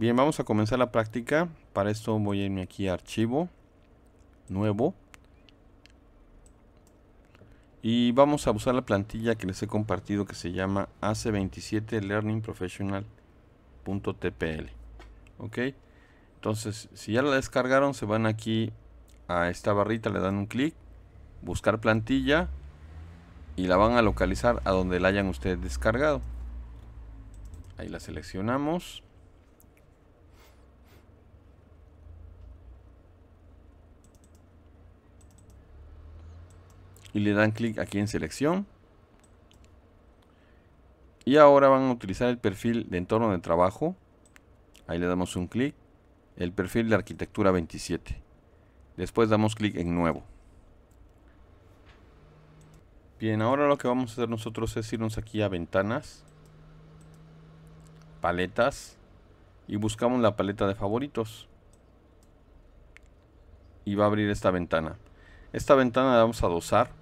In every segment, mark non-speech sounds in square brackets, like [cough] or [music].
Bien, vamos a comenzar la práctica. Para esto voy a irme aquí a archivo, nuevo. Y vamos a usar la plantilla que les he compartido que se llama ac27learningprofessional.tpl. Ok, entonces si ya la descargaron, se van aquí a esta barrita, le dan un clic, buscar plantilla y la van a localizar a donde la hayan ustedes descargado. Ahí la seleccionamos y le dan clic aquí en selección. Y ahora van a utilizar el perfil de entorno de trabajo. Ahí le damos un clic. El perfil de arquitectura 27. Después damos clic en nuevo. Bien, ahora lo que vamos a hacer nosotros es irnos aquí a ventanas, paletas y buscamos la paleta de favoritos. Y va a abrir esta ventana. Esta ventana la vamos a dosar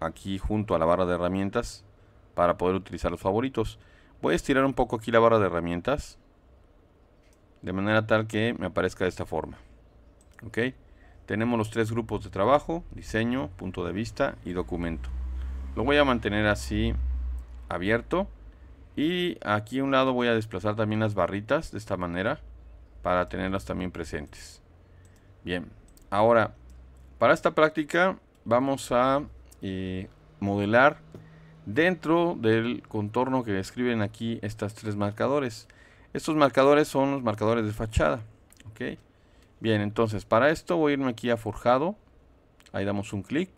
aquí junto a la barra de herramientas para poder utilizar los favoritos. Voy a estirar un poco aquí la barra de herramientas de manera tal que me aparezca de esta forma. ¿Ok? Tenemos los tres grupos de trabajo, diseño, punto de vista y documento. Lo voy a mantener así abierto y aquí a un lado voy a desplazar también las barritas de esta manera para tenerlas también presentes. Bien, ahora para esta práctica vamos a modelar dentro del contorno que describen aquí estas tres marcadores. Estos marcadores son los marcadores de fachada. ¿ok? Bien, entonces para esto voy a irme aquí a forjado. Ahí damos un clic.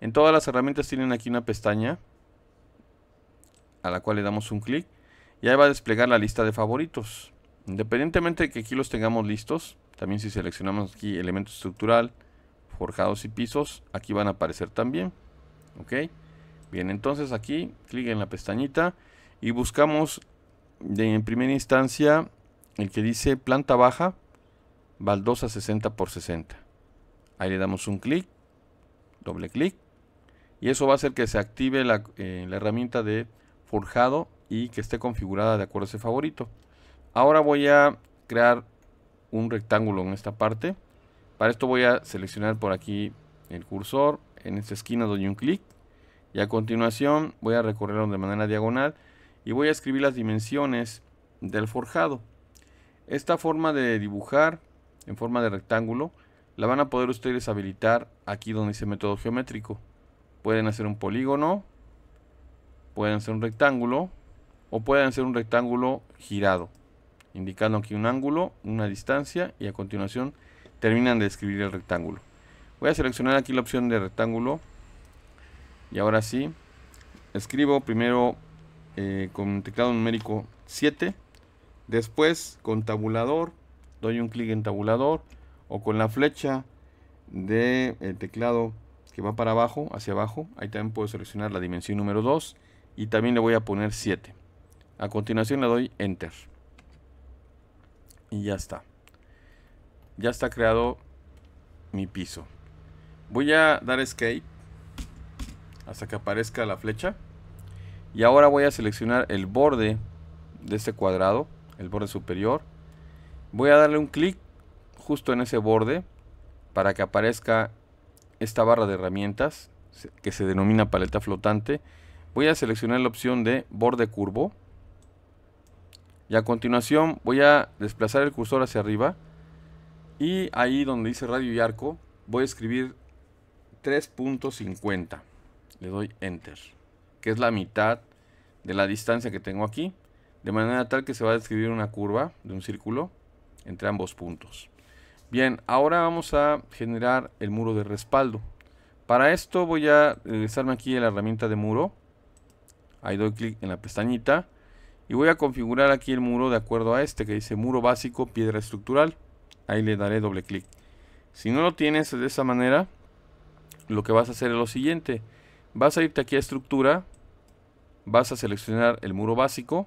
En todas las herramientas tienen aquí una pestaña a la cual le damos un clic. Y ahí va a desplegar la lista de favoritos. Independientemente de que aquí los tengamos listos, también si seleccionamos aquí elemento estructural, forjados y pisos, aquí van a aparecer también ok bien entonces aquí clic en la pestañita y buscamos en primera instancia el que dice planta baja baldosa 60 por 60 ahí le damos un clic doble clic y eso va a hacer que se active la, eh, la herramienta de forjado y que esté configurada de acuerdo a ese favorito ahora voy a crear un rectángulo en esta parte para esto voy a seleccionar por aquí el cursor en esta esquina doy un clic y a continuación voy a recorrerlo de manera diagonal y voy a escribir las dimensiones del forjado. Esta forma de dibujar en forma de rectángulo la van a poder ustedes habilitar aquí donde dice método geométrico. Pueden hacer un polígono, pueden hacer un rectángulo o pueden hacer un rectángulo girado, indicando aquí un ángulo, una distancia y a continuación terminan de escribir el rectángulo. Voy a seleccionar aquí la opción de rectángulo. Y ahora sí, escribo primero eh, con teclado numérico 7. Después con tabulador, doy un clic en tabulador o con la flecha del eh, teclado que va para abajo, hacia abajo. Ahí también puedo seleccionar la dimensión número 2 y también le voy a poner 7. A continuación le doy Enter. Y ya está. Ya está creado mi piso. Voy a dar escape hasta que aparezca la flecha. Y ahora voy a seleccionar el borde de este cuadrado, el borde superior. Voy a darle un clic justo en ese borde para que aparezca esta barra de herramientas que se denomina paleta flotante. Voy a seleccionar la opción de borde curvo. Y a continuación voy a desplazar el cursor hacia arriba. Y ahí donde dice radio y arco voy a escribir 3.50. Le doy enter, que es la mitad de la distancia que tengo aquí, de manera tal que se va a describir una curva de un círculo entre ambos puntos. Bien, ahora vamos a generar el muro de respaldo. Para esto voy a regresarme aquí a la herramienta de muro. Ahí doy clic en la pestañita. Y voy a configurar aquí el muro de acuerdo a este que dice muro básico, piedra estructural. Ahí le daré doble clic. Si no lo tienes de esa manera, lo que vas a hacer es lo siguiente. Vas a irte aquí a estructura, vas a seleccionar el muro básico,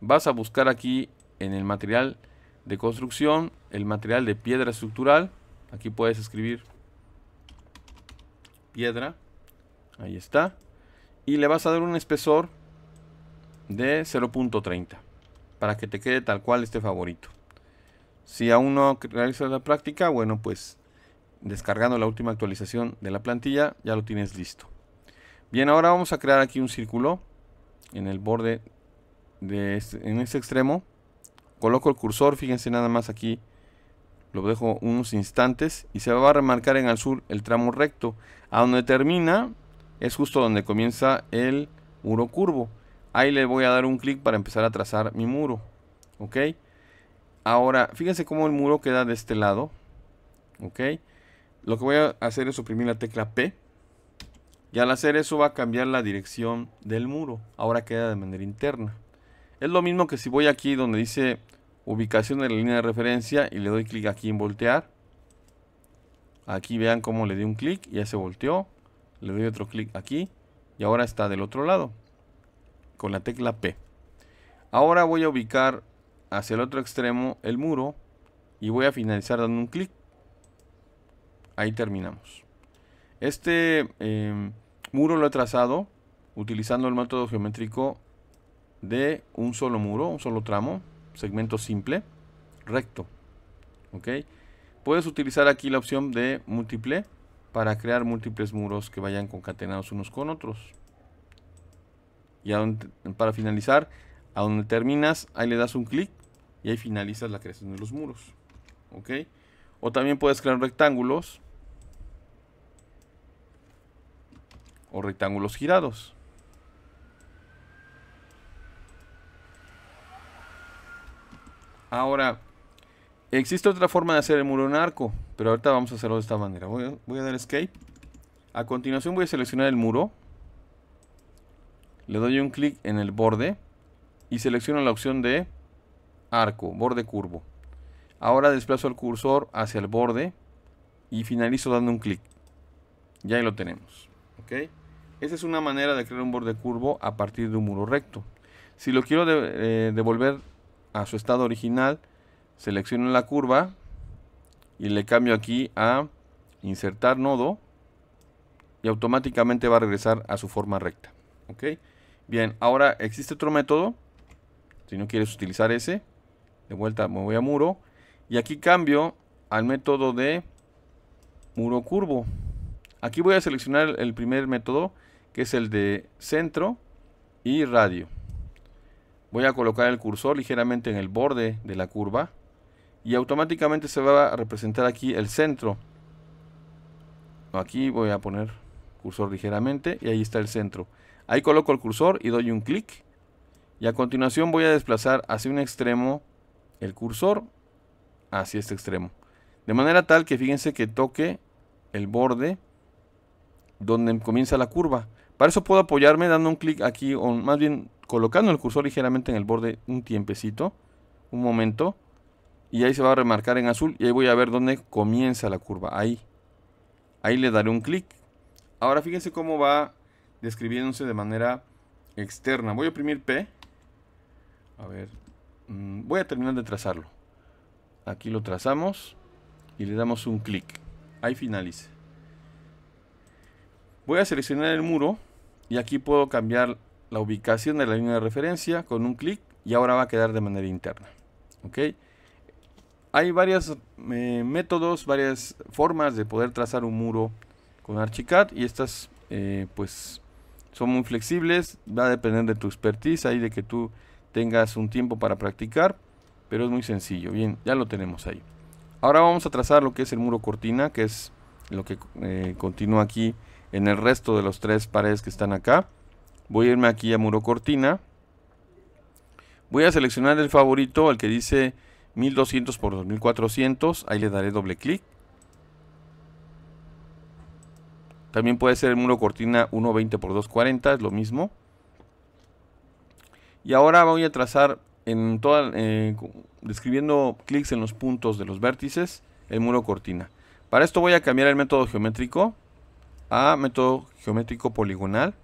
vas a buscar aquí en el material de construcción, el material de piedra estructural. Aquí puedes escribir piedra. Ahí está. Y le vas a dar un espesor de 0.30 para que te quede tal cual este favorito. Si aún no realizas la práctica, bueno, pues descargando la última actualización de la plantilla, ya lo tienes listo. Bien, ahora vamos a crear aquí un círculo en el borde, de este, en este extremo. Coloco el cursor, fíjense nada más aquí, lo dejo unos instantes y se va a remarcar en azul el tramo recto. A donde termina es justo donde comienza el muro curvo. Ahí le voy a dar un clic para empezar a trazar mi muro. ¿Ok? Ahora, fíjense cómo el muro queda de este lado. ¿Ok? Lo que voy a hacer es suprimir la tecla P. Y al hacer eso va a cambiar la dirección del muro. Ahora queda de manera interna. Es lo mismo que si voy aquí donde dice ubicación de la línea de referencia y le doy clic aquí en voltear. Aquí vean cómo le di un clic, ya se volteó. Le doy otro clic aquí y ahora está del otro lado con la tecla P. Ahora voy a ubicar hacia el otro extremo el muro y voy a finalizar dando un clic ahí terminamos. Este em, muro lo he trazado utilizando el método geométrico de un solo muro, un solo tramo, segmento simple, recto. ¿Ok? Puedes utilizar aquí la opción de múltiple para crear múltiples muros que vayan concatenados unos con otros. Y para finalizar, a donde terminas, ahí le das un clic y ahí finalizas la creación de los muros. ¿Ok? O también puedes crear rectángulos o rectángulos girados. Ahora, existe otra forma de hacer el muro en arco, pero ahorita vamos a hacerlo de esta manera. Voy a, dar escape. A continuación voy a seleccionar el muro. Le doy un clic en el borde y selecciono la opción de arco, borde curvo. Ahora desplazo el cursor hacia el borde y finalizo dando un clic. Ya ahí lo tenemos. Esa es una manera de crear un borde curvo a partir de un muro recto. Si lo quiero eh, devolver a su estado original, selecciono la curva y le cambio aquí a insertar nodo y automáticamente va a regresar a su forma recta. Bien, ahora existe otro método. Si no quieres utilizar ese, de vuelta me voy a muro y aquí cambio al método de muro curvo. Aquí voy a seleccionar el primer método, que es el de centro y radio. Voy a colocar el cursor ligeramente en el borde de la curva y automáticamente se va a representar aquí el centro. Aquí voy a poner cursor ligeramente y ahí está el centro. Ahí coloco el cursor y doy un clic y a continuación voy a desplazar hacia un extremo el cursor hacia este extremo. De manera tal que fíjense que toque el borde donde comienza la curva. Para eso puedo apoyarme dando un clic aquí, o más bien colocando el cursor ligeramente en el borde un tiempecito, un momento, y ahí se va a remarcar en azul y ahí voy a ver dónde comienza la curva, ahí. Ahí le daré un clic. Ahora fíjense cómo va describiéndose de manera externa. Voy a oprimir P. A ver, mm, voy a terminar de trazarlo. Aquí lo trazamos y le damos un clic. Ahí finalice. Voy a seleccionar el muro y aquí puedo cambiar la ubicación de la línea de referencia con un clic y ahora va a quedar de manera interna. ¿ok? Hay varios eh, métodos, varias formas de poder trazar un muro con Archicad y estas eh, pues son muy flexibles, va a depender de tu expertise, y de que tú tengas un tiempo para practicar, pero es muy sencillo. Bien, ya lo tenemos ahí. Ahora vamos a trazar lo que es el muro cortina, que es lo que eh, continúa aquí en el resto de los tres paredes que están acá. Voy a irme aquí a muro cortina. Voy a seleccionar el favorito, el que dice 1200 por 2400. Ahí le daré doble clic. También puede ser el muro cortina 120 por 240, es lo mismo. Y ahora voy a trazar en toda, eh, describiendo clics en los puntos de los vértices, el muro cortina. Para esto voy a cambiar el método geométrico a método geométrico poligonal.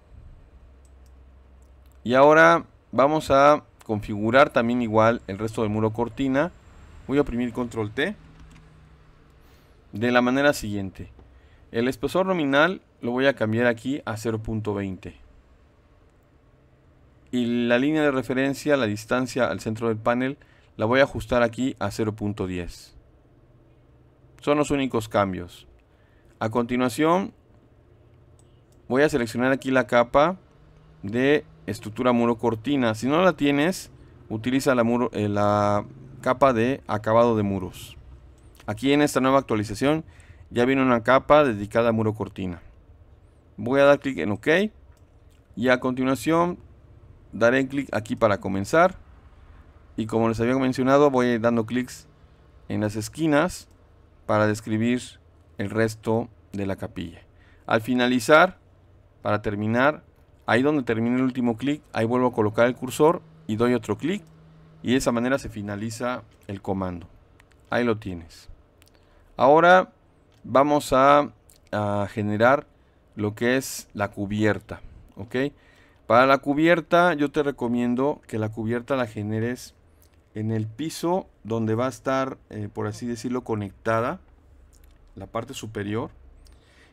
Y ahora vamos a configurar también igual el resto del muro cortina. Voy a oprimir control T. De la manera siguiente. El espesor nominal lo voy a cambiar aquí a 0.20. Y la línea de referencia, la distancia al centro del panel, la voy a ajustar aquí a 0.10. Son los únicos cambios. A continuación voy a seleccionar aquí la capa de estructura muro cortina. Si no la tienes, utiliza la, eh, la capa de acabado de muros. Aquí en esta nueva actualización ya viene una capa dedicada a muro cortina. Voy a dar clic en OK y a continuación daré clic aquí para comenzar. Y como les había mencionado, voy dando clics en las esquinas para describir el resto de la capilla. Al finalizar, para terminar, ahí donde termina el último clic, ahí vuelvo a colocar el cursor y doy otro clic y de esa manera se finaliza el comando. Ahí lo tienes. Ahora vamos a, generar lo que es la cubierta. ¿ok? Para la cubierta yo te recomiendo que la cubierta la generes en el piso donde va a estar, eh, por así decirlo, conectada la parte superior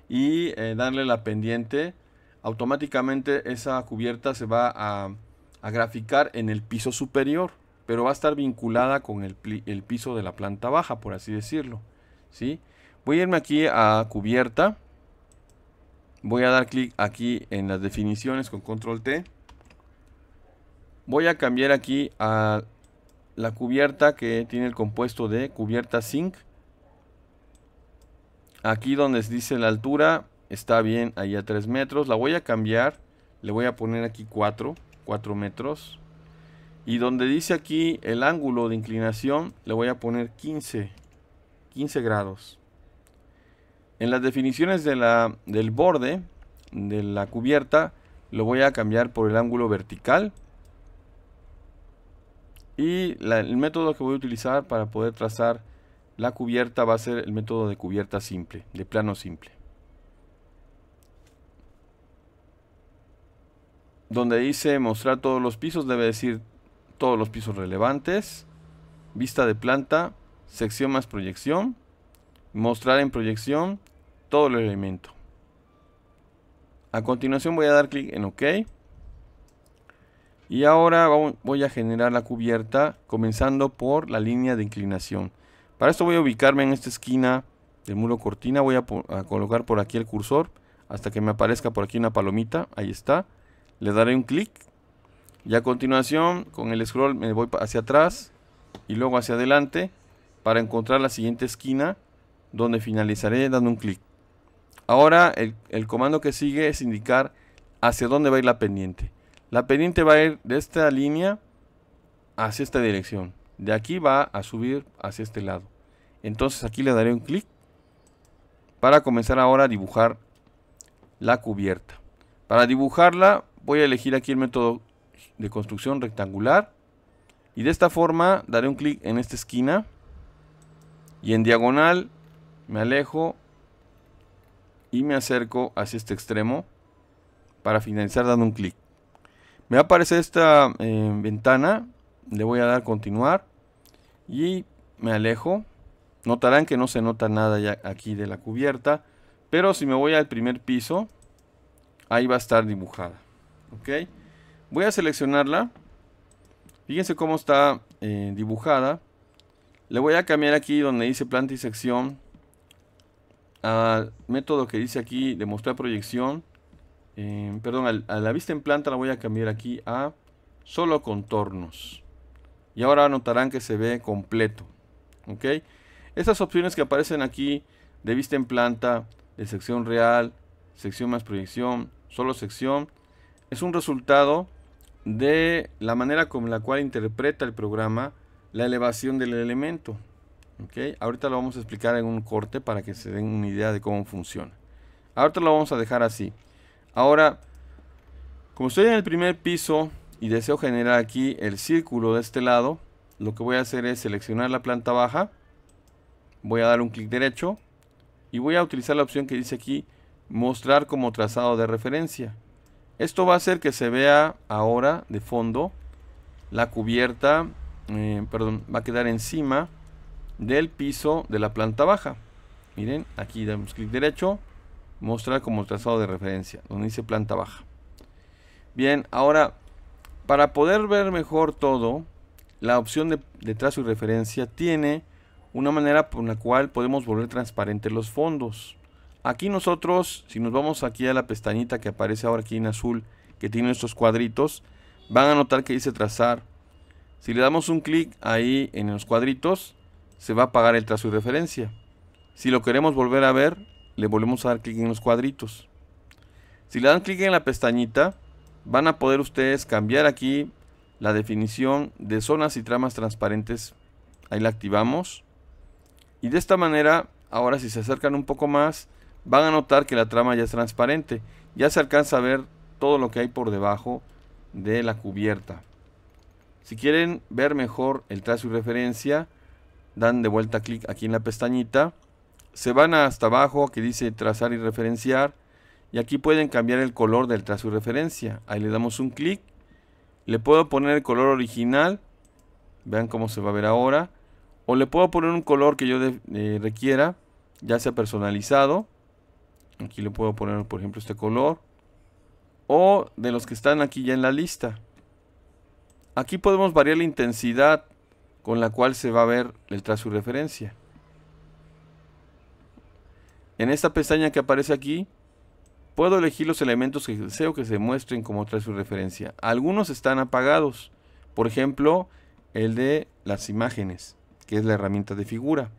y eh, darle la pendiente automáticamente esa cubierta se va a, graficar en el piso superior, pero va a estar vinculada con el, el, piso de la planta baja, por así decirlo. ¿sí? Voy a irme aquí a cubierta, voy a dar clic aquí en las definiciones con control T. Voy a cambiar aquí a la cubierta que tiene el compuesto de cubierta zinc. Aquí donde dice la altura, Está bien, ahí a 3 metros. La voy a cambiar. Le voy a poner aquí 4. 4 metros. Y donde dice aquí el ángulo de inclinación, le voy a poner 15. 15 grados. En las definiciones de la, del borde de la cubierta, lo voy a cambiar por el ángulo vertical. Y el método que voy a utilizar para poder trazar la cubierta va a ser el método de cubierta simple, de plano simple. donde dice mostrar todos los pisos, debe decir todos los pisos relevantes, vista de planta, sección más proyección, mostrar en proyección todo el elemento. A continuación voy a dar clic en OK. Y ahora voy a generar la cubierta comenzando por la línea de inclinación. Para esto voy a ubicarme en esta esquina del muro cortina. Voy a, a colocar por aquí el cursor hasta que me aparezca por aquí una palomita. Ahí está le daré un clic y a continuación con el scroll me voy hacia atrás y luego hacia adelante para encontrar la siguiente esquina donde finalizaré dando un clic. Ahora el, comando que sigue es indicar hacia dónde va a ir la pendiente. La pendiente va a ir de esta línea hacia esta dirección. De aquí va a subir hacia este lado. Entonces aquí le daré un clic para comenzar ahora a dibujar la cubierta. Para dibujarla voy a elegir aquí el método de construcción rectangular. Y de esta forma daré un clic en esta esquina. Y en diagonal me alejo y me acerco hacia este extremo para finalizar dando un clic. Me aparece esta eh, ventana. Le voy a dar continuar. Y me alejo. Notarán que no se nota nada ya aquí de la cubierta. Pero si me voy al primer piso, ahí va a estar dibujada. Ok. Voy a seleccionarla. Fíjense cómo está eh, dibujada. Le voy a cambiar aquí donde dice planta y sección al método que dice aquí demostrar proyección. Em, perdón, a la vista en planta la voy a cambiar aquí a solo contornos. Y ahora notarán que se ve completo. ¿Ok? Estas opciones que aparecen aquí de vista en planta, de sección real, sección más proyección, solo sección, es un resultado de la manera con la cual interpreta el programa la elevación del elemento. ¿Okay? Ahorita lo vamos a explicar en un corte para que se den una idea de cómo funciona. Ahorita lo vamos a dejar así. Ahora, como estoy en el primer piso y deseo generar aquí el círculo de este lado, lo que voy a hacer es seleccionar la planta baja, voy a dar un clic derecho y voy a utilizar la opción que dice aquí mostrar como trazado de referencia. Esto va a hacer que se vea ahora de fondo la cubierta, eh, perdón, va a quedar encima del piso de la planta baja. Miren, aquí damos clic derecho, mostrar como trazado de referencia, donde dice planta baja. Bien, ahora, para poder ver mejor todo, la opción de, de trazo y referencia tiene una manera por la cual podemos volver transparentes los fondos. Aquí nosotros, si nos vamos aquí a la pestañita que aparece ahora aquí en azul, que tiene estos cuadritos, van a notar que dice trazar. Si le damos un clic ahí en los cuadritos, se va a apagar el trazo y referencia. Si lo queremos volver a ver, le volvemos a dar clic en los cuadritos. Si le dan clic en la pestañita, van a poder ustedes cambiar aquí la definición de zonas y tramas transparentes. Ahí la activamos. Y de esta manera, ahora si se acercan un poco más, van a notar que la trama ya es transparente, ya se alcanza a ver todo lo que hay por debajo de la cubierta. Si quieren ver mejor el trazo y referencia, dan de vuelta clic aquí en la pestañita, se van hasta abajo que dice trazar y referenciar y aquí pueden cambiar el color del trazo y referencia. Ahí le damos un clic, le puedo poner el color original, vean cómo se va a ver ahora, o le puedo poner un color que yo eh, requiera, ya sea personalizado. Aquí le puedo poner, por ejemplo, este color. O de los que están aquí ya en la lista. Aquí podemos variar la intensidad con la cual se va a ver el trazo y referencia. En esta pestaña que aparece aquí, puedo elegir los elementos que deseo que se muestren como trazo y referencia. Algunos están apagados. Por ejemplo, el de las imágenes, que es la herramienta de figura.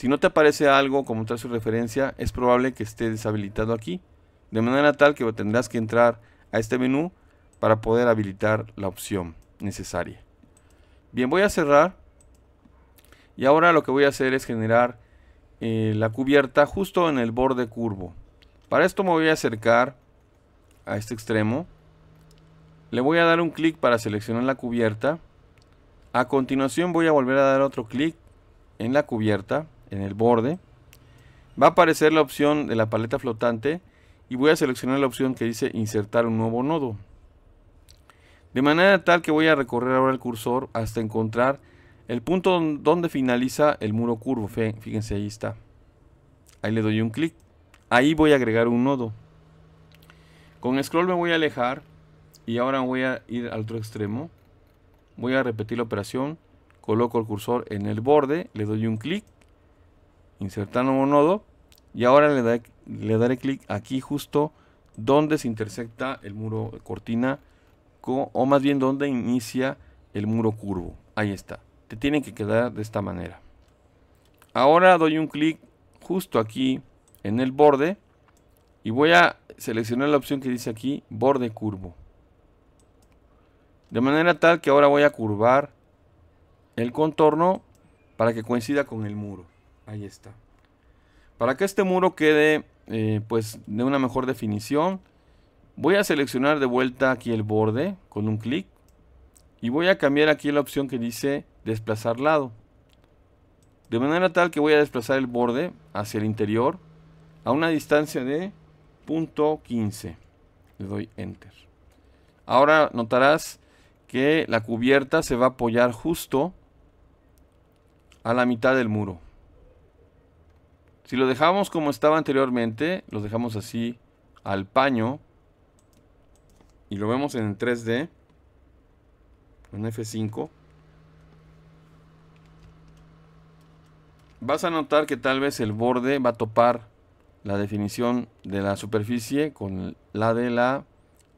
Si no te aparece algo como tal su referencia, es probable que esté deshabilitado aquí, de manera tal que tendrás que entrar a este menú para poder habilitar la opción necesaria. Bien, voy a cerrar y ahora lo que voy a hacer es generar eh, la cubierta justo en el borde curvo. Para esto me voy a acercar a este extremo. Le voy a dar un clic para seleccionar la cubierta. A continuación voy a volver a dar otro clic en la cubierta en el borde. Va a aparecer la opción de la paleta flotante y voy a seleccionar la opción que dice insertar un nuevo nodo. De manera tal que voy a recorrer ahora el cursor hasta encontrar el punto donde finaliza el muro curvo. Fíjense, ahí está. Ahí le doy un clic. Ahí voy a agregar un nodo. Con scroll me voy a alejar y ahora voy a ir al otro extremo. Voy a repetir la operación. Coloco el cursor en el borde, le doy un clic insertar un nodo y ahora le, daré clic aquí justo donde se intersecta el muro cortina o más bien donde inicia el muro curvo. Ahí está. Te tiene que quedar de esta manera. Ahora doy un clic justo aquí en el borde y voy a seleccionar la opción que dice aquí borde curvo. De manera tal que ahora voy a curvar el contorno para que coincida con el muro. Ahí está. Para que este muro quede eh, pues de una mejor definición, voy a seleccionar de vuelta aquí el borde con un clic y voy a cambiar aquí la opción que dice desplazar lado. De manera tal que voy a desplazar el borde hacia el interior a una distancia de .15. Le doy Enter. Ahora notarás que la cubierta se va a apoyar justo a la mitad del muro. Si lo dejamos como estaba anteriormente, lo dejamos así al paño y lo vemos en 3D, en F5, vas a notar que tal vez el borde va a topar la definición de la superficie con la de la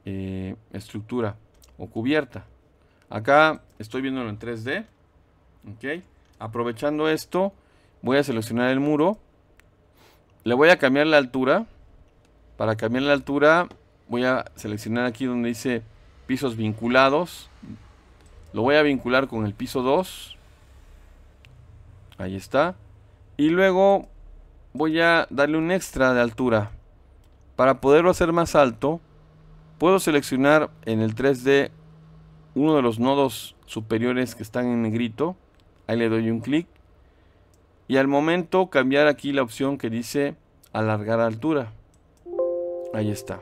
eh, estructura o cubierta. Acá estoy viéndolo en 3D. ¿okay? Aprovechando esto, voy a seleccionar el muro le voy a cambiar la altura. Para cambiar la altura voy a seleccionar aquí donde dice pisos vinculados. Lo voy a vincular con el piso 2. Ahí está. Y luego voy a darle un extra de altura. Para poderlo hacer más alto, puedo seleccionar en el 3D uno de los nodos superiores que están en negrito. Ahí le doy un clic y al momento cambiar aquí la opción que dice alargar altura. Ahí está.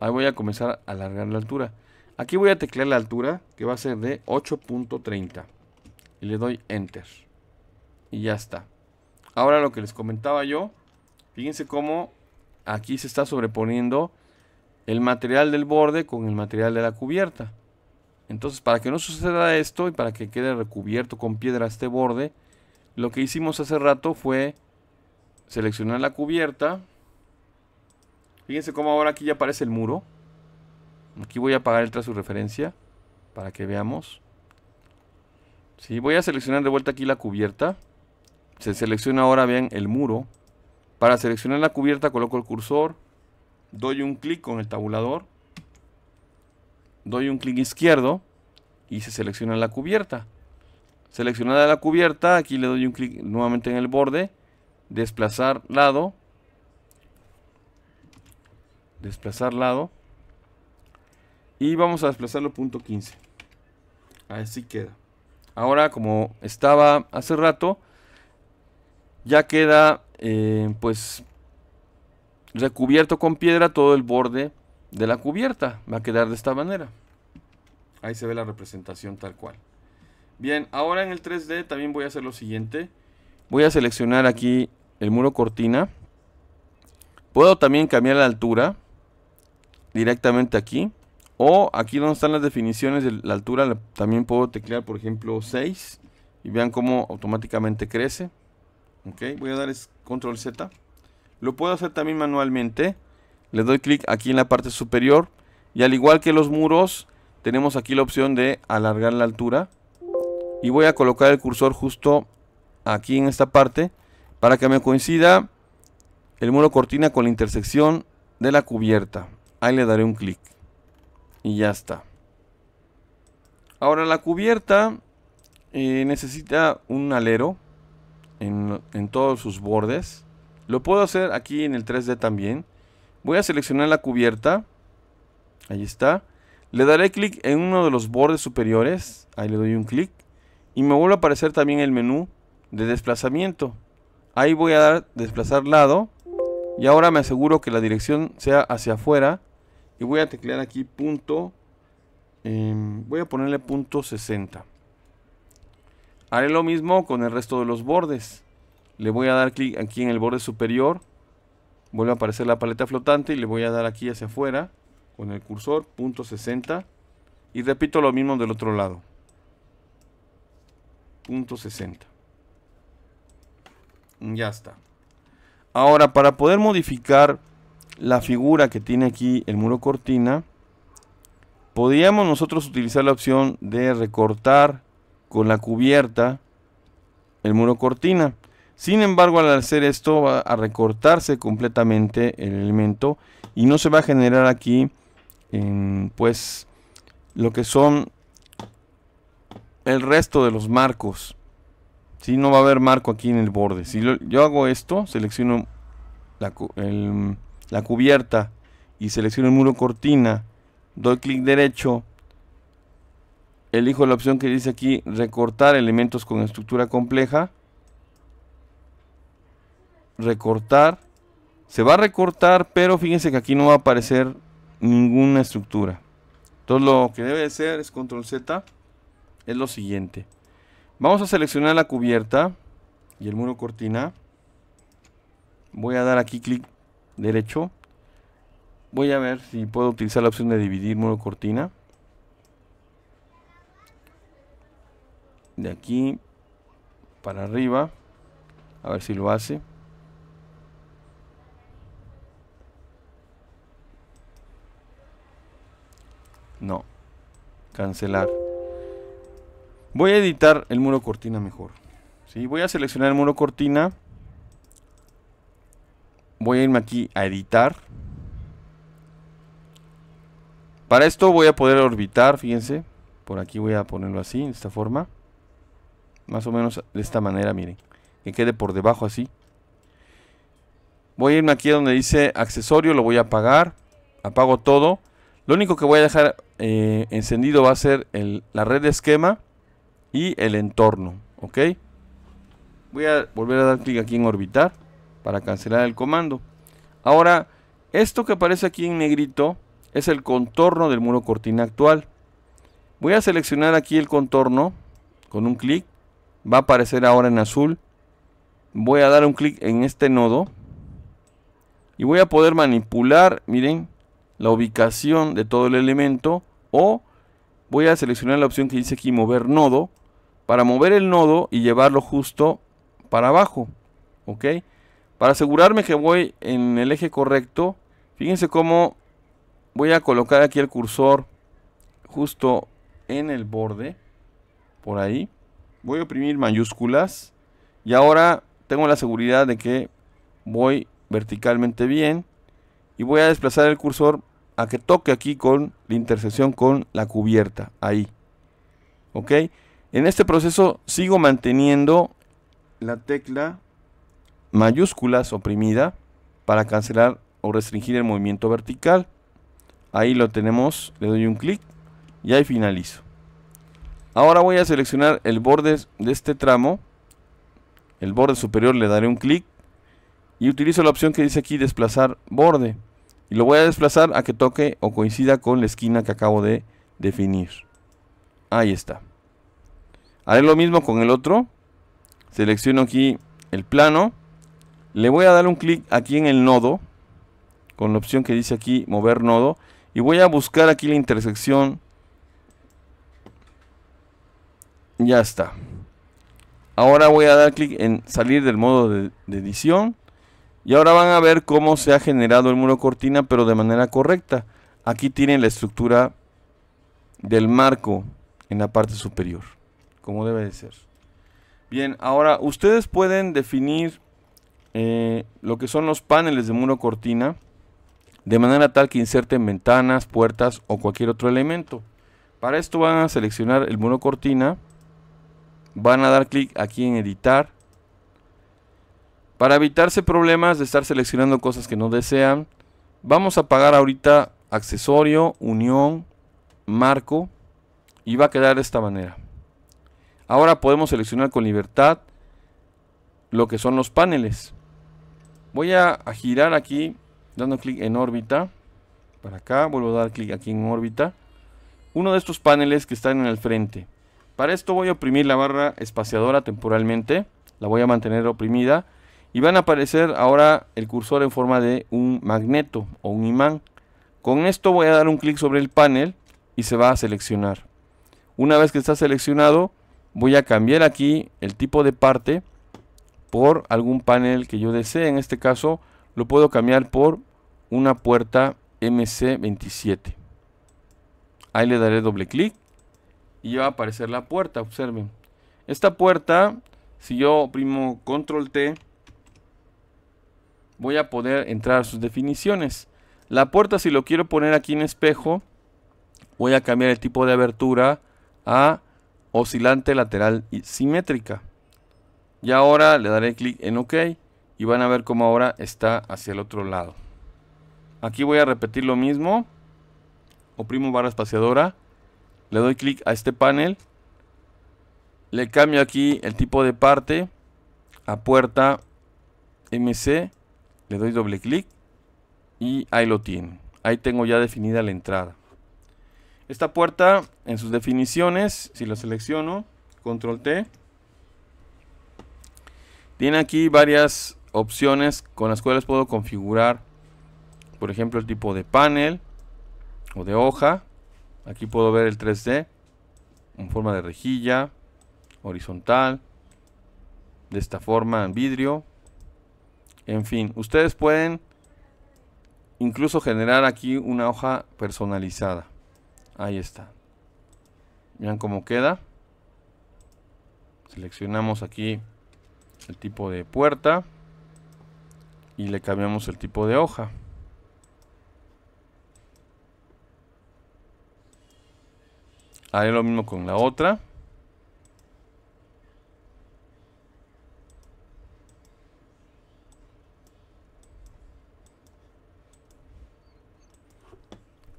Ahí voy a comenzar a alargar la altura. Aquí voy a teclear la altura que va a ser de 8.30 y le doy enter. Y ya está. Ahora lo que les comentaba yo, fíjense cómo aquí se está sobreponiendo el material del borde con el material de la cubierta. Entonces, para que no suceda esto y para que quede recubierto con piedra este borde, lo que hicimos hace rato fue seleccionar la cubierta. Fíjense cómo ahora aquí ya aparece el muro. Aquí voy a apagar el trazo referencia para que veamos. Sí, voy a seleccionar de vuelta aquí la cubierta. Se selecciona ahora, vean, el muro. Para seleccionar la cubierta coloco el cursor. Doy un clic con el tabulador. Doy un clic izquierdo y se selecciona la cubierta. Seleccionada la cubierta, aquí le doy un clic nuevamente en el borde, desplazar lado, desplazar lado y vamos a desplazarlo punto 15. Así queda. Ahora como estaba hace rato, ya queda eh, pues recubierto con piedra todo el borde de la cubierta. Va a quedar de esta manera. Ahí se ve la representación tal cual. Bien, ahora en el 3D también voy a hacer lo siguiente. Voy a seleccionar aquí el muro cortina. Puedo también cambiar la altura directamente aquí. O aquí donde están las definiciones de la altura, también puedo teclear, por ejemplo, 6. Y vean cómo automáticamente crece. Ok, voy a dar control Z. Lo puedo hacer también manualmente. Le doy clic aquí en la parte superior. Y al igual que los muros, tenemos aquí la opción de alargar la altura y voy a colocar el cursor justo aquí en esta parte para que me coincida el muro cortina con la intersección de la cubierta. Ahí le daré un clic y ya está. Ahora la cubierta eh, necesita un alero en, en todos sus bordes. Lo puedo hacer aquí en el 3D también. Voy a seleccionar la cubierta. Ahí está. Le daré clic en uno de los bordes superiores. Ahí le doy un clic y me vuelve a aparecer también el menú de desplazamiento. Ahí voy a dar desplazar lado y ahora me aseguro que la dirección sea hacia afuera y voy a teclear aquí punto, em, voy a ponerle punto 60. Haré lo mismo con el resto de los bordes. Le voy a dar clic aquí en el borde superior. Vuelve a aparecer la paleta flotante y le voy a dar aquí hacia afuera con el cursor, punto 60. Y repito lo mismo del otro lado. .60 Ya está. Ahora, para poder modificar la figura que tiene aquí el muro cortina, podríamos nosotros utilizar la opción de recortar con la cubierta el muro cortina. Sin embargo, al hacer esto va a recortarse completamente el elemento y no se va a generar aquí pues lo que son el resto de los marcos. Si no va a haber marco aquí en el borde. Si yo hago esto, selecciono la, cubierta y selecciono el muro cortina, doy clic derecho, elijo la opción que dice aquí recortar elementos con estructura compleja, recortar, se va a recortar, pero fíjense que aquí no va a aparecer ninguna estructura. Entonces lo que debe de ser es control Z es lo siguiente. Vamos a seleccionar la cubierta y el muro cortina. Voy a dar aquí clic derecho. Voy a ver si puedo utilizar la opción de dividir muro cortina. De aquí para arriba. A ver si lo hace. No. Cancelar. Voy a editar el muro cortina mejor. ¿sí? Voy a seleccionar el muro cortina. Voy a irme aquí a editar. Para esto voy a poder orbitar, fíjense. Por aquí voy a ponerlo así, de esta forma. Más o menos de esta manera, miren. Que quede por debajo así. Voy a irme aquí donde dice accesorio, lo voy a apagar. Apago todo. Lo único que voy a dejar eh, encendido va a ser la red de esquema y el entorno, ¿ok? Voy a volver a dar clic aquí en orbitar para cancelar el comando. Ahora, esto que aparece aquí en negrito es el contorno del muro cortina actual. Voy a seleccionar aquí el contorno con un clic. Va a aparecer ahora en azul. Voy a dar un clic en este nodo. Y voy a poder manipular, miren, la ubicación de todo el elemento. O voy a seleccionar la opción que dice aquí mover nodo para mover el nodo y llevarlo justo para abajo. ¿Ok? Para asegurarme que voy en el eje correcto, fíjense cómo voy a colocar aquí el cursor justo en el borde, por ahí. Voy a oprimir mayúsculas y ahora tengo la seguridad de que voy verticalmente bien y voy a desplazar el cursor a que toque aquí con la intersección con la cubierta, ahí. ¿Ok? En este proceso sigo manteniendo la tecla mayúsculas oprimida para cancelar o restringir el movimiento vertical. Ahí lo tenemos, le doy un clic y ahí finalizo. Ahora voy a seleccionar el borde de este tramo. El borde superior le daré un clic y utilizo la opción que dice aquí desplazar borde. Y lo voy a desplazar a que toque o coincida con la esquina que acabo de definir. Ahí está. Haré lo mismo con el otro. Selecciono aquí el plano. Le voy a dar un clic aquí en el nodo. Con la opción que dice aquí mover nodo. Y voy a buscar aquí la intersección. Ya está. Ahora voy a dar clic en salir del modo de, de edición. Y ahora van a ver cómo se ha generado el muro cortina, pero de manera correcta. Aquí tienen la estructura del marco en la parte superior como debe de ser. Bien, ahora ustedes pueden definir eh, lo que son los paneles de muro cortina de manera tal que inserten ventanas, puertas o cualquier otro elemento. Para esto van a seleccionar el muro cortina, van a dar clic aquí en editar. Para evitarse problemas de estar seleccionando cosas que no desean, vamos a apagar ahorita accesorio, unión, marco y va a quedar de esta manera. Ahora podemos seleccionar con libertad lo que son los paneles. Voy a, girar aquí dando clic en órbita. Para acá, vuelvo a dar clic aquí en órbita. Uno de estos paneles que están en el frente. Para esto voy a oprimir la barra espaciadora temporalmente. La voy a mantener oprimida. Y van a aparecer ahora el cursor en forma de un magneto o un imán. Con esto voy a dar un clic sobre el panel y se va a seleccionar. Una vez que está seleccionado, voy a cambiar aquí el tipo de parte por algún panel que yo desee. En este caso lo puedo cambiar por una puerta MC27. Ahí le daré doble clic y va a aparecer la puerta, observen. Esta puerta, si yo oprimo control T, voy a poder entrar a sus definiciones. La puerta si lo quiero poner aquí en espejo, voy a cambiar el tipo de abertura a oscilante lateral y simétrica. Y ahora le daré clic en OK y van a ver cómo ahora está hacia el otro lado. Aquí voy a repetir lo mismo. Oprimo barra espaciadora. Le doy clic a este panel. Le cambio aquí el tipo de parte a puerta MC. Le doy doble clic y ahí lo tiene Ahí tengo ya definida la entrada. Esta puerta, en sus definiciones, si la selecciono, control T, tiene aquí varias opciones con las cuales puedo configurar, por ejemplo, el tipo de panel o de hoja. Aquí puedo ver el 3D en forma de rejilla, horizontal, de esta forma en vidrio. En fin, ustedes pueden incluso generar aquí una hoja personalizada. Ahí está. Vean cómo queda. Seleccionamos aquí el tipo de puerta y le cambiamos el tipo de hoja. Haré lo mismo con la otra.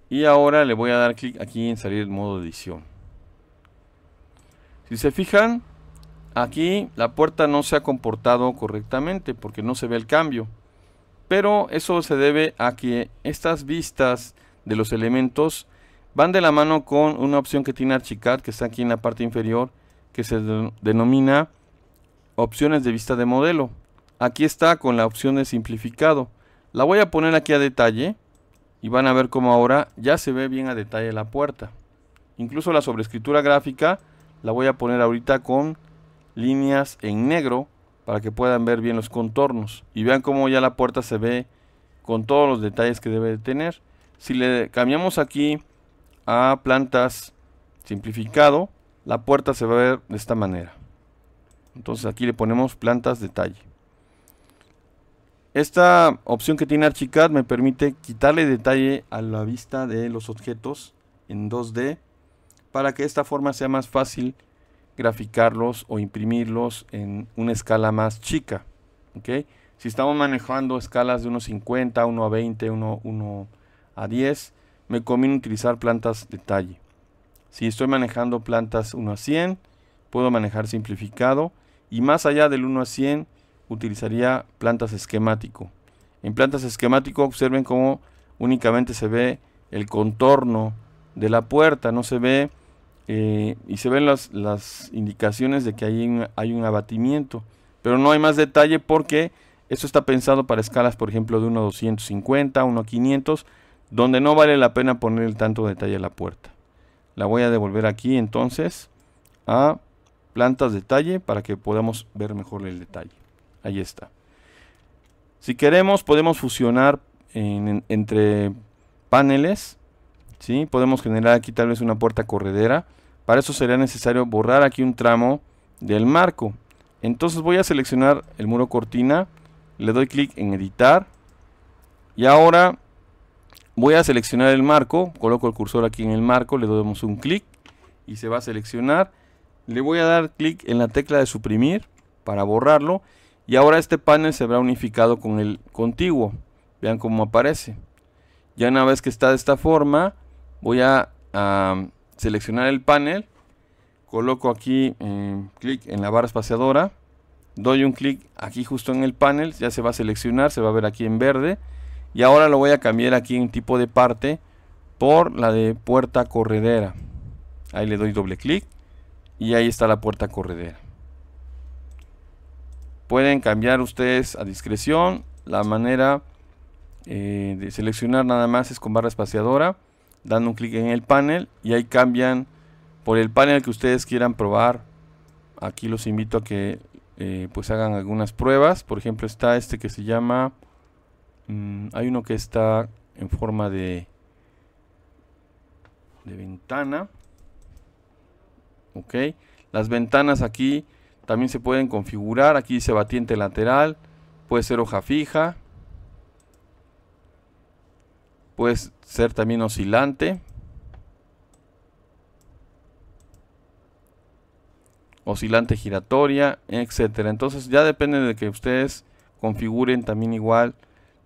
Y ahora le voy a dar clic aquí en salir del modo edición. Si se fijan, aquí la puerta no se ha comportado correctamente porque no se ve el cambio. Pero eso se debe a que estas vistas de los elementos van de la mano con una opción que tiene Archicad que está aquí en la parte inferior que se denomina opciones de vista de modelo. Aquí está con la opción de simplificado. La voy a poner aquí a detalle y van a ver cómo ahora ya se ve bien a detalle la puerta. Incluso la sobrescritura gráfica la voy a poner ahorita con líneas en negro para que puedan ver bien los contornos y vean cómo ya la puerta se ve con todos los detalles que debe de tener. Si le cambiamos aquí a plantas simplificado, la puerta se va a ver de esta manera. Entonces aquí le ponemos plantas detalle. Esta opción que tiene Archicad me permite quitarle detalle a la vista de los objetos en 2D para que de esta forma sea más fácil graficarlos o imprimirlos en una escala más chica. Si estamos manejando escalas de 1.50, 1 a 20, 1, 1 a 10, me conviene utilizar plantas detalle. Si estoy manejando plantas 1 a 100, puedo manejar simplificado. Y más allá del 1 a 100, utilizaría plantas esquemático. En plantas esquemático observen cómo únicamente se ve el contorno de la puerta, no se ve eh, y se ven las, las indicaciones de que hay un, hay un, abatimiento. Pero no hay más detalle porque esto está pensado para escalas, por ejemplo, de 1.250, 1.500, donde no vale la pena poner el tanto detalle a la puerta. La voy a devolver aquí entonces a plantas detalle para que podamos ver mejor el detalle. Ahí está. Si queremos, podemos fusionar entre paneles. ¿sí? Podemos generar aquí tal vez una puerta corredera. Para eso sería necesario borrar aquí un tramo del marco. Entonces voy a seleccionar el muro cortina. Le doy clic en editar. Y ahora voy a seleccionar el marco. Coloco el cursor aquí en el marco. Le damos un clic. Y se va a seleccionar. Le voy a dar clic en la tecla de suprimir para borrarlo. Y ahora este panel se verá unificado con el contiguo. Vean cómo aparece. Ya una vez que está de esta forma, voy a, seleccionar el panel. Coloco aquí eh, clic en la barra espaciadora. Doy un clic aquí justo en el panel. Ya se va a seleccionar, se va a ver aquí en verde. Y ahora lo voy a cambiar aquí en tipo de parte por la de puerta corredera. Ahí le doy doble clic y ahí está la puerta corredera pueden cambiar ustedes a discreción la manera eh, de seleccionar nada más es con barra espaciadora dando un clic en el panel y ahí cambian por el panel que ustedes quieran probar aquí los invito a que eh, pues hagan algunas pruebas por ejemplo está este que se llama mm, hay uno que está en forma de de ventana ok las ventanas aquí también se pueden configurar. Aquí dice batiente lateral. Puede ser hoja fija. Puede ser también oscilante. Oscilante giratoria, etcétera. Entonces ya depende de que ustedes configuren también igual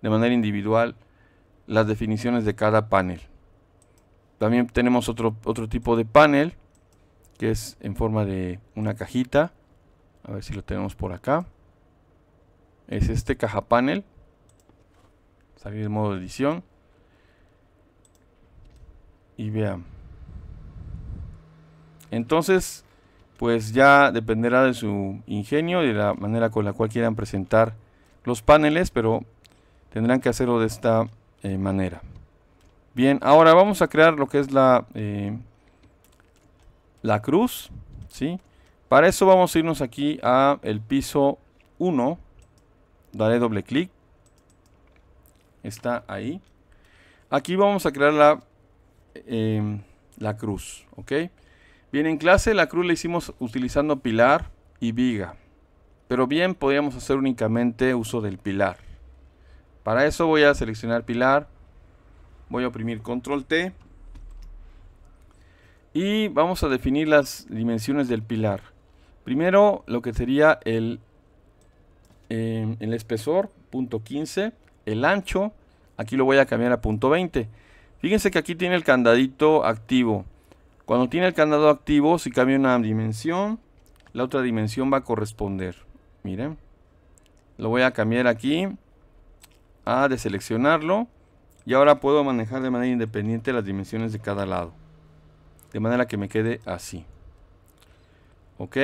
de manera individual las definiciones de cada panel. También tenemos otro, otro tipo de panel que es en forma de una cajita a ver si lo tenemos por acá es este caja panel salir de modo edición y vean entonces pues ya dependerá de su ingenio y de la manera con la cual quieran presentar los paneles pero tendrán que hacerlo de esta eh, manera bien ahora vamos a crear lo que es la eh, la cruz sí para eso vamos a irnos aquí a el piso 1. Daré doble clic. Está ahí. Aquí vamos a crear em, la, cruz. ¿Ok? Bien, en clase la cruz la hicimos utilizando pilar y viga. Pero bien, podríamos hacer únicamente uso del pilar. Para eso voy a seleccionar pilar. Voy a oprimir control T. Y vamos a definir las dimensiones del pilar. Primero, lo que sería el, em, el espesor, punto 15, el ancho, aquí lo voy a cambiar a punto 20. Fíjense que aquí tiene el candadito activo. Cuando tiene el candado activo, si cambia una dimensión, la otra dimensión va a corresponder. Miren, lo voy a cambiar aquí a deseleccionarlo y ahora puedo manejar de manera independiente las dimensiones de cada lado de manera que me quede así ok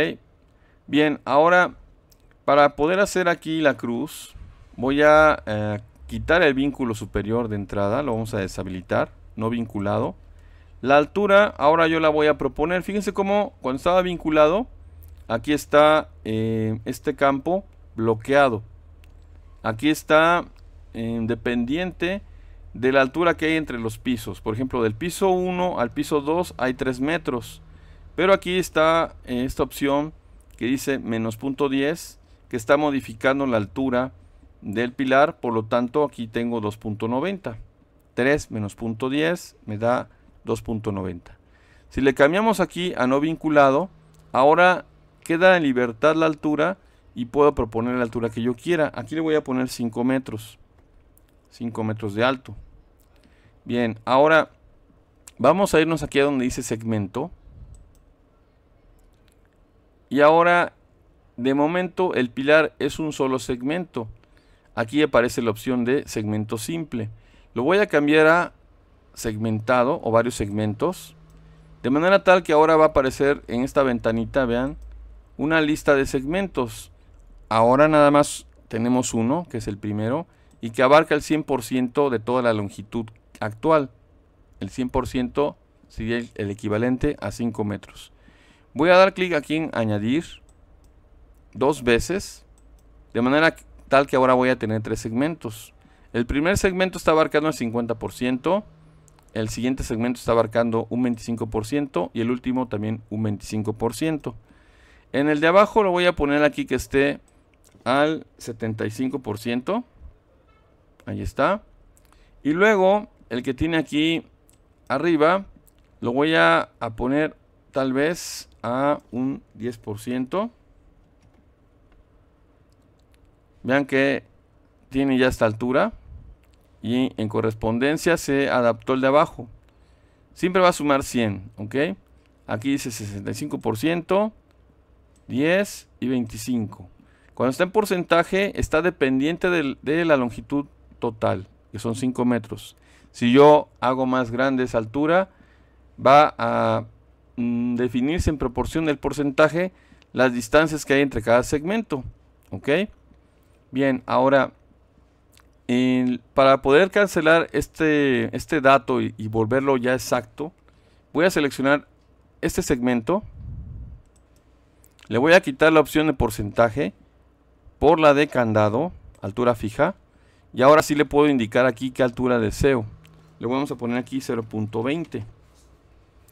Bien, ahora para poder hacer aquí la cruz, voy a eh, quitar el vínculo superior de entrada, lo vamos a deshabilitar, no vinculado. La altura ahora yo la voy a proponer, fíjense cómo cuando estaba vinculado, aquí está eh, este campo bloqueado. Aquí está independiente eh, de la altura que hay entre los pisos. Por ejemplo, del piso 1 al piso 2 hay 3 metros. Pero aquí está esta opción que dice menos punto 10, que está modificando la altura del pilar, por lo tanto aquí tengo 2.90. 3 menos punto 10 me da 2.90. Si le cambiamos aquí a no vinculado, ahora queda en libertad la altura y puedo proponer la altura que yo quiera. Aquí le voy a poner 5 metros. 5 metros de alto. Bien, ahora vamos a irnos aquí a donde dice segmento. Y ahora, de momento, el pilar es un solo segmento. Aquí aparece la opción de segmento simple. Lo voy a cambiar a segmentado o varios segmentos. De manera tal que ahora va a aparecer en esta ventanita, vean, una lista de segmentos. Ahora nada más tenemos uno, que es el primero, y que abarca el 100% de toda la longitud actual. El 100% sería el equivalente a 5 metros. Voy a dar clic aquí en añadir dos veces. De manera tal que ahora voy a tener tres segmentos. El primer segmento está abarcando el 50%. El siguiente segmento está abarcando un 25% y el último también un 25%. En el de abajo lo voy a poner aquí que esté al 75%. Ahí está. Y luego el que tiene aquí arriba lo voy a, a poner tal vez a un 10%. Vean que tiene ya esta altura y en correspondencia se adaptó el de abajo. Siempre va a sumar 100, ¿ok? Aquí dice 65%, 10 y 25. Cuando está en porcentaje está dependiente de la longitud total, que son 5 metros. Si yo hago más grande esa altura, va a Mm, definirse en proporción del porcentaje las distancias que hay entre cada segmento. ¿Ok? Bien, ahora, para poder cancelar este, este dato y, y volverlo ya exacto, voy a seleccionar este segmento. Le voy a quitar la opción de porcentaje por la de candado, altura fija. Y ahora sí le puedo indicar aquí qué altura deseo. Le vamos a poner aquí 0.20.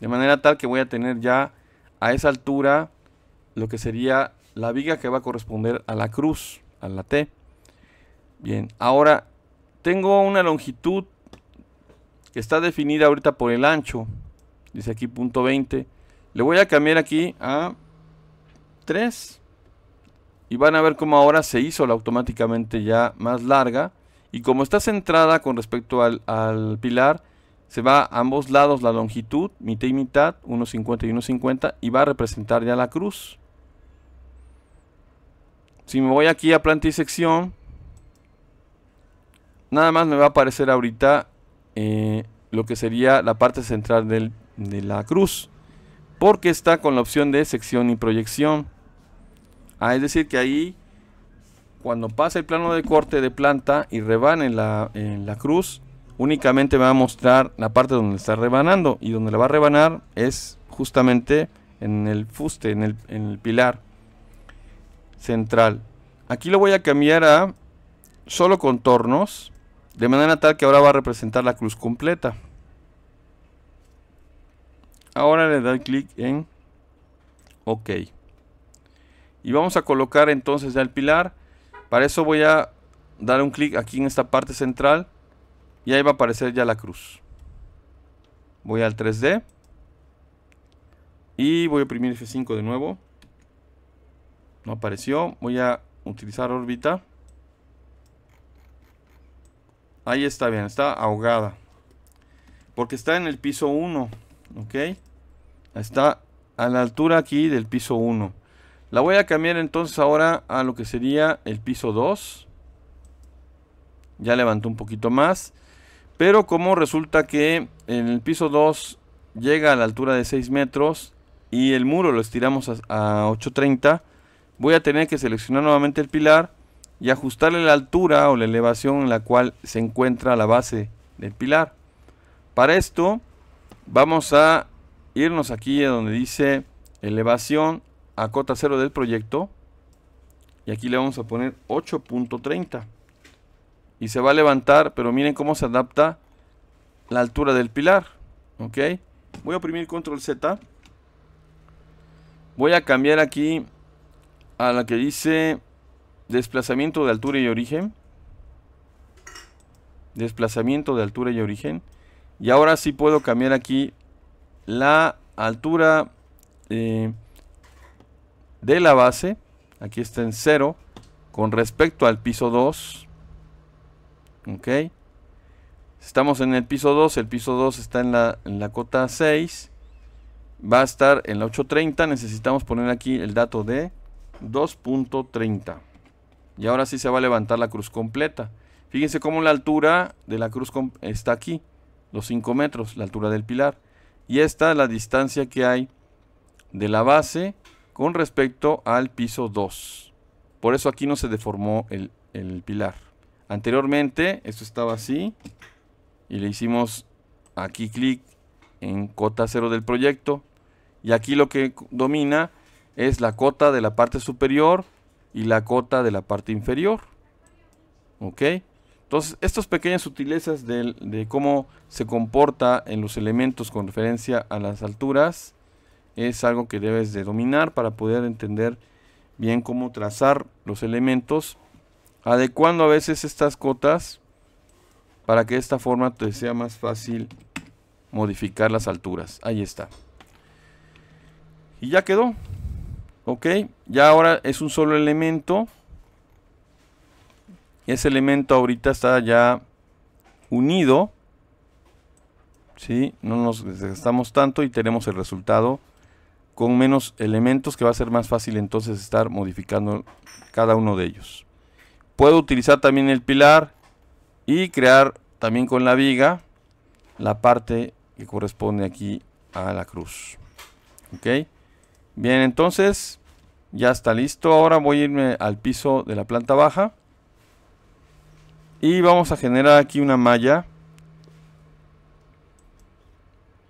De manera tal que voy a tener ya a esa altura lo que sería la viga que va a corresponder a la cruz, a la T. Bien, ahora tengo una longitud que está definida ahorita por el ancho. Dice aquí punto 20. Le voy a cambiar aquí a 3. Y van a ver cómo ahora se hizo la automáticamente ya más larga. Y como está centrada con respecto al, al pilar, se va a ambos lados la longitud, mitad y mitad, 1,50 y 1,50, y va a representar ya la cruz. Si me voy aquí a planta y sección, nada más me va a aparecer ahorita eh, lo que sería la parte central de la cruz, porque está con la opción de sección y proyección. Ah, es decir, que ahí, cuando pasa el plano de corte de planta y rebane en la cruz, únicamente me va a mostrar la parte donde está rebanando y donde la va a rebanar es justamente en el fuste, en el, pilar central. Aquí lo voy a cambiar a solo contornos, de manera tal que ahora va a representar la cruz completa. Ahora le doy clic en OK. Y vamos a colocar entonces ya el pilar. Para eso voy a dar un clic aquí en esta parte central y ahí va a aparecer ya la cruz. Voy al 3D. Y voy a oprimir F5 de nuevo. No apareció. Voy a utilizar órbita. Ahí está bien, está ahogada. Porque está en el piso 1. ¿Ok? Está a la altura aquí del piso 1. La voy a cambiar entonces ahora a lo que sería el piso 2. Ya levantó un poquito más. Pero como resulta que en el piso 2 llega a la altura de 6 metros y el muro lo estiramos a, 8.30, voy a tener que seleccionar nuevamente el pilar y ajustarle la altura o la elevación en la cual se encuentra la base del pilar. Para esto vamos a irnos aquí donde dice elevación a cota 0 del proyecto y aquí le vamos a poner 8.30 y se va a levantar, pero miren cómo se adapta la altura del pilar, ¿ok? Voy a oprimir control Z. Voy a cambiar aquí a la que dice desplazamiento de altura y origen. Desplazamiento de altura y origen. Y ahora sí puedo cambiar aquí la altura eh, de la base. Aquí está en 0 con respecto al piso 2. Ok. Estamos en el piso 2, el piso 2 está en la, en la cota 6. Va a estar en la 830, necesitamos poner aquí el dato de 2.30. Y ahora sí se va a levantar la cruz completa. Fíjense cómo la altura de la cruz está aquí, los 5 metros, la altura del pilar. Y esta es la distancia que hay de la base con respecto al piso 2. Por eso aquí no se deformó el, el pilar. Anteriormente esto estaba así y le hicimos aquí clic en cota cero del proyecto y aquí lo que domina es la cota de la parte superior y la cota de la parte inferior. ¿Ok? Entonces, estas pequeñas sutilezas de, de, cómo se comporta en los elementos con referencia a las alturas es algo que debes de dominar para poder entender bien cómo trazar los elementos adecuando a veces estas cotas para que de esta forma te sea más fácil modificar las alturas. Ahí está. Y ya quedó. Ok, ya ahora es un solo elemento. Ese elemento ahorita está ya unido. si, No nos desgastamos tanto y tenemos el resultado con menos elementos que va a ser más fácil entonces estar modificando cada uno de ellos. Puedo utilizar también el pilar y crear también con la viga la parte que corresponde aquí a la cruz. Ok. Bien, entonces ya está listo. Ahora voy a irme al piso de la planta baja. Y vamos a generar aquí una malla.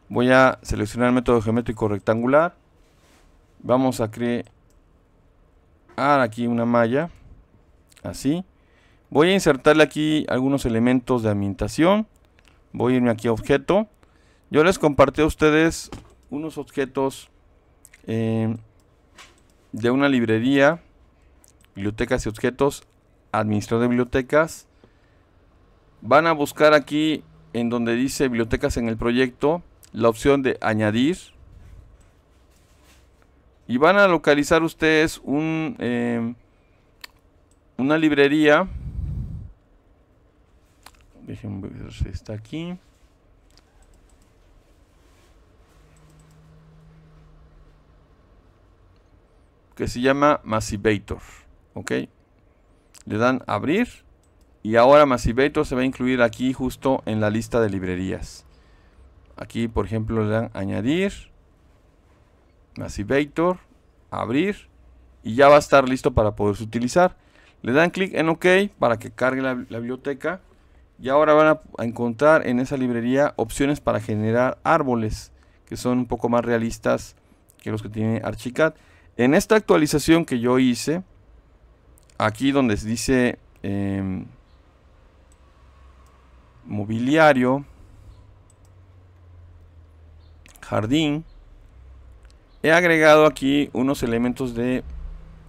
Voy a seleccionar el método geométrico rectangular. Vamos a crear aquí una malla. Así. Voy a insertarle aquí algunos elementos de ambientación. Voy a irme aquí a objeto. Yo les compartí a ustedes unos objetos eh, de una librería, bibliotecas y objetos, administrador de bibliotecas. Van a buscar aquí en donde dice bibliotecas en el proyecto la opción de añadir. Y van a localizar ustedes un... Eh, una librería. Déjenme ver si está aquí. Que se llama Massivator. ¿Ok? Le dan abrir. Y ahora Massivator se va a incluir aquí justo en la lista de librerías. Aquí, por ejemplo, le dan añadir. Massivator. Abrir. Y ya va a estar listo para poderse utilizar. Le dan clic en OK para que cargue la, biblioteca. Y ahora van a, encontrar en esa librería opciones para generar árboles que son un poco más realistas que los que tiene Archicad. En esta actualización que yo hice, aquí donde dice em, mobiliario, jardín, he agregado aquí unos elementos de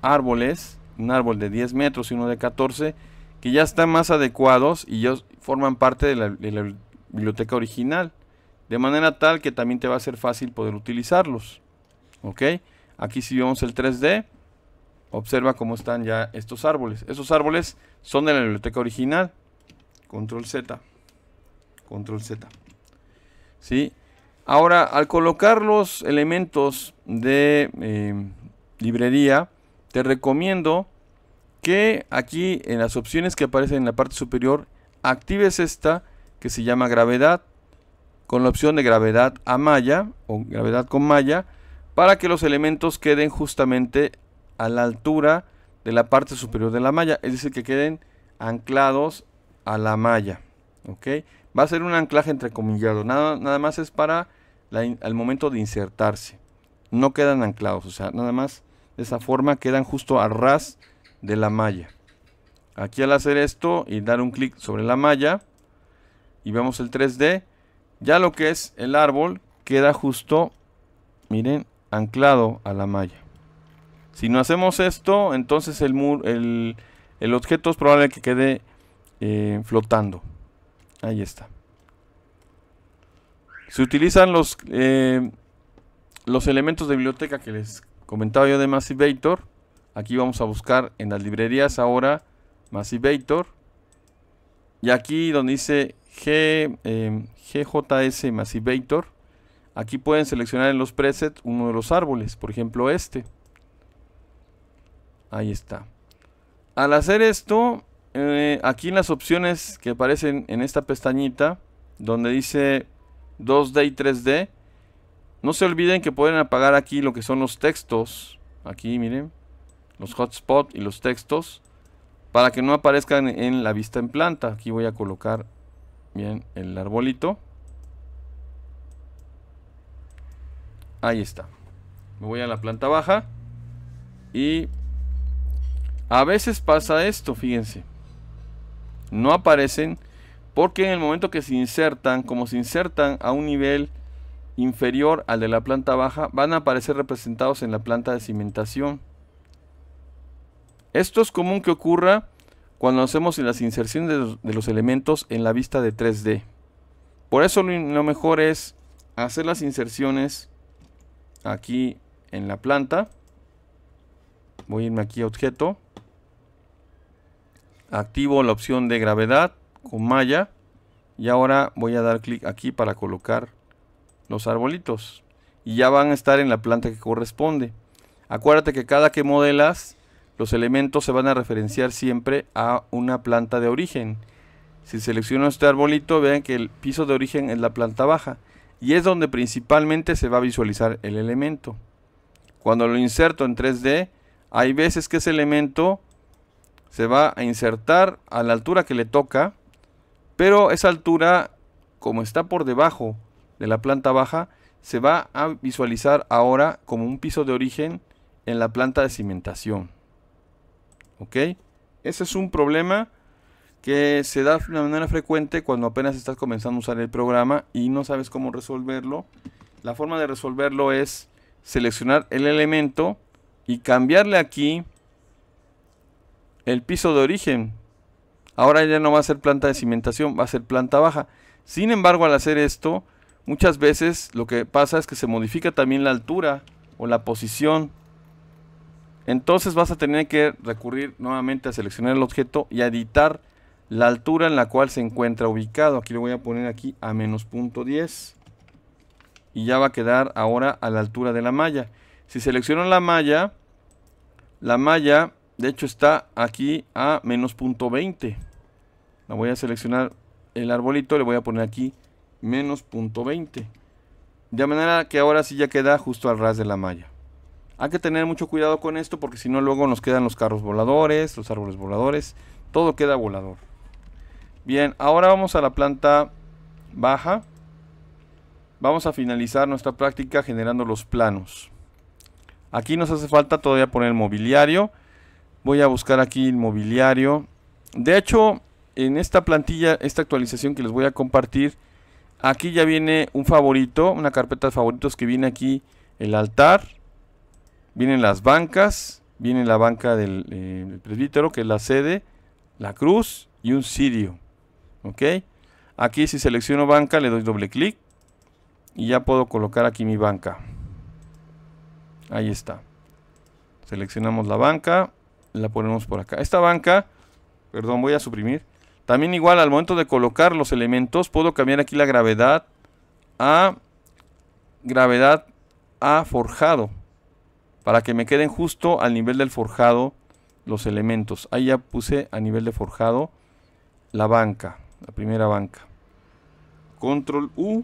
árboles un árbol de 10 metros y uno de 14, que ya están más adecuados y ya forman parte de la, biblioteca original, de manera tal que también te va a ser fácil poder utilizarlos. ¿Ok? Aquí si vemos el 3D, observa cómo están ya estos árboles. Esos árboles son de la biblioteca original. Control Z. Control Z. ¿Sí? Ahora, al colocar los elementos de eh, librería, te recomiendo que aquí en las opciones que aparecen en la parte superior actives esta que se llama gravedad con la opción de gravedad a malla o gravedad con malla para que los elementos queden justamente a la altura de la parte superior de la malla es decir que queden anclados a la malla ok va a ser un anclaje entrecomillado nada, nada más es para el momento de insertarse no quedan anclados o sea nada más de esa forma quedan justo a ras de la malla. Aquí al hacer esto y dar un clic sobre la malla y vemos el 3D, ya lo que es el árbol queda justo, miren, anclado a la malla. Si no hacemos esto, entonces el, el, objeto es probable que quede eh, flotando. Ahí está. Se utilizan los, eh, los elementos de biblioteca que les Comentaba yo de Massivator. Aquí vamos a buscar en las librerías ahora Massivator. Y aquí donde dice G, eh, em, GJS Massivator, aquí pueden seleccionar en los presets uno de los árboles, por ejemplo este. Ahí está. Al hacer esto, eh, aquí en las opciones que aparecen en esta pestañita, donde dice 2D y 3D, no se olviden que pueden apagar aquí lo que son los textos. Aquí, miren. Los hotspots y los textos. Para que no aparezcan en la vista en planta. Aquí voy a colocar bien el arbolito. Ahí está. Me voy a la planta baja. Y a veces pasa esto, fíjense. No aparecen porque en el momento que se insertan, como se insertan a un nivel inferior al de la planta baja van a aparecer representados en la planta de cimentación. Esto es común que ocurra cuando hacemos las inserciones de los elementos en la vista de 3D. Por eso lo mejor es hacer las inserciones aquí en la planta. Voy a irme aquí a objeto. Activo la opción de gravedad con malla. Y ahora voy a dar clic aquí para colocar los arbolitos y ya van a estar en la planta que corresponde. Acuérdate que cada que modelas, los elementos se van a referenciar siempre a una planta de origen. Si selecciono este arbolito, vean que el piso de origen es la planta baja y es donde principalmente se va a visualizar el elemento. Cuando lo inserto en 3D, hay veces que ese elemento se va a insertar a la altura que le toca, pero esa altura, como está por debajo de la planta baja se va a visualizar ahora como un piso de origen en la planta de cimentación. ¿Ok? Ese es un problema que se da de una manera frecuente cuando apenas estás comenzando a usar el programa y no sabes cómo resolverlo. La forma de resolverlo es seleccionar el elemento y cambiarle aquí el piso de origen. Ahora ya no va a ser planta de cimentación, va a ser planta baja. Sin embargo, al hacer esto, Muchas veces lo que pasa es que se modifica también la altura o la posición. Entonces vas a tener que recurrir nuevamente a seleccionar el objeto y a editar la altura en la cual se encuentra ubicado. Aquí le voy a poner aquí a menos punto 10 y ya va a quedar ahora a la altura de la malla. Si selecciono la malla, la malla de hecho está aquí a menos punto 20. La voy a seleccionar el arbolito, le voy a poner aquí menos .20. De manera que ahora sí ya queda justo al ras de la malla. Hay que tener mucho cuidado con esto porque si no luego nos quedan los carros voladores, los árboles voladores, todo queda volador. Bien, ahora vamos a la planta baja. Vamos a finalizar nuestra práctica generando los planos. Aquí nos hace falta todavía poner mobiliario. Voy a buscar aquí el mobiliario. De hecho, en esta plantilla, esta actualización que les voy a compartir, Aquí ya viene un favorito, una carpeta de favoritos que viene aquí el altar. Vienen las bancas, viene la banca eh, del presbítero, que es la sede, la cruz y un cirio. ¿Ok? Aquí si selecciono banca le doy doble clic y ya puedo colocar aquí mi banca. Ahí está. Seleccionamos la banca, la ponemos por acá. Esta banca, perdón, voy a suprimir. También igual al momento de colocar los elementos puedo cambiar aquí la gravedad a gravedad a forjado para que me queden justo al nivel del forjado los elementos. Ahí ya puse a nivel de forjado la banca, la primera banca. Control U.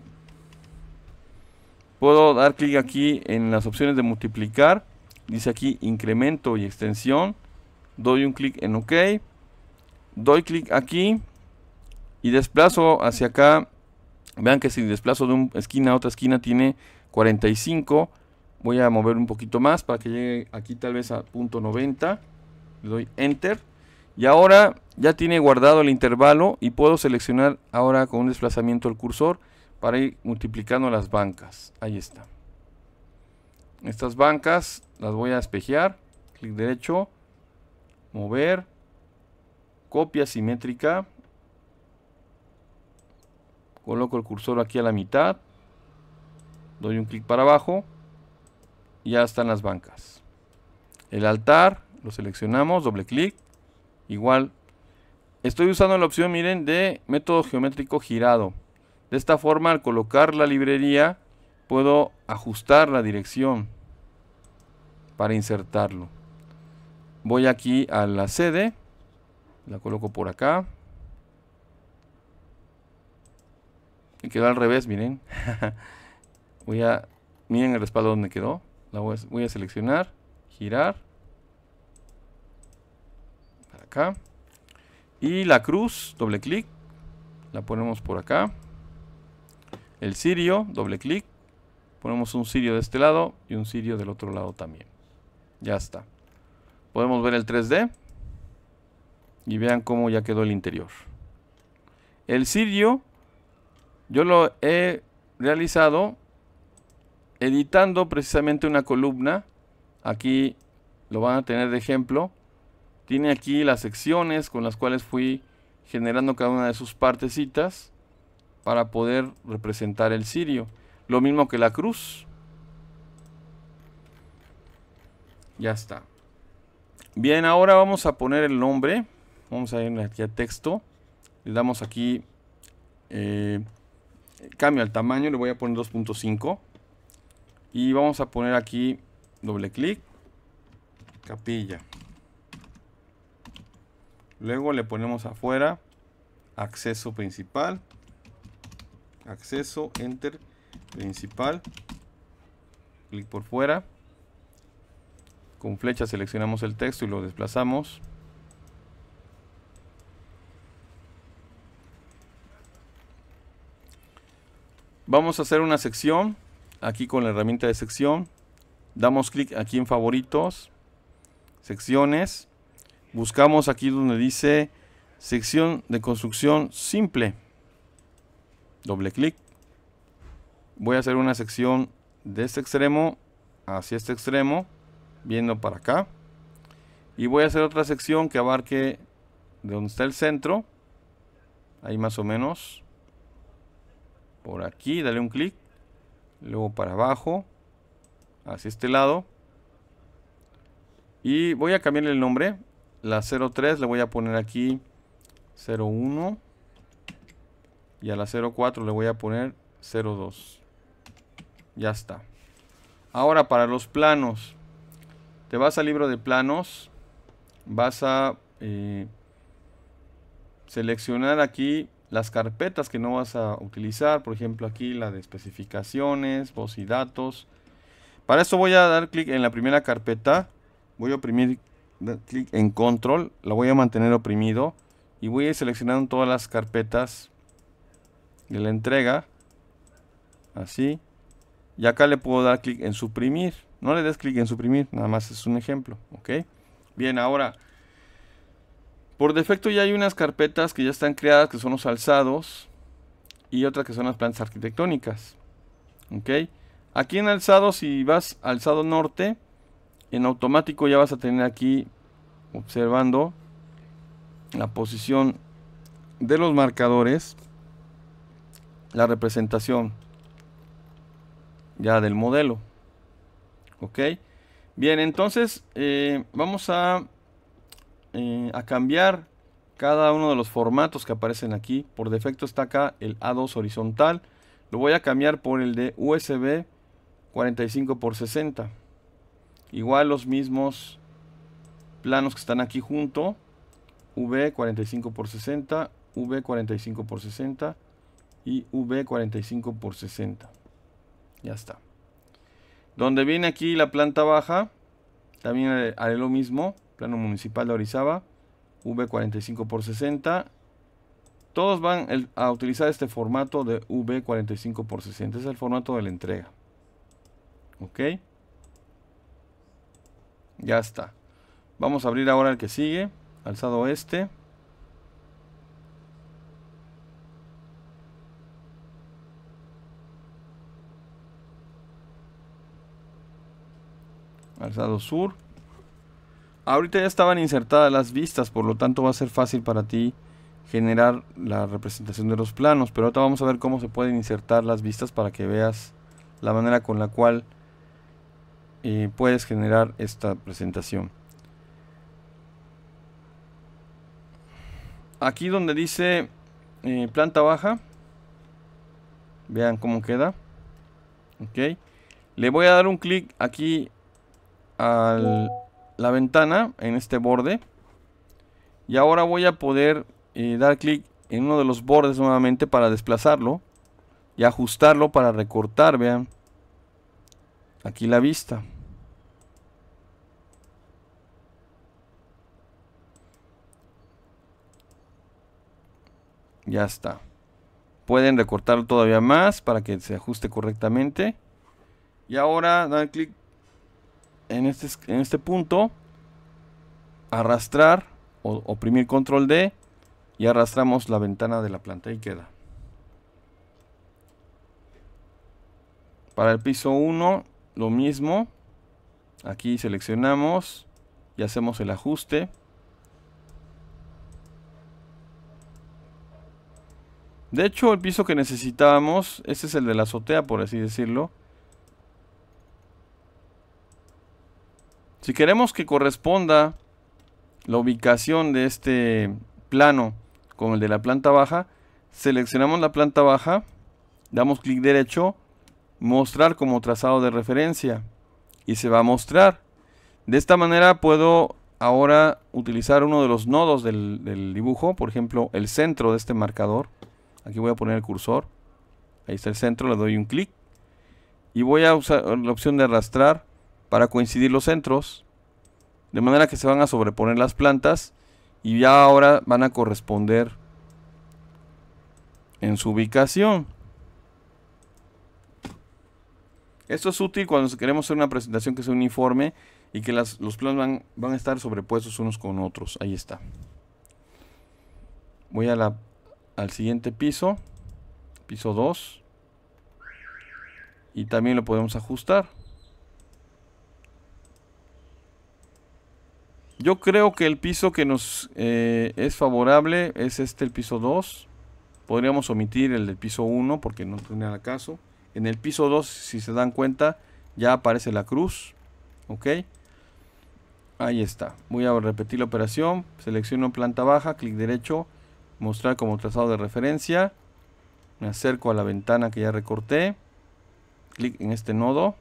Puedo dar clic aquí en las opciones de multiplicar. Dice aquí incremento y extensión. Doy un clic en OK doy clic aquí y desplazo hacia acá. Vean que si desplazo de una esquina a otra esquina tiene 45. Voy a mover un poquito más para que llegue aquí tal vez a punto 90. Le doy Enter. Y ahora ya tiene guardado el intervalo y puedo seleccionar ahora con un desplazamiento el cursor para ir multiplicando las bancas. Ahí está. Estas bancas las voy a espejear. Clic derecho. Mover copia simétrica. Coloco el cursor aquí a la mitad. Doy un clic para abajo. Y ya están las bancas. El altar lo seleccionamos, doble clic. Igual. Estoy usando la opción, miren, de método geométrico girado. De esta forma, al colocar la librería, puedo ajustar la dirección para insertarlo. Voy aquí a la sede la coloco por acá. Y quedó al revés, miren. [laughs] voy a... Miren el respaldo donde quedó. La voy a, voy a seleccionar, girar. Para acá. Y la cruz, doble clic. La ponemos por acá. El cirio, doble clic. Ponemos un cirio de este lado y un cirio del otro lado también. Ya está. Podemos ver el 3D. Y vean cómo ya quedó el interior. El cirio yo lo he realizado editando precisamente una columna. Aquí lo van a tener de ejemplo. Tiene aquí las secciones con las cuales fui generando cada una de sus partecitas para poder representar el cirio. Lo mismo que la cruz. Ya está. Bien, ahora vamos a poner el nombre. Vamos a ir aquí a texto. Le damos aquí. Eh, cambio al tamaño. Le voy a poner 2.5. Y vamos a poner aquí. Doble clic. Capilla. Luego le ponemos afuera. Acceso principal. Acceso. Enter. Principal. Clic por fuera. Con flecha seleccionamos el texto y lo desplazamos. Vamos a hacer una sección. Aquí con la herramienta de sección. Damos clic aquí en favoritos. Secciones. Buscamos aquí donde dice sección de construcción simple. Doble clic. Voy a hacer una sección de este extremo hacia este extremo. Viendo para acá. Y voy a hacer otra sección que abarque de donde está el centro. Ahí más o menos por aquí, dale un clic, luego para abajo, hacia este lado. Y voy a cambiarle el nombre, la 03 le voy a poner aquí 01 y a la 04 le voy a poner 02. Ya está. Ahora para los planos, te vas al libro de planos, vas a eh, seleccionar aquí las carpetas que no vas a utilizar, por ejemplo aquí la de especificaciones, voz y datos. Para eso voy a dar clic en la primera carpeta, voy a oprimir clic en control, la voy a mantener oprimido y voy a ir seleccionando todas las carpetas de la entrega, así. Y acá le puedo dar clic en suprimir, no le des clic en suprimir, nada más es un ejemplo, ¿ok? Bien, ahora por defecto ya hay unas carpetas que ya están creadas, que son los alzados, y otras que son las plantas arquitectónicas. ¿Ok? Aquí en alzado, si vas alzado norte, en automático ya vas a tener aquí, observando, la posición de los marcadores, la representación ya del modelo. ¿Ok? Bien, entonces eh, vamos a eh, a cambiar cada uno de los formatos que aparecen aquí. Por defecto está acá el A2 horizontal. Lo voy a cambiar por el de USB 45x60. Igual los mismos planos que están aquí junto. V 45x60, V 45x60 y V 45x60. Ya está. Donde viene aquí la planta baja, también haré lo mismo. Plano municipal de Orizaba, V45 por 60. Todos van a utilizar este formato de V45 por 60. Es el formato de la entrega. Ok. Ya está. Vamos a abrir ahora el que sigue. Alzado este. Alzado sur. Ahorita ya estaban insertadas las vistas, por lo tanto va a ser fácil para ti generar la representación de los planos. Pero ahorita vamos a ver cómo se pueden insertar las vistas para que veas la manera con la cual eh, puedes generar esta presentación. Aquí donde dice eh, planta baja, vean cómo queda. Ok, le voy a dar un clic aquí al la ventana en este borde y ahora voy a poder eh, dar clic en uno de los bordes nuevamente para desplazarlo y ajustarlo para recortar vean aquí la vista ya está pueden recortarlo todavía más para que se ajuste correctamente y ahora dan clic este, en este, punto, arrastrar o oprimir control D y arrastramos la ventana de la planta y queda. Para el piso 1, lo mismo. Aquí seleccionamos y hacemos el ajuste. De hecho, el piso que necesitábamos, este es el de la azotea, por así decirlo. Si queremos que corresponda la ubicación de este plano con el de la planta baja, seleccionamos la planta baja, damos clic derecho, mostrar como trazado de referencia y se va a mostrar. De esta manera puedo ahora utilizar uno de los nodos del, dibujo, por ejemplo el centro de este marcador. Aquí voy a poner el cursor, ahí está el centro, le doy un clic y voy a usar la opción de arrastrar para coincidir los centros. De manera que se van a sobreponer las plantas y ya ahora van a corresponder en su ubicación. Esto es útil cuando queremos hacer una presentación que sea uniforme y que los planos van, a estar sobrepuestos unos con otros. Ahí está. Voy a la, al siguiente piso, piso 2. Y también lo podemos ajustar. Yo creo que el piso que nos eh, es favorable es este, el piso 2. Podríamos omitir el del piso 1 porque no tiene nada caso. En el piso 2, si se dan cuenta, ya aparece la cruz. Ok. Ahí está. Voy a repetir la operación. Selecciono planta baja, clic derecho, mostrar como trazado de referencia. Me acerco a la ventana que ya recorté. Clic en este nodo.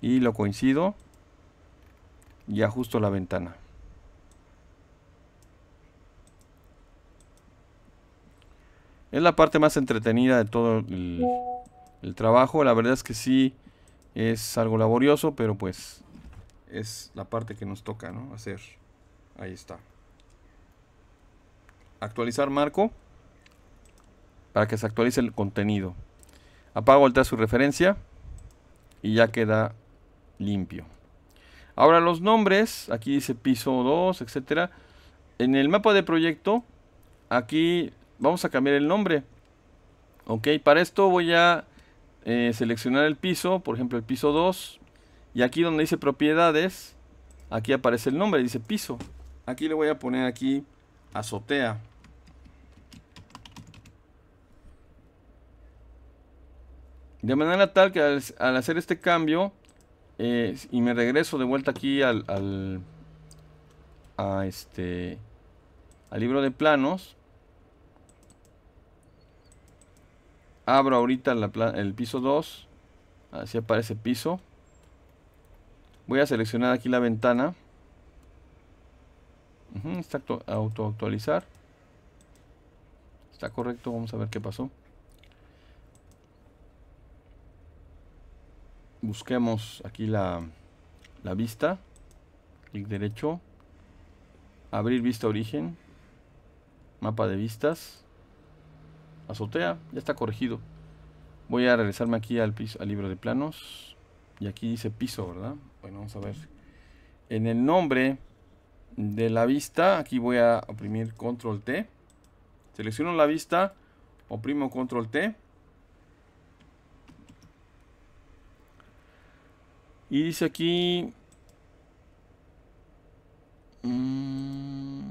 Y lo coincido y ajusto la ventana. Es la parte más entretenida de todo el, trabajo. La verdad es que sí es algo laborioso, pero pues es la parte que nos toca ¿no? hacer. Ahí está. Actualizar marco para que se actualice el contenido. Apago el trazo referencia y ya queda limpio. Ahora los nombres, aquí dice piso 2, etcétera. En el mapa de proyecto, aquí vamos a cambiar el nombre. Ok, para esto voy a eh, seleccionar el piso, por ejemplo el piso 2. Y aquí donde dice propiedades, aquí aparece el nombre, dice piso. Aquí le voy a poner aquí azotea. De manera tal que al hacer este cambio, eh, y me regreso de vuelta aquí al, a este, al libro de planos. Abro ahorita el piso 2. Así aparece piso. Voy a seleccionar aquí la ventana. Autoactualizar. está actualizar. Está correcto, vamos a ver qué pasó. busquemos aquí la, vista, clic derecho, abrir vista origen, mapa de vistas, azotea, ya está corregido. Voy a regresarme aquí al, piso, al libro de planos y aquí dice piso, ¿verdad? Bueno, vamos a ver. En el nombre de la vista, aquí voy a oprimir control T, selecciono la vista, oprimo control T Y dice aquí... y mm,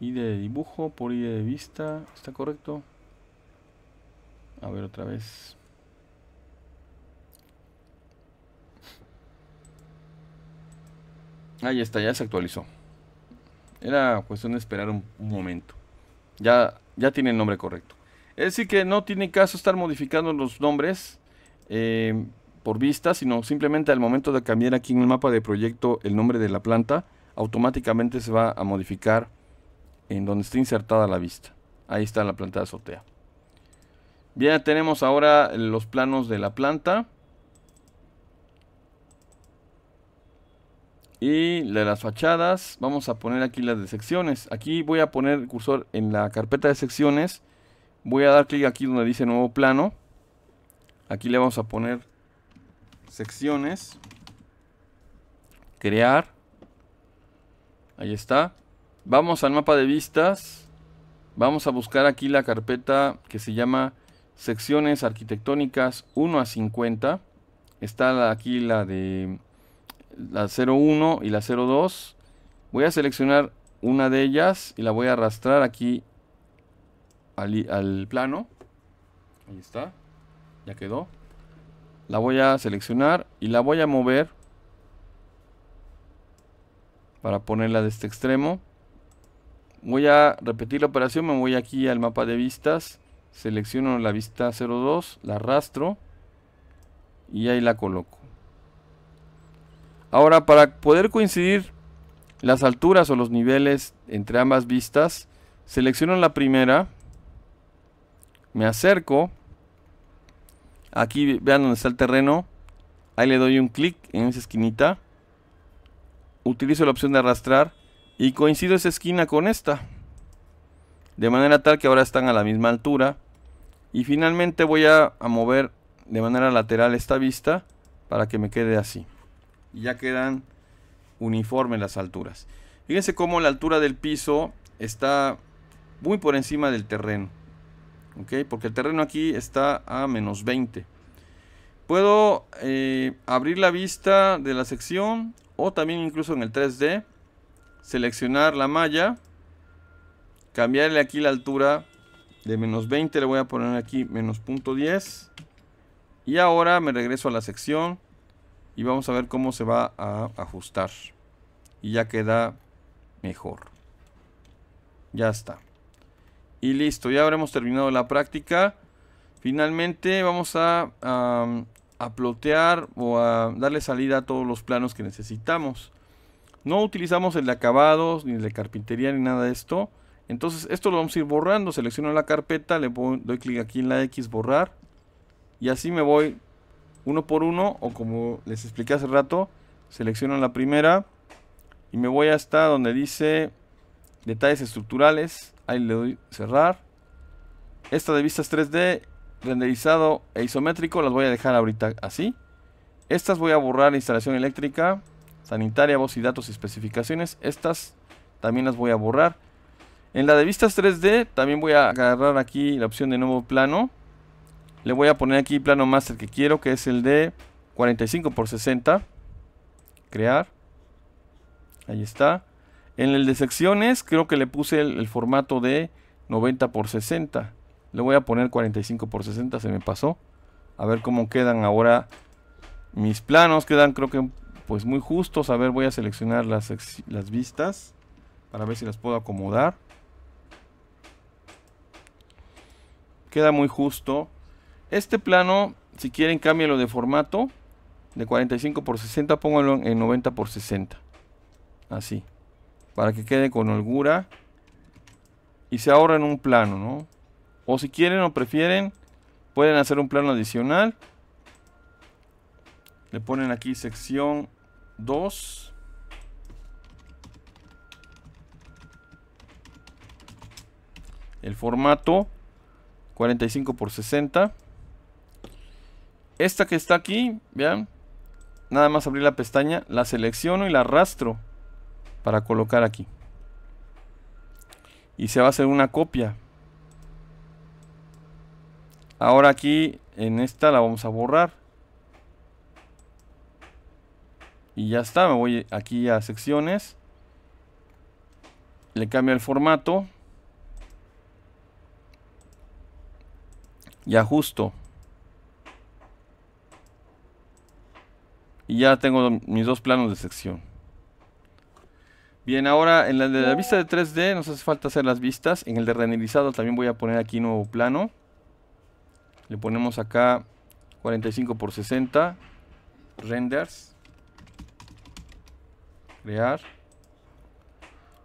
de dibujo por ID de vista. ¿Está correcto? A ver otra vez. Ahí está, ya se actualizó. Era cuestión de esperar un, momento. Ya, ya tiene el nombre correcto. Es decir que no tiene caso estar modificando los nombres. Eh, por vista, sino simplemente al momento de cambiar aquí en el mapa de proyecto el nombre de la planta, automáticamente se va a modificar en donde está insertada la vista. Ahí está la planta de azotea. Bien, tenemos ahora los planos de la planta. Y de las fachadas, vamos a poner aquí las de secciones. Aquí voy a poner el cursor en la carpeta de secciones. Voy a dar clic aquí donde dice nuevo plano. Aquí le vamos a poner secciones, crear, ahí está. Vamos al mapa de vistas, vamos a buscar aquí la carpeta que se llama secciones arquitectónicas 1 a 50. Está aquí la de la 01 y la 02. Voy a seleccionar una de ellas y la voy a arrastrar aquí al, plano. Ahí está. Ya quedó. La voy a seleccionar y la voy a mover para ponerla de este extremo. Voy a repetir la operación, me voy aquí al mapa de vistas, selecciono la vista 02, la arrastro y ahí la coloco. Ahora, para poder coincidir las alturas o los niveles entre ambas vistas, selecciono la primera, me acerco Aquí vean dónde está el terreno. Ahí le doy un clic en esa esquinita. Utilizo la opción de arrastrar. Y coincido esa esquina con esta. De manera tal que ahora están a la misma altura. Y finalmente voy a, a mover de manera lateral esta vista. Para que me quede así. Y ya quedan uniformes las alturas. Fíjense cómo la altura del piso está muy por encima del terreno. Porque el terreno aquí está a menos 20. Puedo eh, abrir la vista de la sección o también incluso en el 3D, seleccionar la malla, cambiarle aquí la altura de menos 20, le voy a poner aquí menos punto 10. Y ahora me regreso a la sección y vamos a ver cómo se va a ajustar. Y ya queda mejor. Ya está. Y listo, ya habremos terminado la práctica. Finalmente vamos a, a, plotear o a darle salida a todos los planos que necesitamos. No utilizamos el de acabados, ni el de carpintería, ni nada de esto. Entonces esto lo vamos a ir borrando. Selecciono la carpeta, le doy clic aquí en la X, borrar. Y así me voy uno por uno, o como les expliqué hace rato, selecciono la primera. Y me voy hasta donde dice Detalles estructurales. Ahí le doy cerrar. Esta de vistas 3D, renderizado e isométrico, las voy a dejar ahorita así. Estas voy a borrar instalación eléctrica, sanitaria, voz y datos y especificaciones. Estas también las voy a borrar. En la de vistas 3D también voy a agarrar aquí la opción de nuevo plano. Le voy a poner aquí plano master que quiero, que es el de 45 por 60. Crear. Ahí está. En el de secciones creo que le puse el, formato de 90 x 60. Le voy a poner 45 x 60, se me pasó. A ver cómo quedan ahora mis planos. Quedan creo que pues muy justos. A ver, voy a seleccionar las, vistas para ver si las puedo acomodar. Queda muy justo. Este plano, si quieren, cámbialo de formato. De 45 x 60, póngalo en 90 x 60. Así para que quede con holgura y se en un plano, ¿no? O si quieren o prefieren, pueden hacer un plano adicional. Le ponen aquí sección 2. El formato 45 por 60. Esta que está aquí, vean, nada más abrir la pestaña, la selecciono y la arrastro para colocar aquí y se va a hacer una copia ahora aquí en esta la vamos a borrar y ya está me voy aquí a secciones le cambio el formato y ajusto y ya tengo mis dos planos de sección Bien, ahora en la de la vista de 3D nos hace falta hacer las vistas. En el de renderizado también voy a poner aquí nuevo plano. Le ponemos acá 45 por 60 renders crear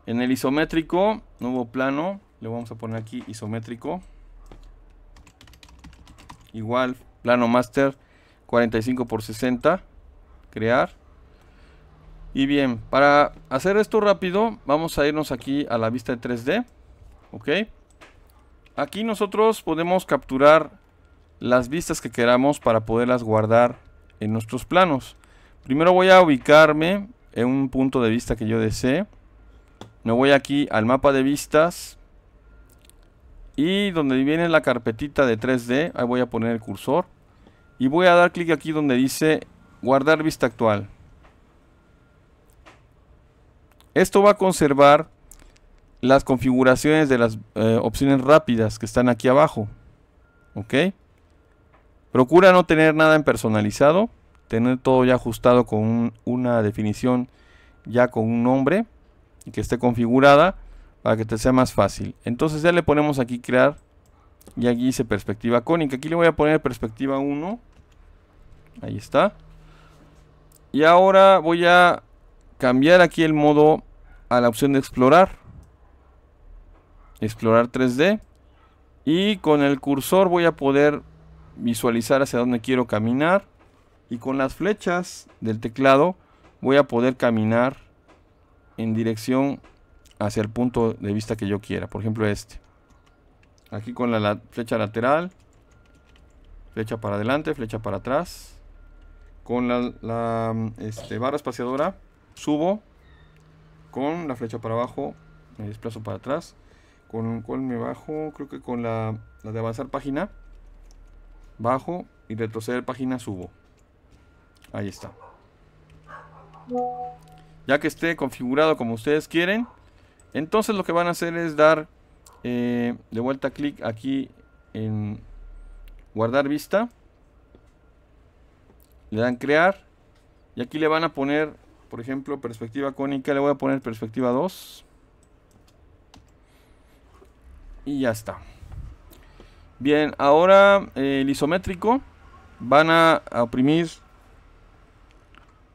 en el isométrico nuevo plano le vamos a poner aquí isométrico igual plano master 45 por 60 crear y bien, para hacer esto rápido, vamos a irnos aquí a la vista de 3D. Ok. Aquí nosotros podemos capturar las vistas que queramos para poderlas guardar en nuestros planos. Primero voy a ubicarme en un punto de vista que yo desee. Me voy aquí al mapa de vistas. Y donde viene la carpetita de 3D, ahí voy a poner el cursor. Y voy a dar clic aquí donde dice guardar vista actual. Esto va a conservar las configuraciones de las eh, opciones rápidas que están aquí abajo. ¿Ok? Procura no tener nada en personalizado, tener todo ya ajustado con una definición ya con un nombre y que esté configurada para que te sea más fácil. Entonces ya le ponemos aquí crear y aquí dice perspectiva cónica. Aquí le voy a poner perspectiva 1. Ahí está. Y ahora voy a cambiar aquí el modo a la opción de explorar. Explorar 3D. Y con el cursor voy a poder visualizar hacia dónde quiero caminar. Y con las flechas del teclado voy a poder caminar en dirección hacia el punto de vista que yo quiera. Por ejemplo este. Aquí con la, flecha lateral. Flecha para adelante, flecha para atrás. Con la, este, barra espaciadora subo con la flecha para abajo, me desplazo para atrás, con cual me bajo, creo que con la, de avanzar página, bajo y retroceder página subo. Ahí está. Ya que esté configurado como ustedes quieren, entonces lo que van a hacer es dar eh, de vuelta clic aquí en guardar vista. Le dan crear y aquí le van a poner por ejemplo, perspectiva cónica, le voy a poner perspectiva 2. Y ya está. Bien, ahora eh, el isométrico. Van a oprimir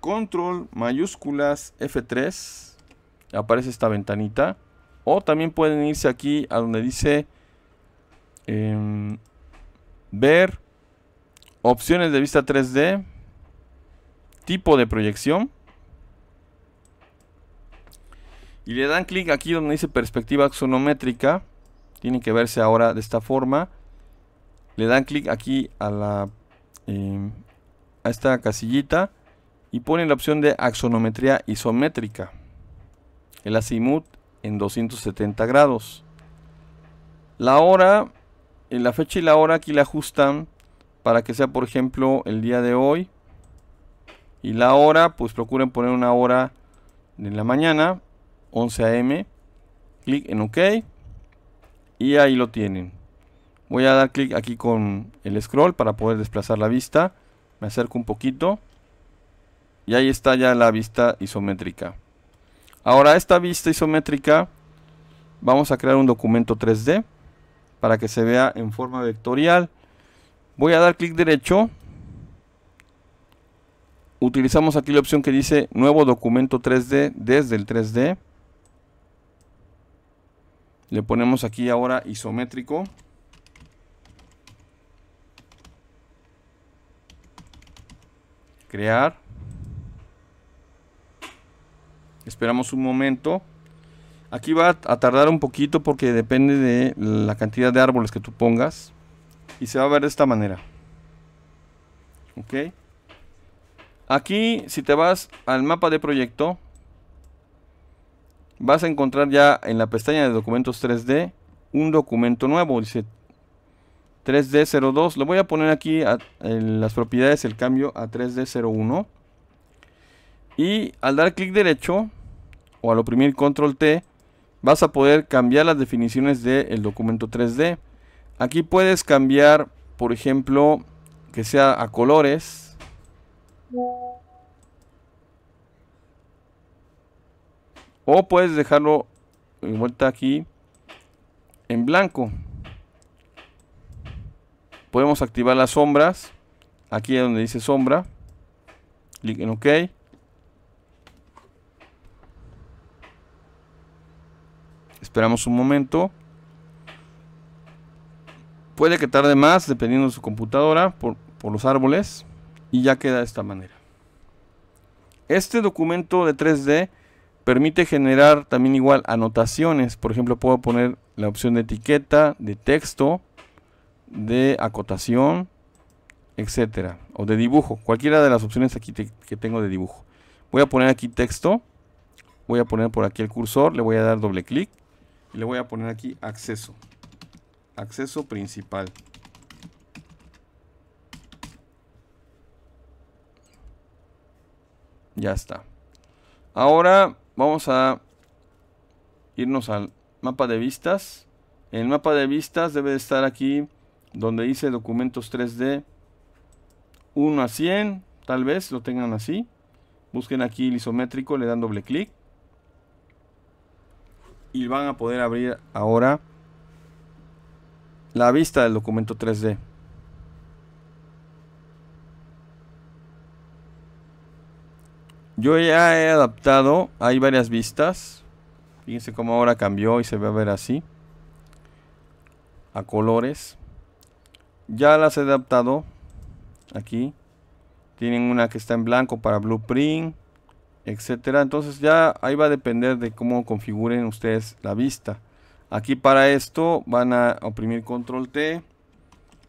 control mayúsculas F3. Aparece esta ventanita. O también pueden irse aquí a donde dice em, ver opciones de vista 3D, tipo de proyección y le dan clic aquí donde dice perspectiva axonométrica tiene que verse ahora de esta forma le dan clic aquí a la em, a esta casillita y ponen la opción de axonometría isométrica el azimut en 270 grados la hora eh, la fecha y la hora aquí la ajustan para que sea por ejemplo el día de hoy y la hora pues procuren poner una hora en la mañana 11 a.m. Clic en OK. Y ahí lo tienen. Voy a dar clic aquí con el scroll para poder desplazar la vista. Me acerco un poquito. Y ahí está ya la vista isométrica. Ahora esta vista isométrica vamos a crear un documento 3D para que se vea en forma vectorial. Voy a dar clic derecho. Utilizamos aquí la opción que dice nuevo documento 3D desde el 3D. Le ponemos aquí ahora isométrico. Crear. Esperamos un momento. Aquí va a tardar un poquito porque depende de la cantidad de árboles que tú pongas. Y se va a ver de esta manera. Ok. Aquí, si te vas al mapa de proyecto, vas a encontrar ya en la pestaña de documentos 3D un documento nuevo, dice 3D02. Le voy a poner aquí en las propiedades, el cambio a 3D01. Y al dar clic derecho o al oprimir control T, vas a poder cambiar las definiciones del documento 3D. Aquí puedes cambiar, por ejemplo, que sea a colores. O puedes dejarlo en vuelta aquí en blanco. Podemos activar las sombras. Aquí donde dice sombra. Clic en OK. Esperamos un momento. Puede que tarde más dependiendo de su computadora por, por los árboles. Y ya queda de esta manera. Este documento de 3D Permite generar también igual anotaciones. Por ejemplo, puedo poner la opción de etiqueta, de texto, de acotación, etcétera, o de dibujo, cualquiera de las opciones aquí que tengo de dibujo. Voy a poner aquí texto, voy a poner por aquí el cursor, le voy a dar doble clic y le voy a poner aquí acceso, acceso principal. Ya está. Ahora vamos a irnos al mapa de vistas. El mapa de vistas debe de estar aquí donde dice documentos 3D 1 a 100, tal vez lo tengan así. Busquen aquí el isométrico, le dan doble clic. Y van a poder abrir ahora la vista del documento 3D. Yo ya he adaptado, hay varias vistas. Fíjense cómo ahora cambió y se ve a ver así. A colores. Ya las he adaptado. Aquí. Tienen una que está en blanco para blueprint, etcétera. Entonces ya ahí va a depender de cómo configuren ustedes la vista. Aquí para esto van a oprimir control T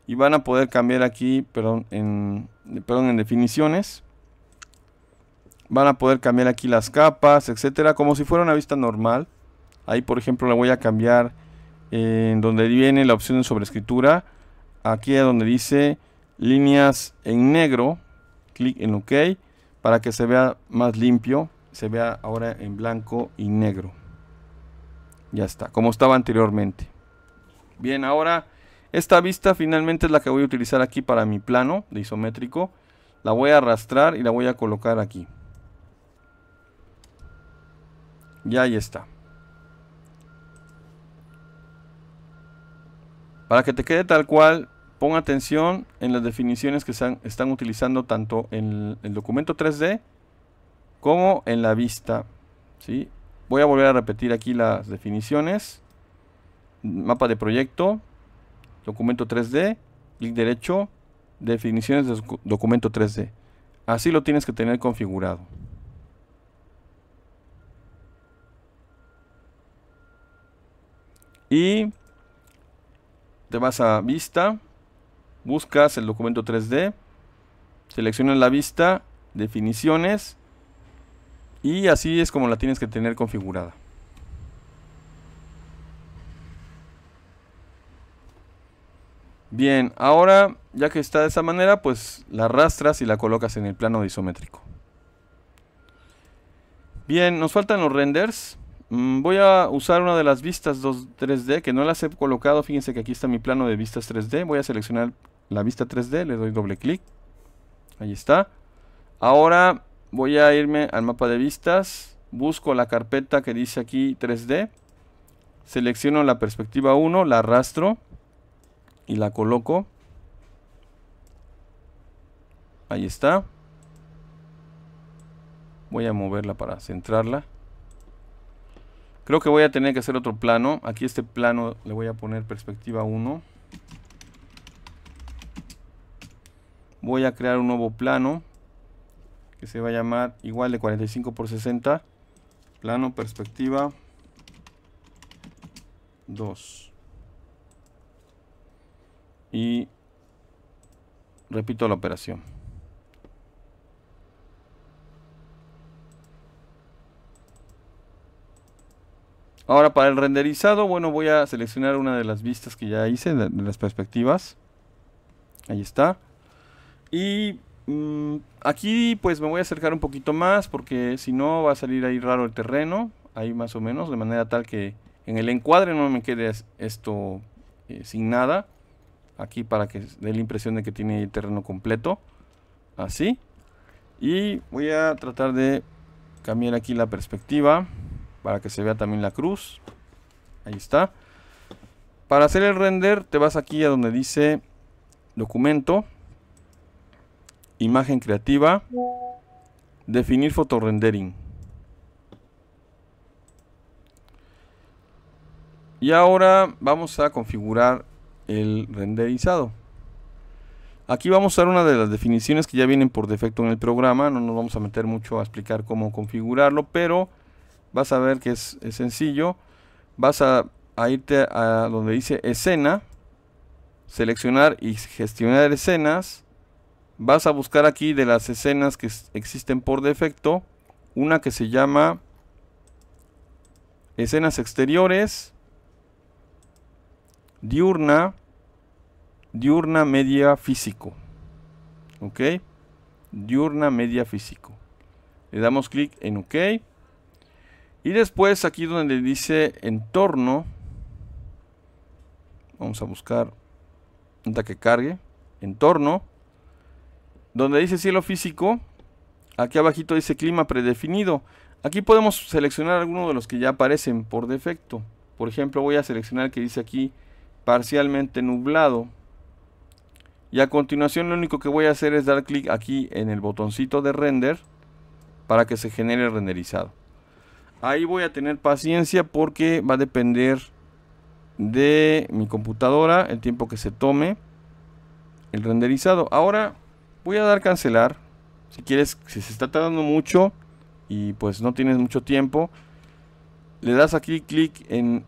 y van a poder cambiar aquí, perdón, en, perdón, en definiciones Van a poder cambiar aquí las capas, etcétera, como si fuera una vista normal. Ahí, por ejemplo, la voy a cambiar en donde viene la opción de sobreescritura. Aquí es donde dice líneas en negro. Clic en OK para que se vea más limpio. Se vea ahora en blanco y negro. Ya está, como estaba anteriormente. Bien, ahora esta vista finalmente es la que voy a utilizar aquí para mi plano de isométrico. La voy a arrastrar y la voy a colocar aquí ya ahí está. Para que te quede tal cual, pon atención en las definiciones que están, utilizando tanto en el documento 3D como en la vista. ¿sí? Voy a volver a repetir aquí las definiciones. Mapa de proyecto, documento 3D, clic derecho, definiciones de documento 3D. Así lo tienes que tener configurado. y te vas a vista, buscas el documento 3D, seleccionas la vista, definiciones y así es como la tienes que tener configurada. Bien, ahora ya que está de esa manera, pues la arrastras y la colocas en el plano isométrico. Bien, nos faltan los renders. Mm, voy a usar una de las vistas 3D que no las he colocado. Fíjense que aquí está mi plano de vistas 3D. Voy a seleccionar la vista 3D, le doy doble clic. Ahí está. Ahora voy a irme al mapa de vistas. Busco la carpeta que dice aquí 3D. Selecciono la perspectiva 1, la arrastro y la coloco. Ahí está. Voy a moverla para centrarla. Creo que voy a tener que hacer otro plano. Aquí este plano le voy a poner perspectiva 1. Voy a crear un nuevo plano que se va a llamar igual de 45 por 60. Plano perspectiva 2. Y repito la operación. Ahora para el renderizado, bueno, voy a seleccionar una de las vistas que ya hice, de, las perspectivas. Ahí está. Y mm, aquí pues me voy a acercar un poquito más porque si no va a salir ahí raro el terreno. Ahí más o menos, de manera tal que en el encuadre no me quede esto eh, sin nada. Aquí para que dé la impresión de que tiene el terreno completo. Así. Y voy a tratar de cambiar aquí la perspectiva para que se vea también la cruz. Ahí está. Para hacer el render te vas aquí a donde dice documento, imagen creativa, definir fotorendering. Y ahora vamos a configurar el renderizado. Aquí vamos a usar una de las definiciones que ya vienen por defecto en el programa. No nos vamos a meter mucho a explicar cómo configurarlo, pero vas a ver que es, sencillo. Vas a, a, irte a donde dice escena, seleccionar y gestionar escenas. Vas a buscar aquí de las escenas que existen por defecto, una que se llama escenas exteriores, diurna, diurna media físico. ¿Ok? Diurna media físico. Le damos clic en OK. Y después aquí donde dice entorno, vamos a buscar hasta que cargue, entorno, donde dice cielo físico, aquí abajito dice clima predefinido. Aquí podemos seleccionar alguno de los que ya aparecen por defecto. Por ejemplo, voy a seleccionar el que dice aquí parcialmente nublado. Y a continuación lo único que voy a hacer es dar clic aquí en el botoncito de render para que se genere renderizado. Ahí voy a tener paciencia porque va a depender de mi computadora, el tiempo que se tome el renderizado. Ahora voy a dar cancelar. Si quieres, si se está tardando mucho y pues no tienes mucho tiempo, le das aquí clic en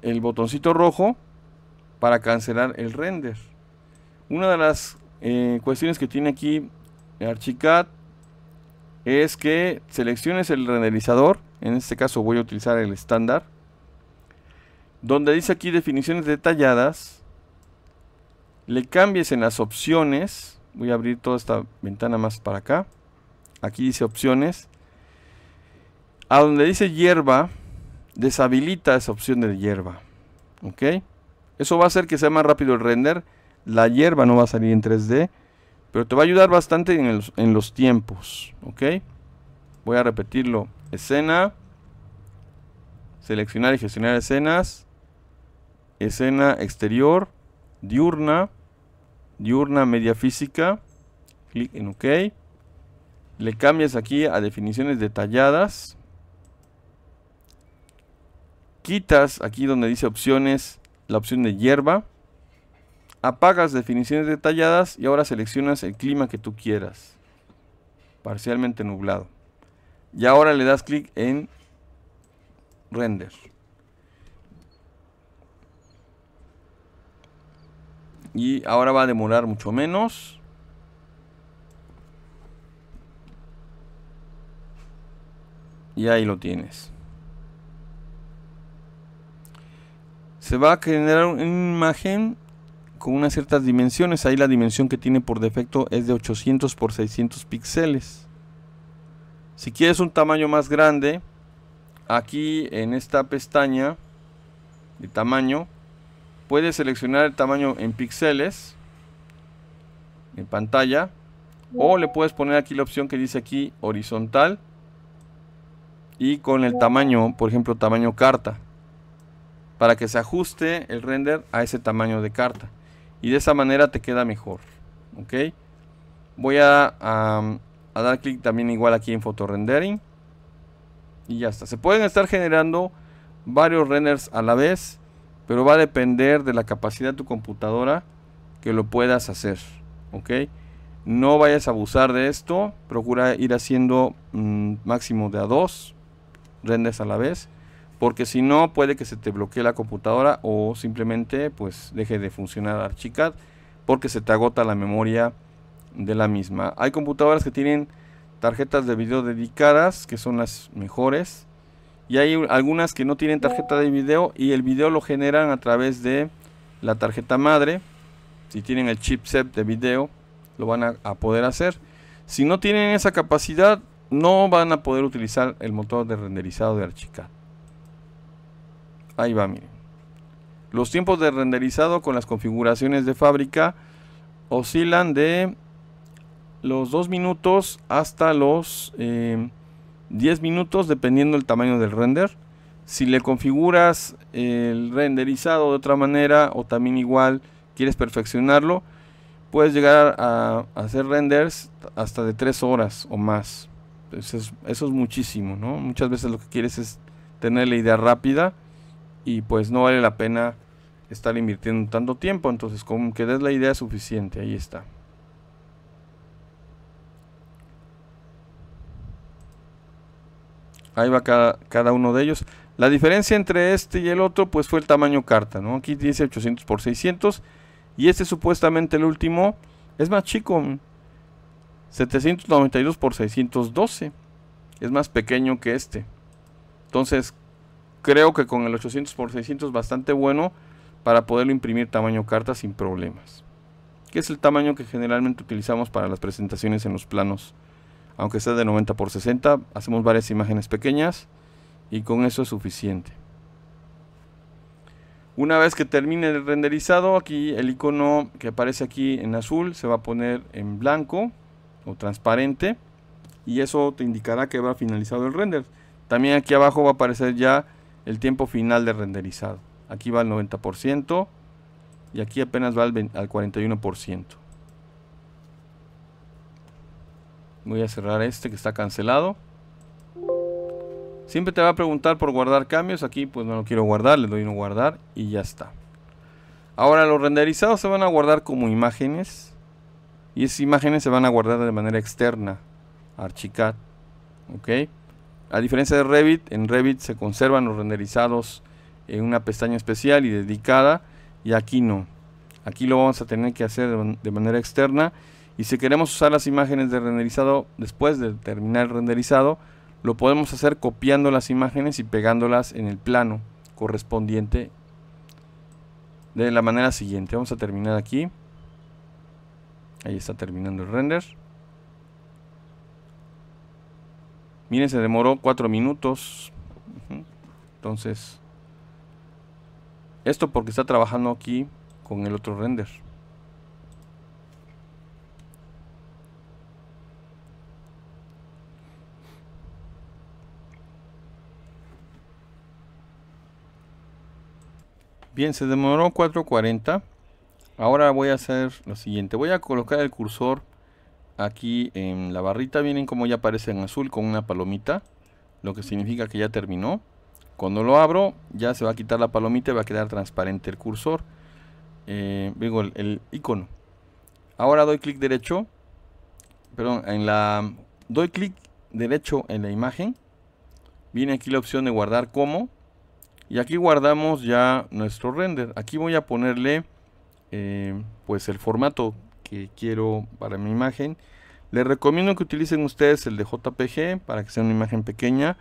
el botoncito rojo para cancelar el render. Una de las eh, cuestiones que tiene aquí Archicad es que selecciones el renderizador en este caso voy a utilizar el estándar, donde dice aquí definiciones detalladas, le cambies en las opciones, voy a abrir toda esta ventana más para acá, aquí dice opciones, a donde dice hierba, deshabilita esa opción de hierba, ¿ok? Eso va a hacer que sea más rápido el render, la hierba no va a salir en 3D, pero te va a ayudar bastante en, en los tiempos, ¿ok? Voy a repetirlo escena, seleccionar y gestionar escenas, escena exterior, diurna, diurna media física, clic en OK, le cambias aquí a definiciones detalladas, quitas aquí donde dice opciones la opción de hierba, apagas definiciones detalladas y ahora seleccionas el clima que tú quieras, parcialmente nublado. Y ahora le das clic en render. Y ahora va a demorar mucho menos. Y ahí lo tienes. Se va a generar una imagen con unas ciertas dimensiones. Ahí la dimensión que tiene por defecto es de 800 por 600 píxeles. Si quieres un tamaño más grande, aquí en esta pestaña de tamaño, puedes seleccionar el tamaño en píxeles, en pantalla, o le puedes poner aquí la opción que dice aquí horizontal y con el tamaño, por ejemplo, tamaño carta, para que se ajuste el render a ese tamaño de carta. Y de esa manera te queda mejor. ¿Ok? Voy a a dar clic también igual aquí en Photo Rendering. Y ya está. Se pueden estar generando varios renders a la vez, pero va a depender de la capacidad de tu computadora que lo puedas hacer. ¿Ok? No vayas a abusar de esto. Procura ir haciendo mm, máximo de a dos renders a la vez. Porque si no, puede que se te bloquee la computadora o simplemente pues deje de funcionar Archicad porque se te agota la memoria de la misma. Hay computadoras que tienen tarjetas de video dedicadas, que son las mejores. Y hay algunas que no tienen tarjeta de video y el video lo generan a través de la tarjeta madre. Si tienen el chipset de video, lo van a, poder hacer. Si no tienen esa capacidad, no van a poder utilizar el motor de renderizado de Archicad. Ahí va, miren. Los tiempos de renderizado con las configuraciones de fábrica oscilan de los 2 minutos hasta los 10 eh, minutos dependiendo del tamaño del render. Si le configuras el renderizado de otra manera o también igual quieres perfeccionarlo, puedes llegar a hacer renders hasta de 3 horas o más. Eso es, muchísimo, ¿no? Muchas veces lo que quieres es tener la idea rápida y pues no vale la pena estar invirtiendo tanto tiempo. Entonces, como que des la idea suficiente, ahí está. Ahí va cada, uno de ellos. La diferencia entre este y el otro pues fue el tamaño carta, ¿no? Aquí dice 800 por 600 y este supuestamente el último es más chico, 792 por 612. Es más pequeño que este. Entonces, creo que con el 800 por 600 es bastante bueno para poderlo imprimir tamaño carta sin problemas. Que es el tamaño que generalmente utilizamos para las presentaciones en los planos aunque sea de 90 por 60, hacemos varias imágenes pequeñas y con eso es suficiente. Una vez que termine el renderizado, aquí el icono que aparece aquí en azul se va a poner en blanco o transparente y eso te indicará que habrá finalizado el render. También aquí abajo va a aparecer ya el tiempo final de renderizado. Aquí va al 90% y aquí apenas va al 41%. Voy a cerrar este que está cancelado. Siempre te va a preguntar por guardar cambios. Aquí pues no lo quiero guardar, le doy no guardar y ya está. Ahora los renderizados se van a guardar como imágenes. Y esas imágenes se van a guardar de manera externa. Archicad. ¿Ok? A diferencia de Revit, en Revit se conservan los renderizados en una pestaña especial y dedicada. Y aquí no. Aquí lo vamos a tener que hacer de manera externa. Y si queremos usar las imágenes de renderizado después de terminar el renderizado, lo podemos hacer copiando las imágenes y pegándolas en el plano correspondiente de la manera siguiente. Vamos a terminar aquí. Ahí está terminando el render. Miren, se demoró 4 minutos. Entonces, esto porque está trabajando aquí con el otro render. Bien, se demoró 4.40. Ahora voy a hacer lo siguiente. Voy a colocar el cursor aquí en la barrita. Vienen como ya aparece en azul con una palomita. Lo que significa que ya terminó. Cuando lo abro ya se va a quitar la palomita y va a quedar transparente el cursor. Eh, el, el icono. Ahora doy clic derecho. Perdón, en la... Doy clic derecho en la imagen. Viene aquí la opción de guardar como y aquí guardamos ya nuestro render aquí voy a ponerle eh, pues el formato que quiero para mi imagen les recomiendo que utilicen ustedes el de JPG para que sea una imagen pequeña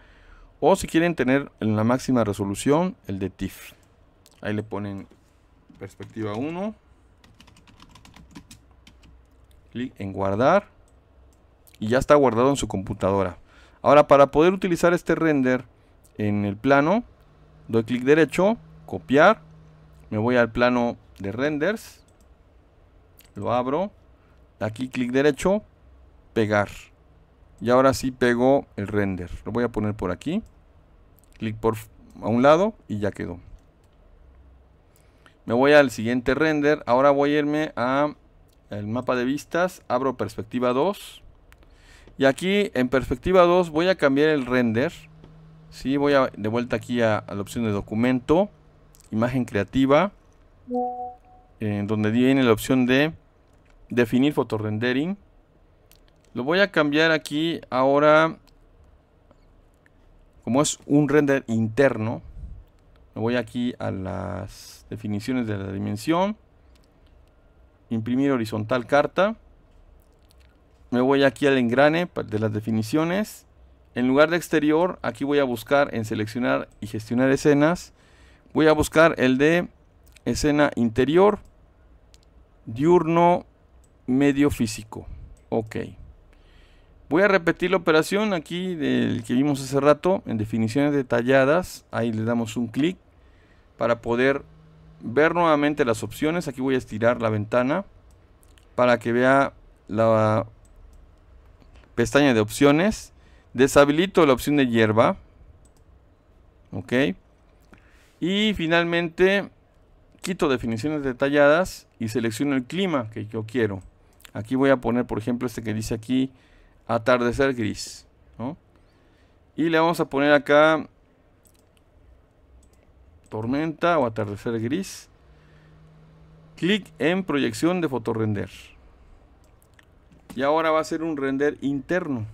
o si quieren tener en la máxima resolución el de TIFF ahí le ponen perspectiva 1 clic en guardar y ya está guardado en su computadora ahora para poder utilizar este render en el plano doy clic derecho, copiar, me voy al plano de renders, lo abro, aquí clic derecho, pegar. Y ahora sí pego el render. Lo voy a poner por aquí. Clic por a un lado y ya quedó. Me voy al siguiente render. Ahora voy a irme a el mapa de vistas. Abro perspectiva 2. Y aquí en perspectiva 2 voy a cambiar el render ¿sí? Voy de vuelta aquí a, la opción de documento, imagen creativa, en donde viene la opción de definir fotorendering. Lo voy a cambiar aquí ahora, como es un render interno, me voy aquí a las definiciones de la dimensión, imprimir horizontal carta, me voy aquí al engrane de las definiciones, en lugar de exterior, aquí voy a buscar en seleccionar y gestionar escenas. Voy a buscar el de escena interior, diurno, medio físico. Ok. Voy a repetir la operación aquí del que vimos hace rato en definiciones detalladas. Ahí le damos un clic para poder ver nuevamente las opciones. Aquí voy a estirar la ventana para que vea la pestaña de opciones Deshabilito la opción de hierba. Ok. Y finalmente quito definiciones detalladas y selecciono el clima que yo quiero. Aquí voy a poner, por ejemplo, este que dice aquí atardecer gris. Y le vamos a poner acá tormenta o atardecer gris. Clic en proyección de fotorrender. Y ahora va a ser un render interno.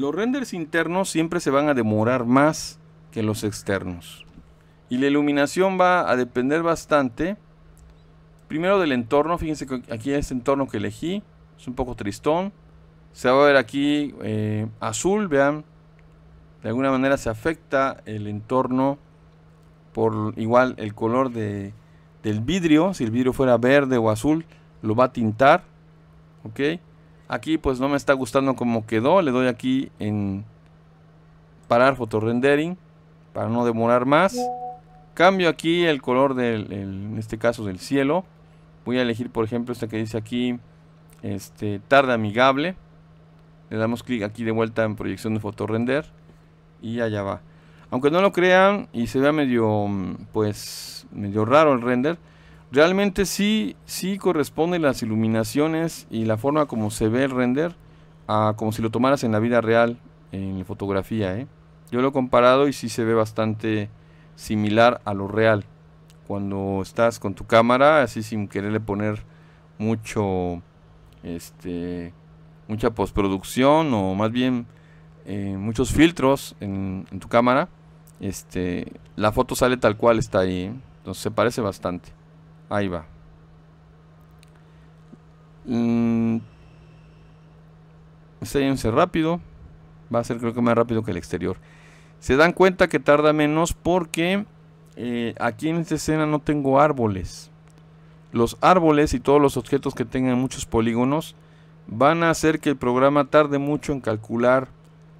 Los renders internos siempre se van a demorar más que los externos. Y la iluminación va a depender bastante. Primero del entorno, fíjense que aquí el entorno que elegí es un poco tristón. Se va a ver aquí eh, azul, vean. De alguna manera se afecta el entorno por igual el color de, del vidrio. Si el vidrio fuera verde o azul, lo va a tintar. ¿ok? Aquí pues no me está gustando como quedó. Le doy aquí en parar fotorendering para no demorar más. Cambio aquí el color del, en este caso del cielo. Voy a elegir por ejemplo este que dice aquí este tarde amigable. Le damos clic aquí de vuelta en proyección de fotorrender y allá va. Aunque no lo crean y se vea medio mm, pues medio raro el render, realmente sí, sí corresponde las iluminaciones y la forma como se ve el render a como si lo tomaras en la vida real, en fotografía. ¿eh? Yo lo he comparado y sí se ve bastante similar a lo real. Cuando estás con tu cámara, así sin quererle poner mucho, este, mucha postproducción o más bien eh, muchos filtros en, tu cámara, este, la foto sale tal cual está ahí. ¿eh? Entonces se parece bastante. Ahí va. Mm. rápido. Va a ser creo que más rápido que el exterior. Se dan cuenta que tarda menos porque eh, aquí en esta escena no tengo árboles. Los árboles y todos los objetos que tengan muchos polígonos van a hacer que el programa tarde mucho en calcular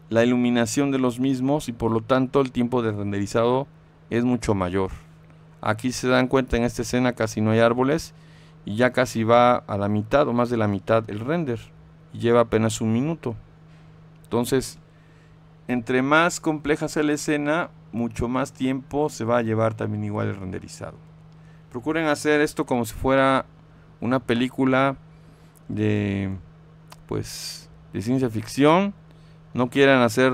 la iluminación de los mismos y por lo tanto el tiempo de renderizado es mucho mayor. Aquí se dan cuenta en esta escena casi no hay árboles y ya casi va a la mitad o más de la mitad el render. Y lleva apenas un minuto. Entonces, entre más compleja sea la escena, mucho más tiempo se va a llevar también igual el renderizado. Procuren hacer esto como si fuera una película de pues de ciencia ficción. No quieran hacer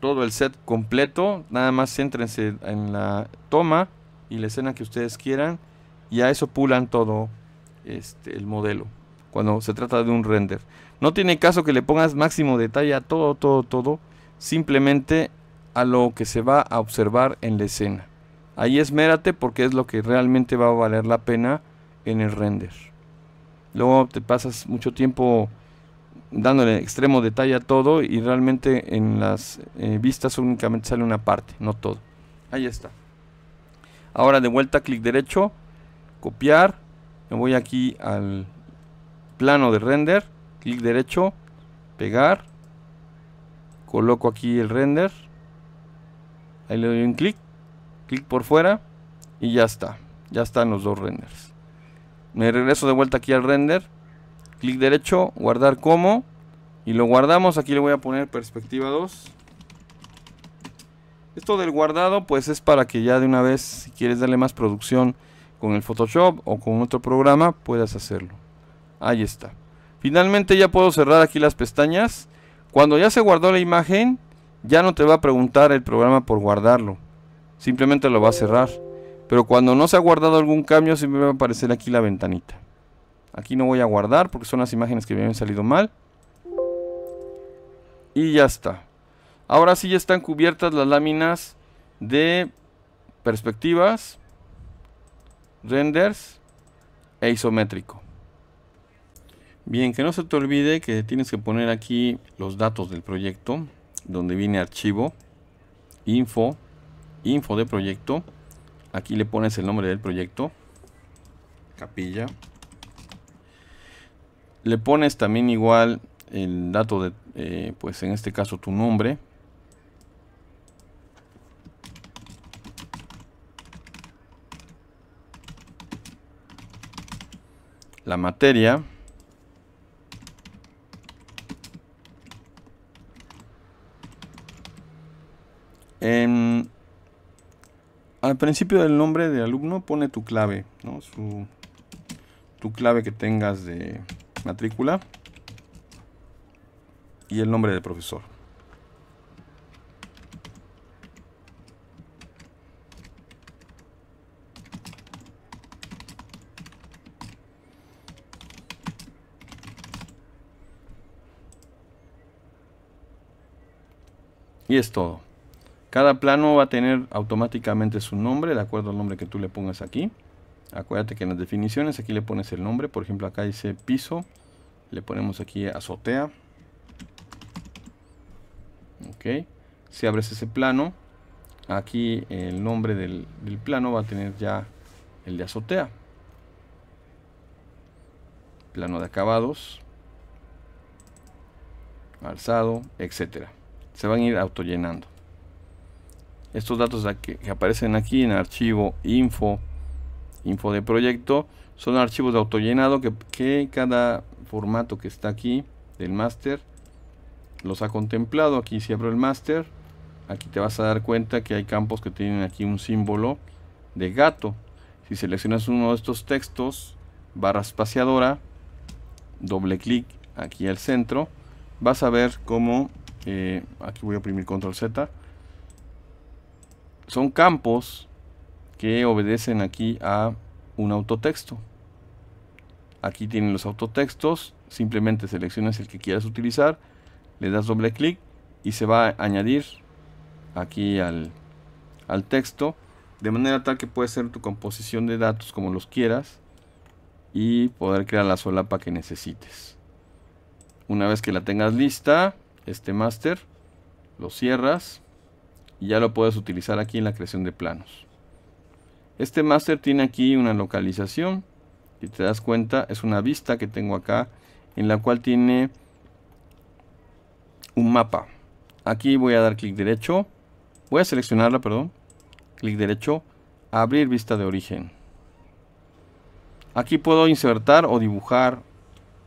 todo el set completo, nada más céntrense en la toma y la escena que ustedes quieran y a eso pulan todo este, el modelo cuando se trata de un render. No tiene caso que le pongas máximo detalle a todo, todo, todo, simplemente a lo que se va a observar en la escena. Ahí esmérate porque es lo que realmente va a valer la pena en el render. Luego te pasas mucho tiempo dándole extremo detalle a todo y realmente en las eh, vistas únicamente sale una parte, no todo. Ahí está. Ahora de vuelta clic derecho, copiar. Me voy aquí al plano de render, clic derecho, pegar. Coloco aquí el render. Ahí le doy un clic, clic por fuera y ya está. Ya están los dos renders. Me regreso de vuelta aquí al render, clic derecho, guardar como y lo guardamos. Aquí le voy a poner perspectiva 2. Esto del guardado pues es para que ya de una vez si quieres darle más producción con el Photoshop o con otro programa puedas hacerlo. Ahí está. Finalmente ya puedo cerrar aquí las pestañas. Cuando ya se guardó la imagen ya no te va a preguntar el programa por guardarlo. Simplemente lo va a cerrar. Pero cuando no se ha guardado algún cambio siempre va a aparecer aquí la ventanita. Aquí no voy a guardar porque son las imágenes que me habían salido mal. Y ya está. Ahora sí ya están cubiertas las láminas de perspectivas, renders e isométrico. Bien, que no se te olvide que tienes que poner aquí los datos del proyecto, donde viene archivo, info, info de proyecto. Aquí le pones el nombre del proyecto, capilla. Le pones también igual el dato de, eh, pues en este caso tu nombre, la materia. al principio del nombre de alumno pone tu clave, ¿no? Su, tu clave que tengas de matrícula y el nombre del profesor. Y es todo. Cada plano va a tener automáticamente su nombre, de acuerdo al nombre que tú le pongas aquí. Acuérdate que en las definiciones aquí le pones el nombre, por ejemplo acá dice piso, le ponemos aquí azotea. Ok, si abres ese plano, aquí el nombre del, plano va a tener ya el de azotea. Plano de acabados, alzado, etcétera se van a ir autollenando. Estos datos que aparecen aquí en archivo info, info de proyecto, son archivos de autollenado que, que cada formato que está aquí del master los ha contemplado. Aquí si abro el master, aquí te vas a dar cuenta que hay campos que tienen aquí un símbolo de gato. Si seleccionas uno de estos textos, barra espaciadora, doble clic aquí al centro, vas a ver cómo aquí voy a oprimir control Z son campos que obedecen aquí a un autotexto aquí tienen los autotextos simplemente seleccionas el que quieras utilizar le das doble clic y se va a añadir aquí al, al texto de manera tal que puede ser tu composición de datos como los quieras y poder crear la solapa que necesites una vez que la tengas lista este master, lo cierras y ya lo puedes utilizar aquí en la creación de planos. Este máster tiene aquí una localización, y te das cuenta es una vista que tengo acá en la cual tiene un mapa. Aquí voy a dar clic derecho, voy a seleccionarla, perdón, clic derecho, abrir vista de origen. Aquí puedo insertar o dibujar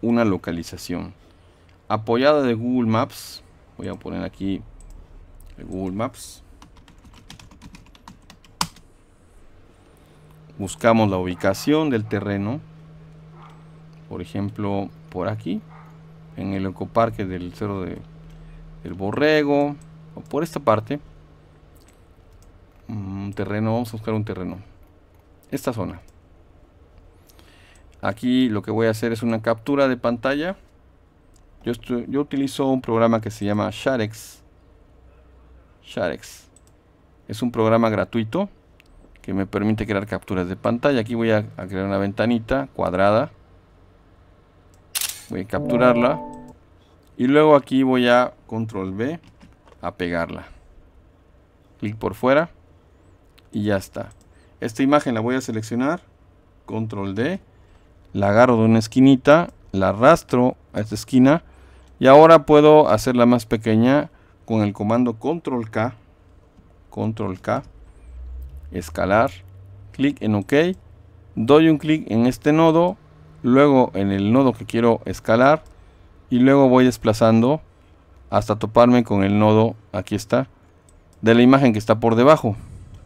una localización apoyada de Google Maps. Voy a poner aquí Google Maps. Buscamos la ubicación del terreno. Por ejemplo, por aquí. En el ecoparque del Cerro de, del Borrego. O por esta parte. Un mm, terreno. Vamos a buscar un terreno. Esta zona. Aquí lo que voy a hacer es una captura de pantalla yo, utilizo un programa que se llama Sharex. Sharex. Es un programa gratuito que me permite crear capturas de pantalla. Aquí voy a, a crear una ventanita cuadrada. Voy a capturarla. Y luego aquí voy a control B a pegarla. Clic por fuera. Y ya está. Esta imagen la voy a seleccionar. Control D. La agarro de una esquinita. La arrastro a esta esquina. Y ahora puedo hacerla más pequeña con el comando control K. Control K. Escalar. Clic en OK. Doy un clic en este nodo. Luego en el nodo que quiero escalar. Y luego voy desplazando hasta toparme con el nodo. Aquí está. De la imagen que está por debajo.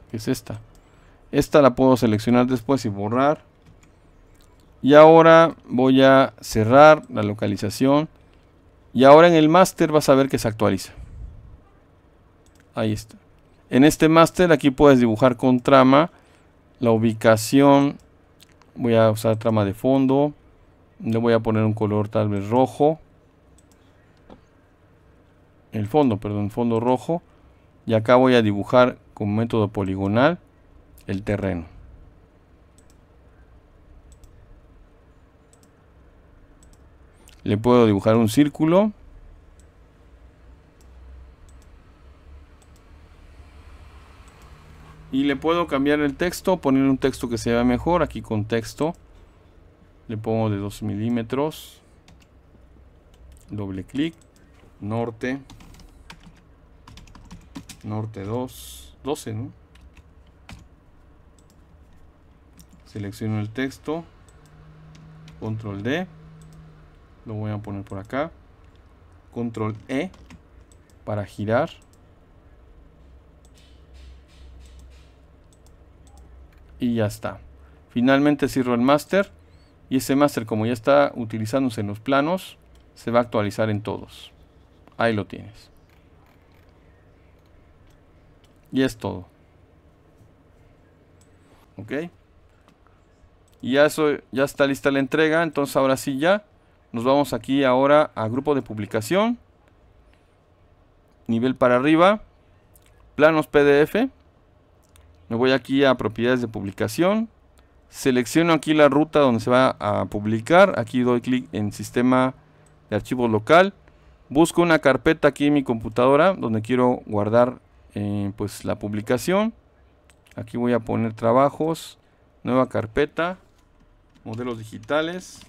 Que es esta. Esta la puedo seleccionar después y borrar. Y ahora voy a cerrar la localización. Y ahora en el máster vas a ver que se actualiza. Ahí está. En este máster aquí puedes dibujar con trama la ubicación. Voy a usar trama de fondo. Le voy a poner un color tal vez rojo. El fondo, perdón, fondo rojo. Y acá voy a dibujar con método poligonal el terreno. le puedo dibujar un círculo y le puedo cambiar el texto poner un texto que se vea mejor aquí con texto le pongo de 2 milímetros doble clic norte norte 2 12 ¿no? selecciono el texto control D lo voy a poner por acá control E para girar y ya está finalmente cierro el master y ese master como ya está utilizándose en los planos se va a actualizar en todos ahí lo tienes y es todo ok y ya, eso, ya está lista la entrega entonces ahora sí ya nos vamos aquí ahora a grupo de publicación. Nivel para arriba. Planos PDF. Me voy aquí a propiedades de publicación. Selecciono aquí la ruta donde se va a publicar. Aquí doy clic en sistema de archivos local. Busco una carpeta aquí en mi computadora donde quiero guardar eh, pues la publicación. Aquí voy a poner trabajos, nueva carpeta, modelos digitales,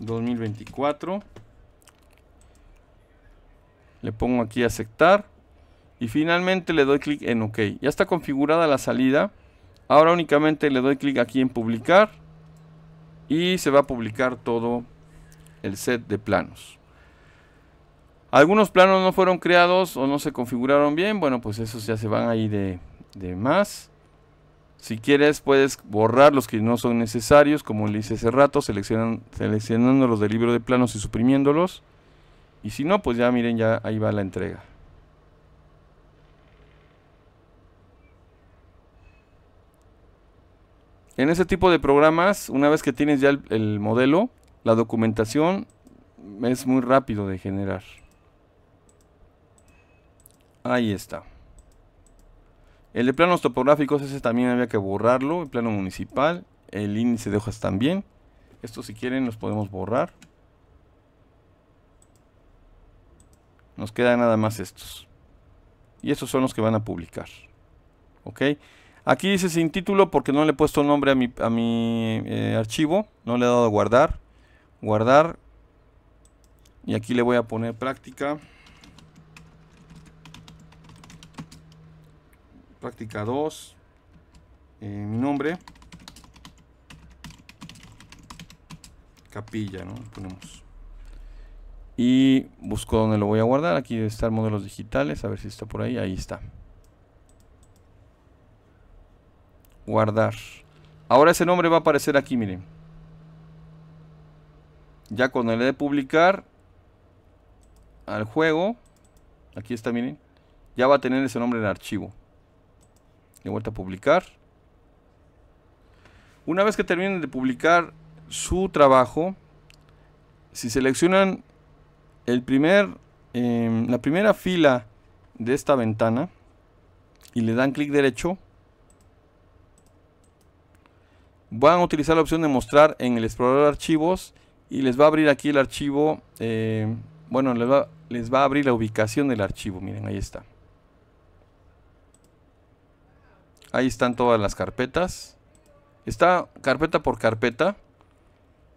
2024. Le pongo aquí aceptar. Y finalmente le doy clic en OK. Ya está configurada la salida. Ahora únicamente le doy clic aquí en publicar. Y se va a publicar todo el set de planos. Algunos planos no fueron creados o no se configuraron bien. Bueno, pues esos ya se van ahí de, de más. Si quieres, puedes borrar los que no son necesarios, como le hice hace rato, seleccionándolos del libro de planos y suprimiéndolos. Y si no, pues ya miren, ya ahí va la entrega. En ese tipo de programas, una vez que tienes ya el, el modelo, la documentación es muy rápido de generar. Ahí está. El de planos topográficos, ese también había que borrarlo, el plano municipal, el índice de hojas también. Estos si quieren los podemos borrar. Nos quedan nada más estos. Y estos son los que van a publicar. ¿Ok? Aquí dice sin título porque no le he puesto nombre a mi, a mi eh, archivo. No le he dado a guardar. Guardar. Y aquí le voy a poner práctica. práctica 2, eh, mi nombre, capilla, ¿no? Ponemos. Y busco dónde lo voy a guardar. Aquí están modelos digitales. A ver si está por ahí. Ahí está. Guardar. Ahora ese nombre va a aparecer aquí, miren. Ya cuando le dé publicar al juego. Aquí está, miren. Ya va a tener ese nombre en archivo de vuelta a publicar. Una vez que terminen de publicar su trabajo, si seleccionan el primer, em, la primera fila de esta ventana y le dan clic derecho, van a utilizar la opción de mostrar en el explorador de archivos y les va a abrir aquí el archivo, em, bueno, les va a abrir la ubicación del archivo, miren, ahí está. Ahí están todas las carpetas. Está carpeta por carpeta.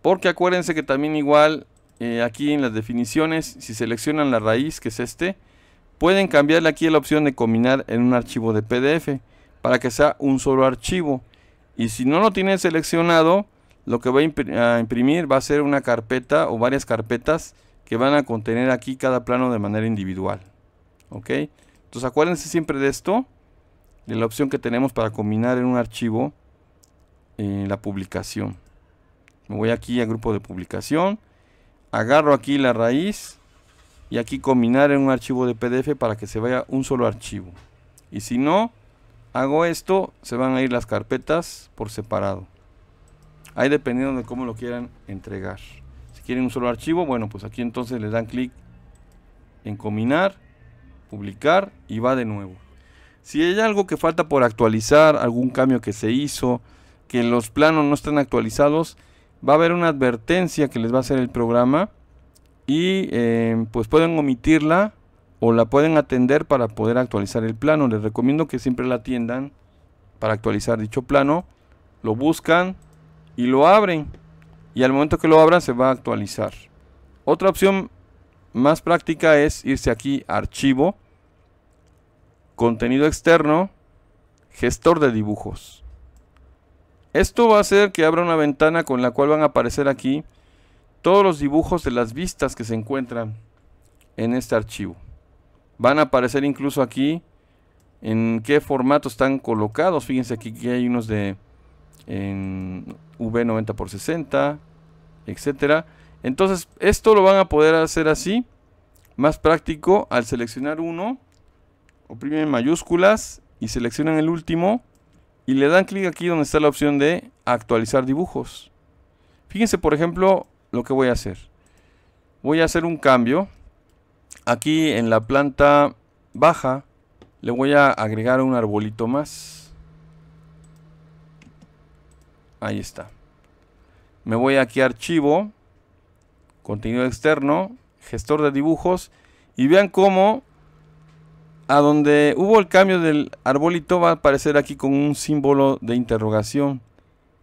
Porque acuérdense que también igual eh, aquí en las definiciones, si seleccionan la raíz, que es este, pueden cambiarle aquí la opción de combinar en un archivo de PDF para que sea un solo archivo. Y si no lo tienen seleccionado, lo que va a imprimir va a ser una carpeta o varias carpetas que van a contener aquí cada plano de manera individual. ¿Ok? Entonces acuérdense siempre de esto de la opción que tenemos para combinar en un archivo eh, la publicación. Me voy aquí a grupo de publicación, agarro aquí la raíz y aquí combinar en un archivo de PDF para que se vaya un solo archivo. Y si no, hago esto, se van a ir las carpetas por separado. Ahí dependiendo de cómo lo quieran entregar. Si quieren un solo archivo, bueno, pues aquí entonces le dan clic en combinar, publicar y va de nuevo. Si hay algo que falta por actualizar, algún cambio que se hizo, que los planos no están actualizados, va a haber una advertencia que les va a hacer el programa y eh, pues pueden omitirla o la pueden atender para poder actualizar el plano. Les recomiendo que siempre la atiendan para actualizar dicho plano. Lo buscan y lo abren. Y al momento que lo abran se va a actualizar. Otra opción más práctica es irse aquí a archivo contenido externo, gestor de dibujos. Esto va a hacer que abra una ventana con la cual van a aparecer aquí todos los dibujos de las vistas que se encuentran en este archivo. Van a aparecer incluso aquí en qué formato están colocados. Fíjense aquí que hay unos de en V90x60, etcétera. Entonces esto lo van a poder hacer así, más práctico al seleccionar uno oprimen mayúsculas y seleccionan el último y le dan clic aquí donde está la opción de actualizar dibujos. Fíjense por ejemplo lo que voy a hacer. Voy a hacer un cambio. Aquí en la planta baja le voy a agregar un arbolito más. Ahí está. Me voy aquí a archivo, contenido externo, gestor de dibujos y vean cómo a donde hubo el cambio del arbolito va a aparecer aquí con un símbolo de interrogación.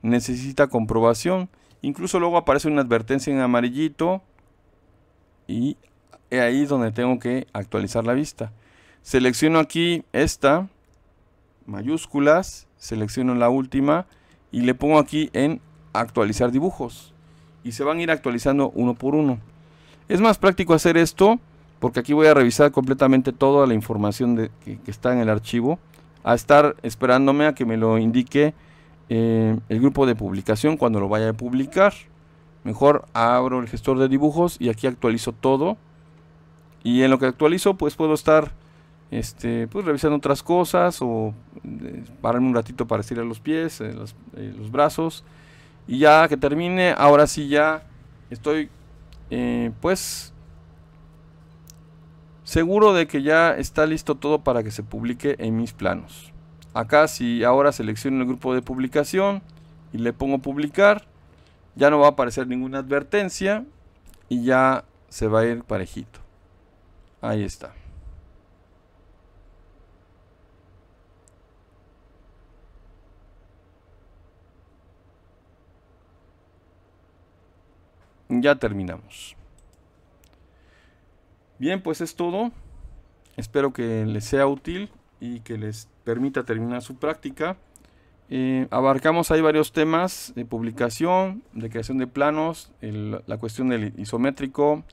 Necesita comprobación. Incluso luego aparece una advertencia en amarillito. Y ahí es donde tengo que actualizar la vista. Selecciono aquí esta, mayúsculas, selecciono la última y le pongo aquí en actualizar dibujos. Y se van a ir actualizando uno por uno. Es más práctico hacer esto porque aquí voy a revisar completamente toda la información que, está en el archivo, a estar esperándome a que me lo indique eh, el grupo de publicación cuando lo vaya a publicar. Mejor abro el gestor de dibujos y aquí actualizo todo. Y en lo que actualizo, pues puedo estar este, pues, revisando otras cosas o eh, pararme un ratito para estirar los pies, eh, los, los brazos. Y ya que termine, ahora sí ya estoy pues Seguro de que ya está listo todo para que se publique en mis planos. Acá si ahora selecciono el grupo de publicación y le pongo publicar, ya no va a aparecer ninguna advertencia y ya se va a ir parejito. Ahí está. Ya terminamos. Bien, pues es todo. Espero que les sea útil y que les permita terminar su práctica. Eh, abarcamos ahí varios temas de publicación, de creación de planos, la cuestión del isométrico,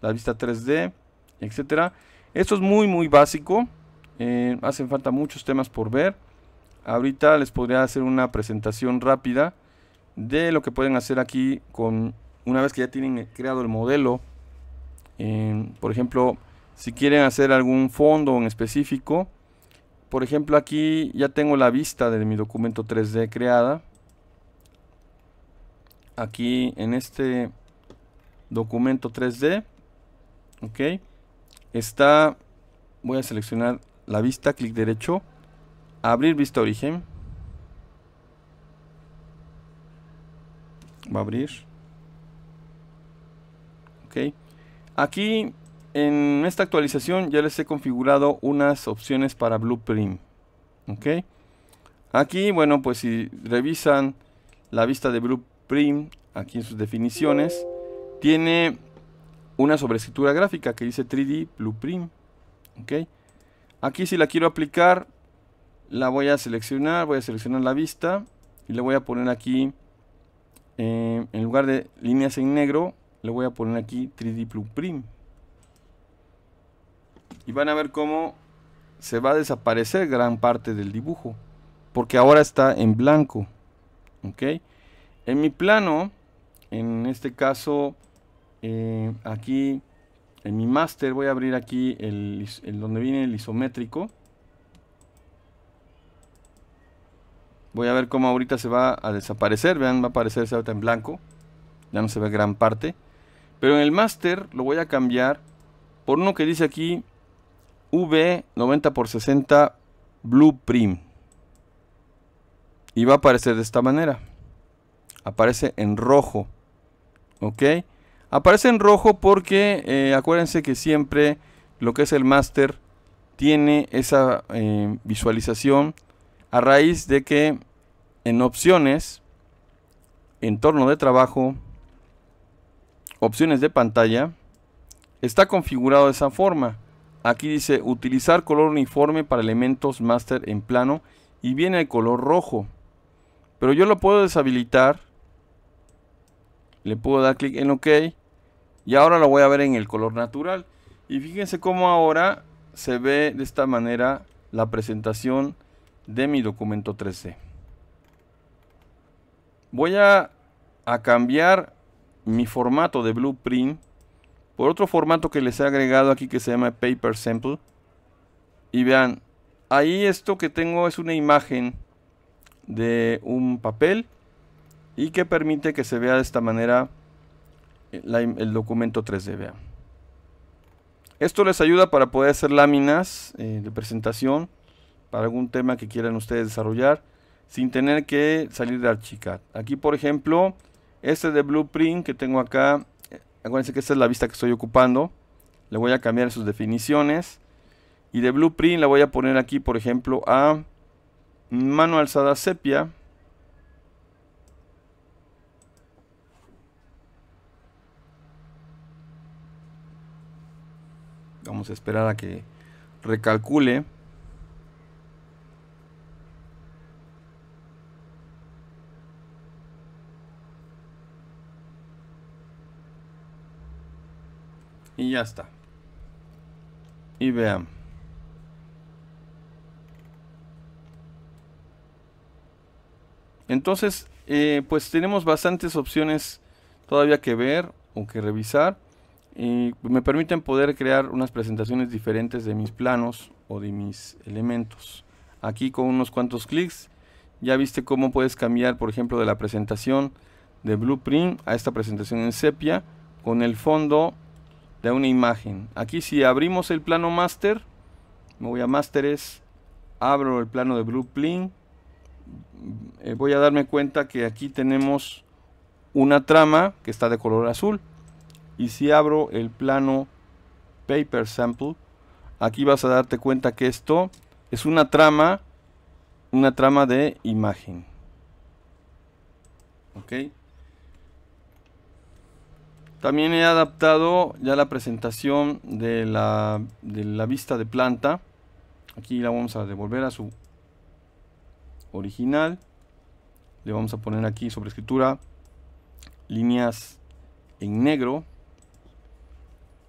la vista 3D, etc. Esto es muy muy básico, eh, hacen falta muchos temas por ver. Ahorita les podría hacer una presentación rápida de lo que pueden hacer aquí con una vez que ya tienen creado el modelo eh, por ejemplo, si quieren hacer algún fondo en específico, por ejemplo aquí ya tengo la vista de mi documento 3D creada. Aquí en este documento 3D, ok, está, voy a seleccionar la vista, clic derecho, abrir vista origen, va a abrir, ok, Aquí en esta actualización ya les he configurado unas opciones para Blueprint. ¿Ok? Aquí, bueno, pues si revisan la vista de Blueprint, aquí en sus definiciones, tiene una sobreescritura gráfica que dice 3D Blueprint. ¿Ok? Aquí si la quiero aplicar, la voy a seleccionar, voy a seleccionar la vista y le voy a poner aquí, eh, en lugar de líneas en negro, le voy a poner aquí 3D Prim. Y van a ver cómo se va a desaparecer gran parte del dibujo. Porque ahora está en blanco. ¿Ok? En mi plano, en este caso, eh, aquí en mi master voy a abrir aquí el, donde viene el isométrico. Voy a ver cómo ahorita se va a desaparecer. Vean, va a aparecer ahorita en blanco. Ya no se ve gran parte. Pero en el master lo voy a cambiar por uno que dice aquí V90x60 Blueprint. Y va a aparecer de esta manera. Aparece en rojo. ¿Ok? Aparece en rojo porque eh, acuérdense que siempre lo que es el master tiene esa eh, visualización a raíz de que en opciones, entorno de trabajo, opciones de pantalla, está configurado de esa forma. Aquí dice utilizar color uniforme para elementos master en plano y viene el color rojo. Pero yo lo puedo deshabilitar. Le puedo dar clic en OK. Y ahora lo voy a ver en el color natural. Y fíjense cómo ahora se ve de esta manera la presentación de mi documento 3D. Voy a, a cambiar mi formato de blueprint por otro formato que les he agregado aquí que se llama paper sample y vean ahí esto que tengo es una imagen de un papel y que permite que se vea de esta manera eh, el documento 3D vean esto les ayuda para poder hacer láminas eh, de presentación para algún tema que quieran ustedes desarrollar sin tener que salir de Archicad aquí por ejemplo este de blueprint que tengo acá, eh, acuérdense que esta es la vista que estoy ocupando. Le voy a cambiar sus definiciones. Y de blueprint la voy a poner aquí, por ejemplo, a mano alzada sepia. Vamos a esperar a que recalcule. Y ya está. Y vean. Entonces, eh, pues tenemos bastantes opciones todavía que ver o que revisar. Y me permiten poder crear unas presentaciones diferentes de mis planos o de mis elementos. Aquí con unos cuantos clics ya viste cómo puedes cambiar, por ejemplo, de la presentación de Blueprint a esta presentación en sepia con el fondo de una imagen. Aquí si abrimos el plano master, me voy a masteres. abro el plano de blueprint, eh, voy a darme cuenta que aquí tenemos una trama que está de color azul. Y si abro el plano paper sample, aquí vas a darte cuenta que esto es una trama, una trama de imagen. ¿Ok? También he adaptado ya la presentación de la, vista de planta. Aquí la vamos a devolver a su original. Le vamos a poner aquí sobre escritura líneas en negro.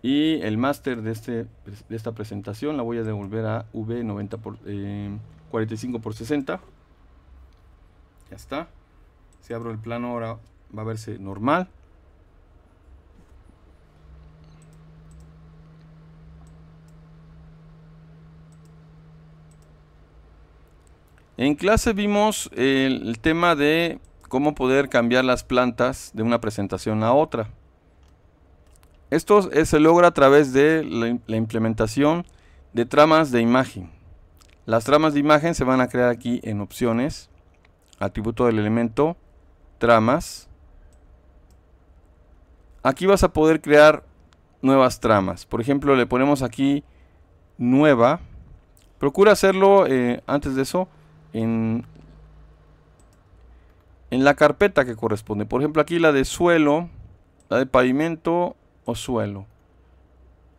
Y el máster de, este, de esta presentación la voy a devolver a V90 por, 45 eh, por 60. Ya está. Si abro el plano ahora va a verse normal. En clase vimos el tema de cómo poder cambiar las plantas de una presentación a otra. Esto eh, se logra a través de la implementación de tramas de imagen. Las tramas de imagen se van a crear aquí en opciones, atributo del elemento, tramas. Aquí vas a poder crear nuevas tramas. Por ejemplo, le ponemos aquí nueva. Procura hacerlo eh, antes de eso en, la carpeta que corresponde. Por ejemplo, aquí la de suelo, la de pavimento o suelo.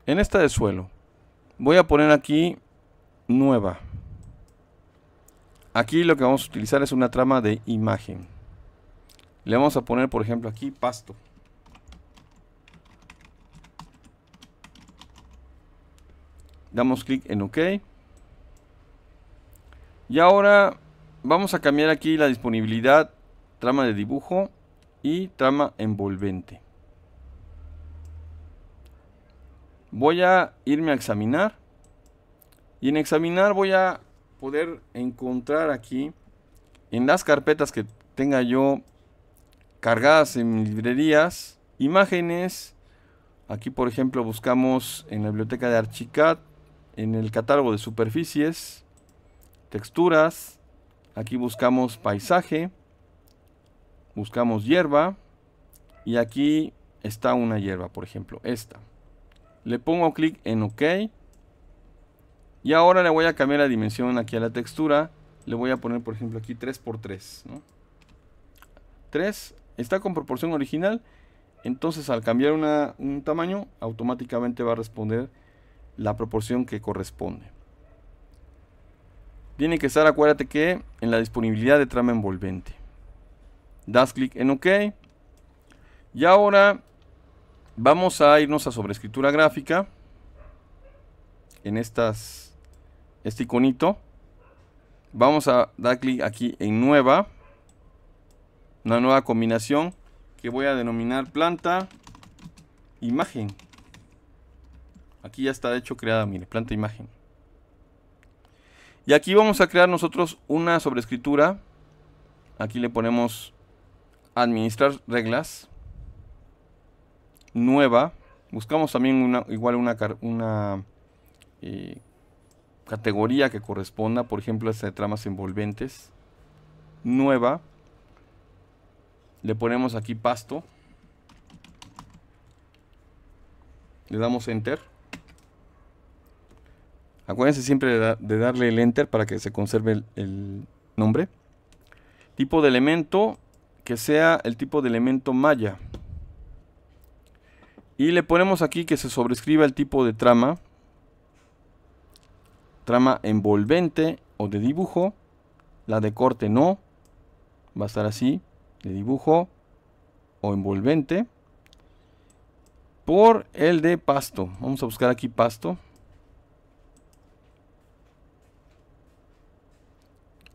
En esta de suelo. Voy a poner aquí nueva. Aquí lo que vamos a utilizar es una trama de imagen. Le vamos a poner, por ejemplo, aquí pasto. Damos clic en OK. Y ahora vamos a cambiar aquí la disponibilidad, trama de dibujo y trama envolvente. Voy a irme a examinar. Y en examinar voy a poder encontrar aquí en las carpetas que tenga yo cargadas en librerías, imágenes. Aquí por ejemplo buscamos en la biblioteca de Archicad, en el catálogo de superficies, texturas, aquí buscamos paisaje, buscamos hierba y aquí está una hierba, por ejemplo, esta. Le pongo clic en OK y ahora le voy a cambiar la dimensión aquí a la textura. Le voy a poner, por ejemplo, aquí 3x3. 3 3 está con proporción original. Entonces al cambiar un tamaño, automáticamente va a responder la proporción que corresponde. Tiene que estar, acuérdate que, en la disponibilidad de trama envolvente. Das clic en OK. Y ahora vamos a irnos a sobreescritura gráfica. En estas, este iconito. Vamos a dar clic aquí en nueva. Una nueva combinación que voy a denominar planta imagen. Aquí ya está de hecho creada, mire, planta imagen. Y aquí vamos a crear nosotros una sobrescritura. Aquí le ponemos administrar reglas. Nueva. Buscamos también una, igual una, una eh, categoría que corresponda. Por ejemplo, esta de tramas envolventes. Nueva. Le ponemos aquí pasto. Le damos enter. Acuérdense siempre de, darle el enter para que se conserve el, el nombre. Tipo de elemento, que sea el tipo de elemento malla. Y le ponemos aquí que se sobrescriba el tipo de trama. Trama envolvente o de dibujo. La de corte no. Va a estar así. De dibujo o envolvente. Por el de pasto. Vamos a buscar aquí pasto.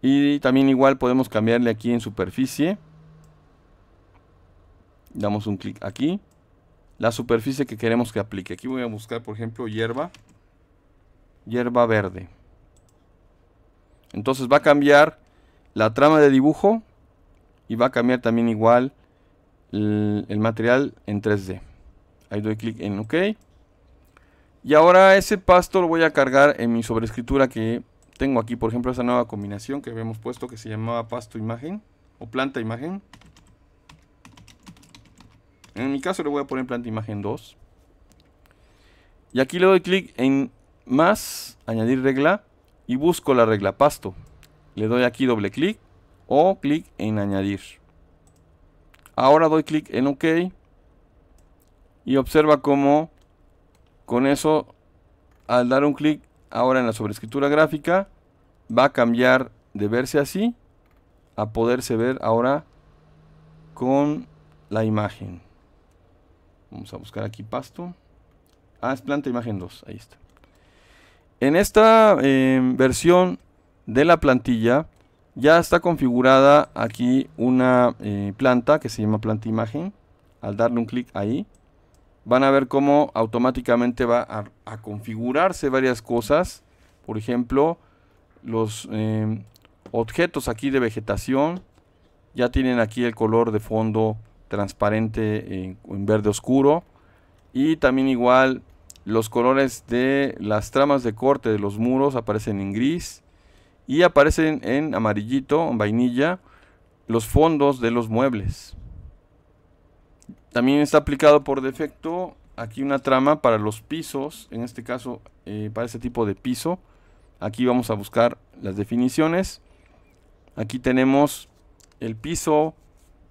Y también igual podemos cambiarle aquí en superficie. Damos un clic aquí. La superficie que queremos que aplique. Aquí voy a buscar, por ejemplo, hierba. Hierba verde. Entonces va a cambiar la trama de dibujo. Y va a cambiar también igual el, material en 3D. Ahí doy clic en OK. Y ahora ese pasto lo voy a cargar en mi sobreescritura que tengo aquí, por ejemplo, esa nueva combinación que habíamos puesto que se llamaba pasto imagen o planta imagen. En mi caso le voy a poner planta imagen 2. Y aquí le doy clic en más, añadir regla y busco la regla pasto. Le doy aquí doble clic o clic en añadir. Ahora doy clic en OK y observa cómo con eso al dar un clic ahora en la sobrescritura gráfica va a cambiar de verse así a poderse ver ahora con la imagen. Vamos a buscar aquí pasto. Ah, es planta imagen 2, ahí está. En esta em, versión de la plantilla ya está configurada aquí una eh, planta que se llama planta imagen. Al darle un clic ahí van a ver cómo automáticamente va a, configurarse varias cosas. Por ejemplo, los em, objetos aquí de vegetación ya tienen aquí el color de fondo transparente en, en verde oscuro. Y también igual los colores de las tramas de corte de los muros aparecen en gris y aparecen en amarillito, en vainilla, los fondos de los muebles. También está aplicado por defecto aquí una trama para los pisos, en este caso eh, para este tipo de piso. Aquí vamos a buscar las definiciones. Aquí tenemos el piso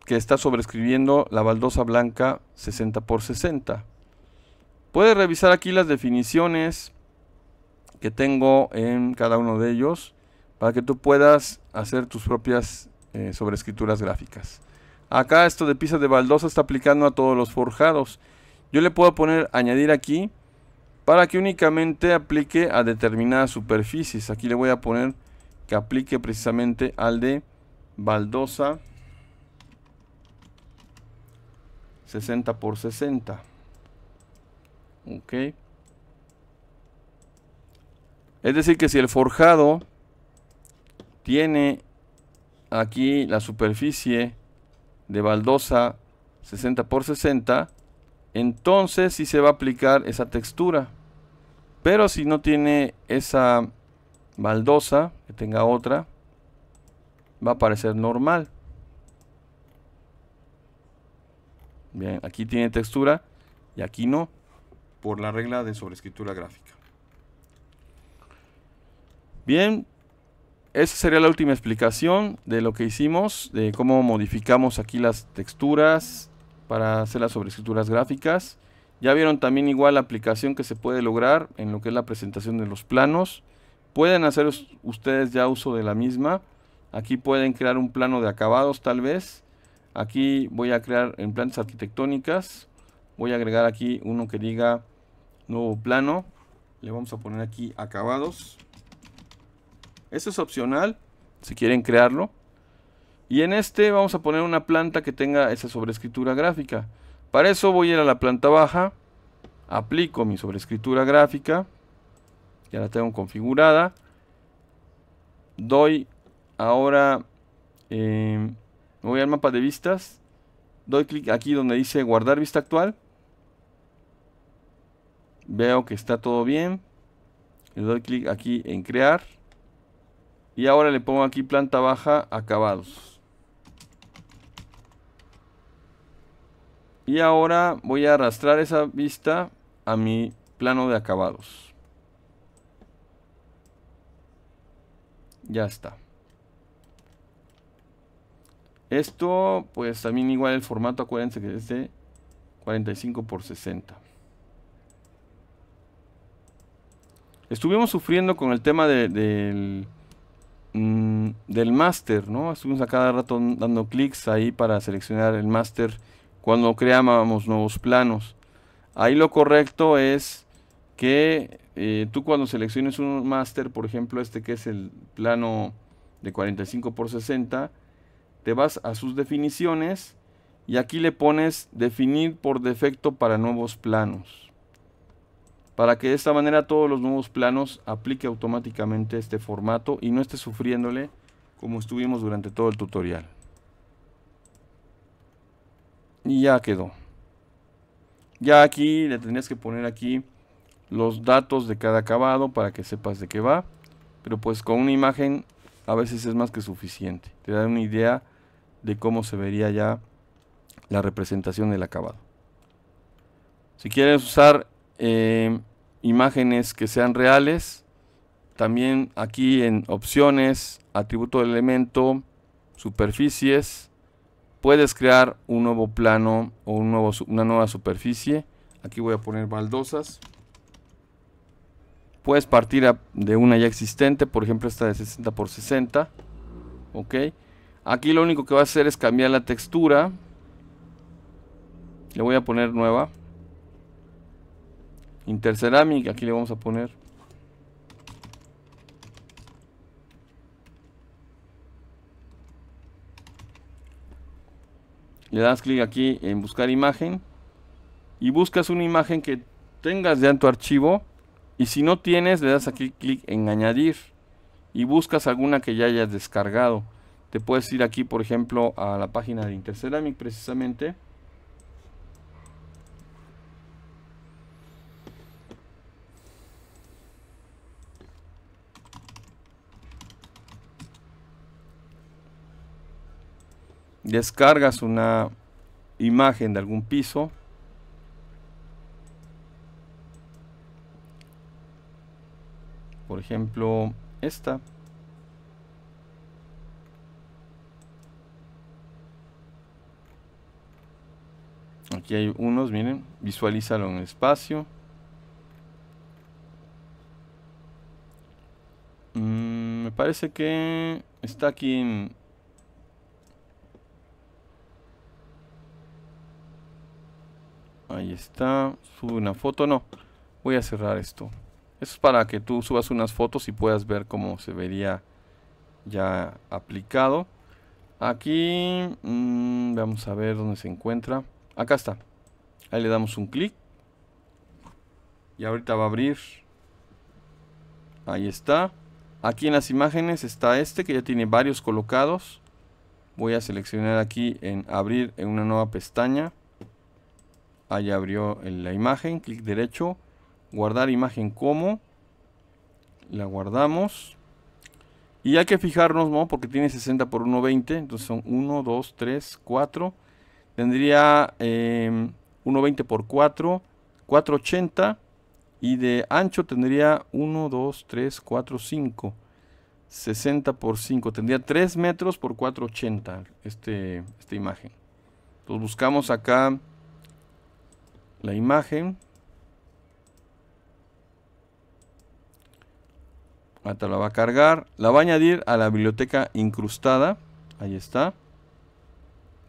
que está sobrescribiendo la baldosa blanca 60 x 60. Puedes revisar aquí las definiciones que tengo en cada uno de ellos para que tú puedas hacer tus propias eh, sobrescrituras gráficas. Acá esto de pieza de baldosa está aplicando a todos los forjados. Yo le puedo poner añadir aquí para que únicamente aplique a determinadas superficies. Aquí le voy a poner que aplique precisamente al de baldosa 60 por 60. Ok. Es decir que si el forjado tiene aquí la superficie de baldosa 60 por 60 entonces si se va a aplicar esa textura pero si no tiene esa baldosa que tenga otra va a parecer normal bien aquí tiene textura y aquí no por la regla de sobreescritura gráfica bien esa sería la última explicación de lo que hicimos, de cómo modificamos aquí las texturas para hacer las sobreescrituras gráficas. Ya vieron también igual la aplicación que se puede lograr en lo que es la presentación de los planos. Pueden hacer ustedes ya uso de la misma. Aquí pueden crear un plano de acabados tal vez. Aquí voy a crear en plantas arquitectónicas. Voy a agregar aquí uno que diga nuevo plano. Le vamos a poner aquí acabados. Eso es opcional, si quieren crearlo. Y en este vamos a poner una planta que tenga esa sobreescritura gráfica. Para eso voy a ir a la planta baja, aplico mi sobreescritura gráfica, ya la tengo configurada. Doy ahora, em, voy al mapa de vistas, doy clic aquí donde dice guardar vista actual. Veo que está todo bien. Le doy clic aquí en crear. Y ahora le pongo aquí planta baja, acabados. Y ahora voy a arrastrar esa vista a mi plano de acabados. Ya está. Esto, pues también igual el formato, acuérdense que es de 45 por 60. Estuvimos sufriendo con el tema del... de Mm, del máster, ¿no? Estuvimos a cada rato dando clics ahí para seleccionar el máster cuando creábamos nuevos planos. Ahí lo correcto es que eh, tú cuando selecciones un máster, por ejemplo este que es el plano de 45 x 60, te vas a sus definiciones y aquí le pones definir por defecto para nuevos planos para que de esta manera todos los nuevos planos aplique automáticamente este formato y no esté sufriéndole como estuvimos durante todo el tutorial. Y ya quedó. Ya aquí le tendrías que poner aquí los datos de cada acabado para que sepas de qué va. Pero pues con una imagen a veces es más que suficiente. Te da una idea de cómo se vería ya la representación del acabado. Si quieres usar eh, imágenes que sean reales. También aquí en opciones, atributo del elemento, superficies, puedes crear un nuevo plano o un nuevo, una nueva superficie. Aquí voy a poner baldosas. Puedes partir de una ya existente, por ejemplo esta de 60 x 60. Ok. Aquí lo único que va a hacer es cambiar la textura. Le voy a poner nueva. Interceramic, aquí le vamos a poner. Le das clic aquí en buscar imagen y buscas una imagen que tengas ya en tu archivo y si no tienes le das aquí clic en añadir y buscas alguna que ya hayas descargado. Te puedes ir aquí por ejemplo a la página de Interceramic precisamente. descargas una imagen de algún piso por ejemplo esta aquí hay unos miren visualízalo en el espacio mm, me parece que está aquí en Ahí está. Sube una foto. No. Voy a cerrar esto. esto es para que tú subas unas fotos y puedas ver cómo se vería ya aplicado. Aquí mm, vamos a ver dónde se encuentra. Acá está. Ahí le damos un clic. Y ahorita va a abrir. Ahí está. Aquí en las imágenes está este que ya tiene varios colocados. Voy a seleccionar aquí en abrir en una nueva pestaña ahí abrió la imagen, clic derecho, guardar imagen como, la guardamos. Y hay que fijarnos, ¿no? Porque tiene 60 por 1.20, entonces son 1, 2, 3, 4. Tendría 1.20 em, por 4, 4.80. Y de ancho tendría 1, 2, 3, 4, 5. 60 por 5. Tendría 3 metros por 4.80 este, esta imagen. Entonces buscamos acá la imagen hasta la va a cargar. La va a añadir a la biblioteca incrustada. Ahí está.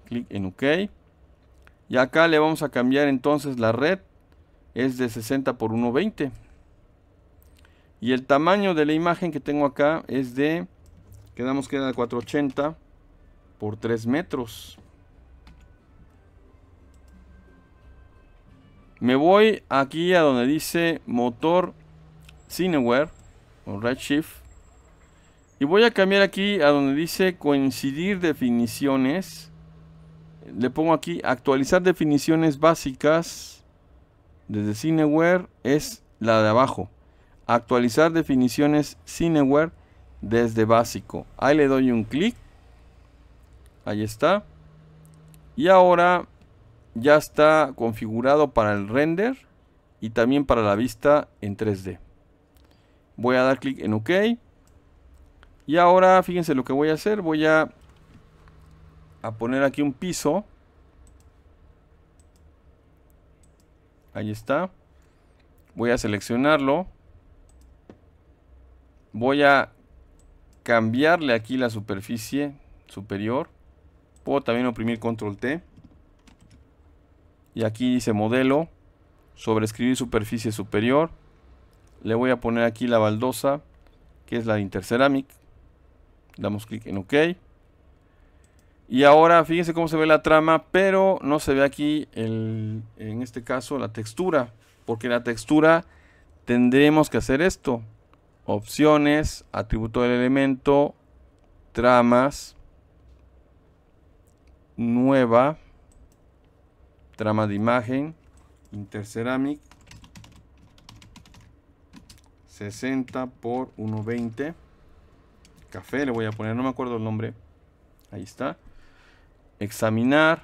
Clic en OK. Y acá le vamos a cambiar entonces la red. Es de 60 por 120. Y el tamaño de la imagen que tengo acá es de... Quedamos que era 480 por 3 metros. Me voy aquí a donde dice motor Cineware o Redshift. Y voy a cambiar aquí a donde dice coincidir definiciones. Le pongo aquí actualizar definiciones básicas. Desde Cineware es la de abajo. Actualizar definiciones Cineware desde básico. Ahí le doy un clic. Ahí está. Y ahora ya está configurado para el render y también para la vista en 3D. Voy a dar clic en OK. Y ahora fíjense lo que voy a hacer. Voy a, a poner aquí un piso. Ahí está. Voy a seleccionarlo. Voy a cambiarle aquí la superficie superior. Puedo también oprimir control T y aquí dice modelo, sobreescribir superficie superior, le voy a poner aquí la baldosa que es la de Interceramic, damos clic en OK. Y ahora fíjense cómo se ve la trama, pero no se ve aquí en este caso la textura, porque la textura tendremos que hacer esto. Opciones, atributo del elemento, tramas, nueva trama de imagen, interceramic, 60 por 120, café le voy a poner, no me acuerdo el nombre, ahí está, examinar,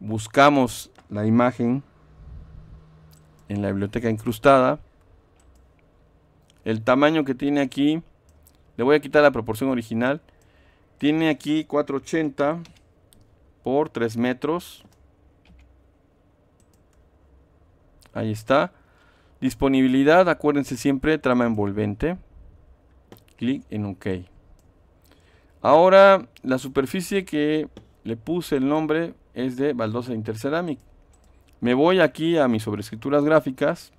buscamos la imagen en la biblioteca incrustada, el tamaño que tiene aquí, le voy a quitar la proporción original, tiene aquí 480 por 3 metros, Ahí está. Disponibilidad, acuérdense siempre, trama envolvente. Clic en OK. Ahora, la superficie que le puse el nombre es de baldosa intercerámica. Me voy aquí a mis sobrescrituras gráficas.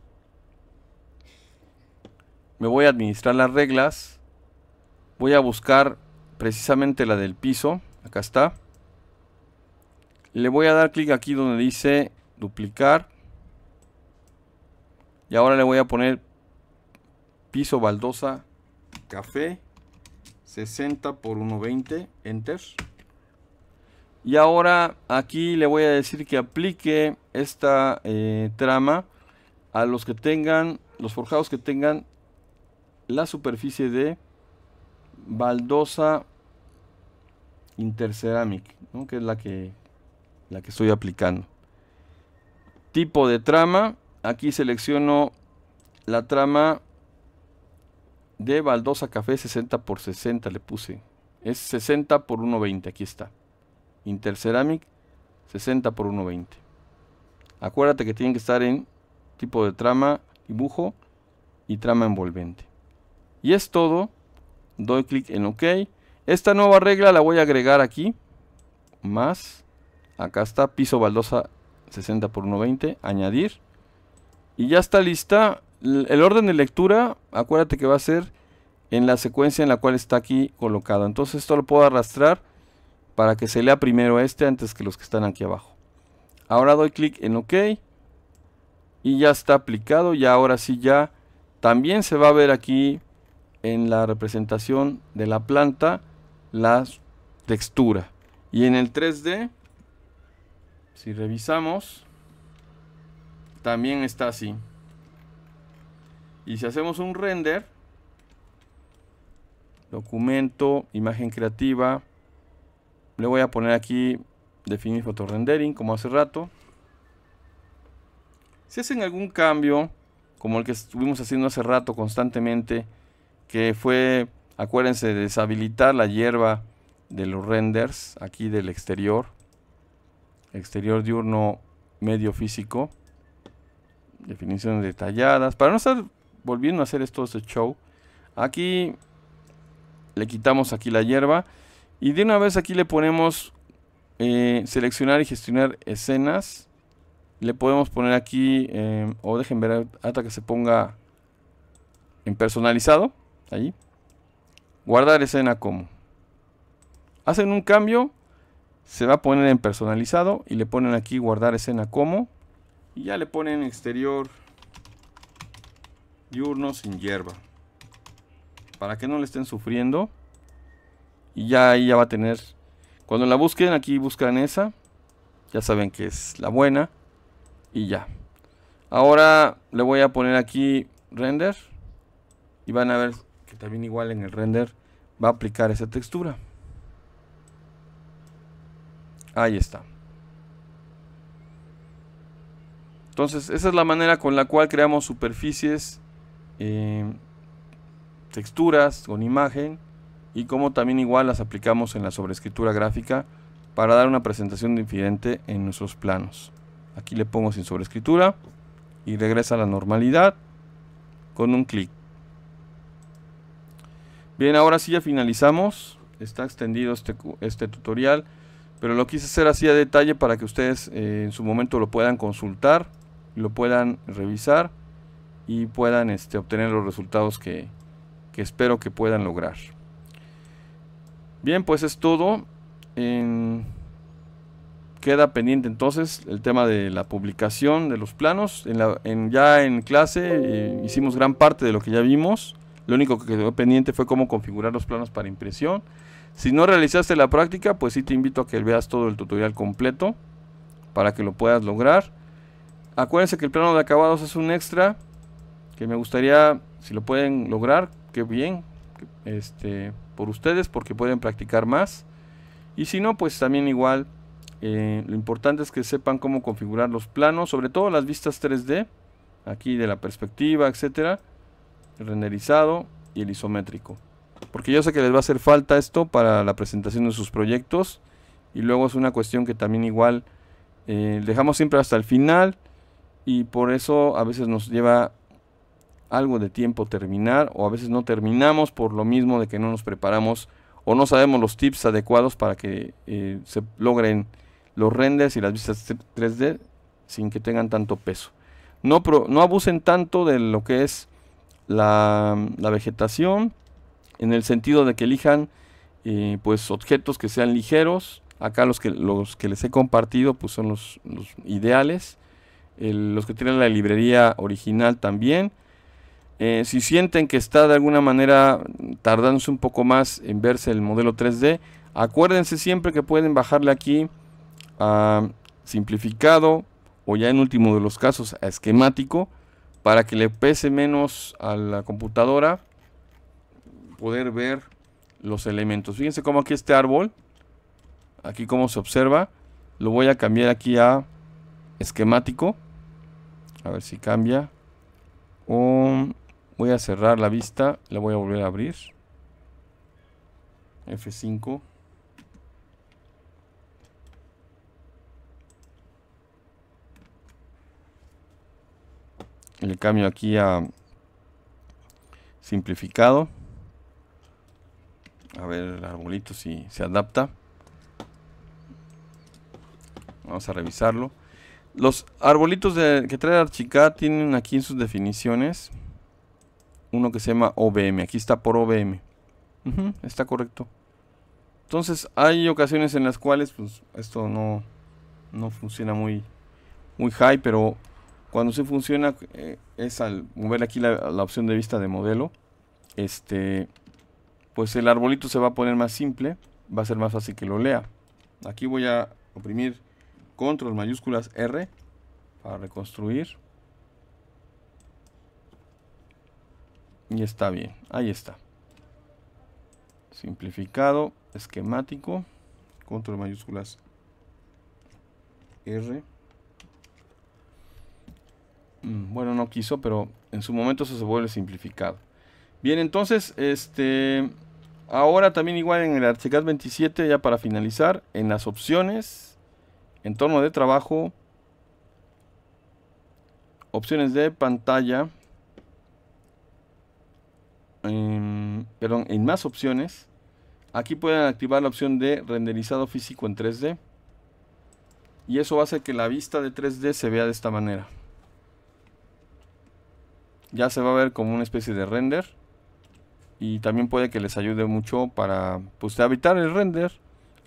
Me voy a administrar las reglas. Voy a buscar precisamente la del piso. Acá está. Le voy a dar clic aquí donde dice duplicar. Y ahora le voy a poner piso baldosa café 60 por 1.20, enter. Y ahora aquí le voy a decir que aplique esta eh, trama a los que tengan, los forjados que tengan la superficie de baldosa interceramic, ¿no? que es la que, la que estoy aplicando. Tipo de trama, aquí selecciono la trama de baldosa café 60 x 60 le puse es 60 x 1.20 aquí está interceramic 60 x 1.20 acuérdate que tienen que estar en tipo de trama dibujo y trama envolvente y es todo doy clic en ok esta nueva regla la voy a agregar aquí más acá está piso baldosa 60 x 1.20 añadir y ya está lista. El orden de lectura, acuérdate que va a ser en la secuencia en la cual está aquí colocado. Entonces esto lo puedo arrastrar para que se lea primero este antes que los que están aquí abajo. Ahora doy clic en OK. Y ya está aplicado. Y ahora sí ya también se va a ver aquí en la representación de la planta la textura. Y en el 3D, si revisamos, también está así. Y si hacemos un render, documento, imagen creativa, le voy a poner aquí definir fotorendering como hace rato. Si hacen algún cambio, como el que estuvimos haciendo hace rato constantemente, que fue, acuérdense, deshabilitar la hierba de los renders aquí del exterior, exterior diurno medio físico definiciones detalladas, para no estar volviendo a hacer esto, este show. Aquí le quitamos aquí la hierba y de una vez aquí le ponemos eh, seleccionar y gestionar escenas. Le podemos poner aquí, em, o dejen ver hasta que se ponga en personalizado, ahí. Guardar escena como. Hacen un cambio, se va a poner en personalizado y le ponen aquí guardar escena como. Y ya le ponen exterior diurno sin hierba. Para que no le estén sufriendo. Y ya ahí ya va a tener. Cuando la busquen, aquí buscan esa. Ya saben que es la buena. Y ya. Ahora le voy a poner aquí render. Y van a ver que también igual en el render va a aplicar esa textura. Ahí está. Entonces, esa es la manera con la cual creamos superficies, eh, texturas con imagen y cómo también igual las aplicamos en la sobreescritura gráfica para dar una presentación diferente en nuestros planos. Aquí le pongo sin sobreescritura y regresa a la normalidad con un clic. Bien, ahora sí ya finalizamos. Está extendido este, este tutorial, pero lo quise hacer así a detalle para que ustedes eh, en su momento lo puedan consultar lo puedan revisar y puedan este, obtener los resultados que, espero que puedan lograr. Bien, pues es todo. Queda pendiente entonces el tema de la publicación de los planos. ya en clase eh, hicimos gran parte de lo que ya vimos. Lo único que quedó pendiente fue cómo configurar los planos para impresión. Si no realizaste la práctica, pues sí te invito a que veas todo el tutorial completo para que lo puedas lograr. Acuérdense que el plano de acabados es un extra que me gustaría, si lo pueden lograr, que bien, este, por ustedes, porque pueden practicar más. Y si no, pues también igual, eh, lo importante es que sepan cómo configurar los planos, sobre todo las vistas 3D, aquí de la perspectiva, etcétera, el renderizado y el isométrico. Porque yo sé que les va a hacer falta esto para la presentación de sus proyectos. Y luego es una cuestión que también igual eh, dejamos siempre hasta el final y por eso a veces nos lleva algo de tiempo terminar o a veces no terminamos por lo mismo de que no nos preparamos o no sabemos los tips adecuados para que eh, se logren los renders y las vistas 3D sin que tengan tanto peso. No, no abusen tanto de lo que es la, vegetación en el sentido de que elijan eh, pues objetos que sean ligeros. Acá los que, los que les he compartido pues son los ideales los que tienen la librería original también. Eh, si sienten que está de alguna manera tardándose un poco más en verse el modelo 3D, acuérdense siempre que pueden bajarle aquí a simplificado o ya en último de los casos a esquemático para que le pese menos a la computadora poder ver los elementos. Fíjense cómo aquí este árbol, aquí como se observa, lo voy a cambiar aquí a esquemático. A ver si cambia. Um, voy a cerrar la vista. La voy a volver a abrir. F5. El cambio aquí a simplificado. A ver el arbolito si se adapta. Vamos a revisarlo. Los arbolitos que trae Archicad tienen aquí en sus definiciones uno que se llama OBM. Aquí está por OBM. está correcto. Entonces hay ocasiones en las cuales pues, esto no, funciona muy, muy high, pero cuando se funciona eh, es al mover aquí la, la, opción de vista de modelo. Este, pues el arbolito se va a poner más simple, va a ser más fácil que lo lea. Aquí voy a oprimir control mayúsculas R para reconstruir. Y está bien, ahí está. Simplificado, esquemático, control mayúsculas R. Mm, bueno, no quiso, pero en su momento eso se vuelve simplificado. Bien, entonces, este, ahora también igual en el ArchiCAD 27, ya para finalizar, en las opciones, entorno de trabajo, opciones de pantalla, em, perdón, en más opciones, aquí pueden activar la opción de renderizado físico en 3D y eso hace que la vista de 3D se vea de esta manera. Ya se va a ver como una especie de render y también puede que les ayude mucho para pues, evitar el render.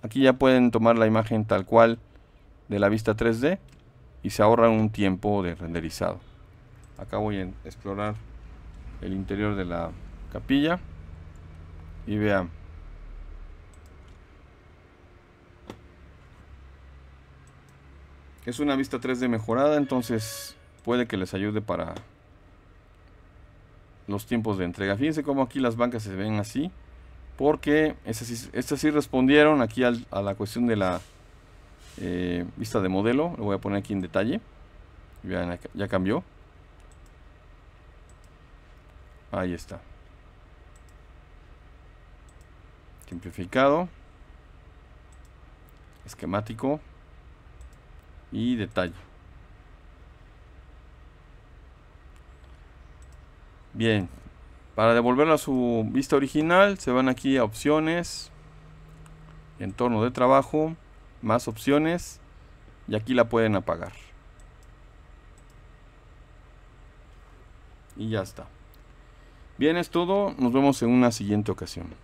Aquí ya pueden tomar la imagen tal cual de la vista 3D y se ahorra un tiempo de renderizado. Acá voy a explorar el interior de la capilla y vean. Es una vista 3D mejorada, entonces puede que les ayude para los tiempos de entrega. Fíjense cómo aquí las bancas se ven así, porque estas sí, respondieron aquí a la cuestión de la eh, vista de modelo, lo voy a poner aquí en detalle. ya cambió. Ahí está. Simplificado. Esquemático. Y detalle. Bien. Para devolverlo a su vista original, se van aquí a opciones. Entorno de trabajo más opciones y aquí la pueden apagar y ya está bien es todo nos vemos en una siguiente ocasión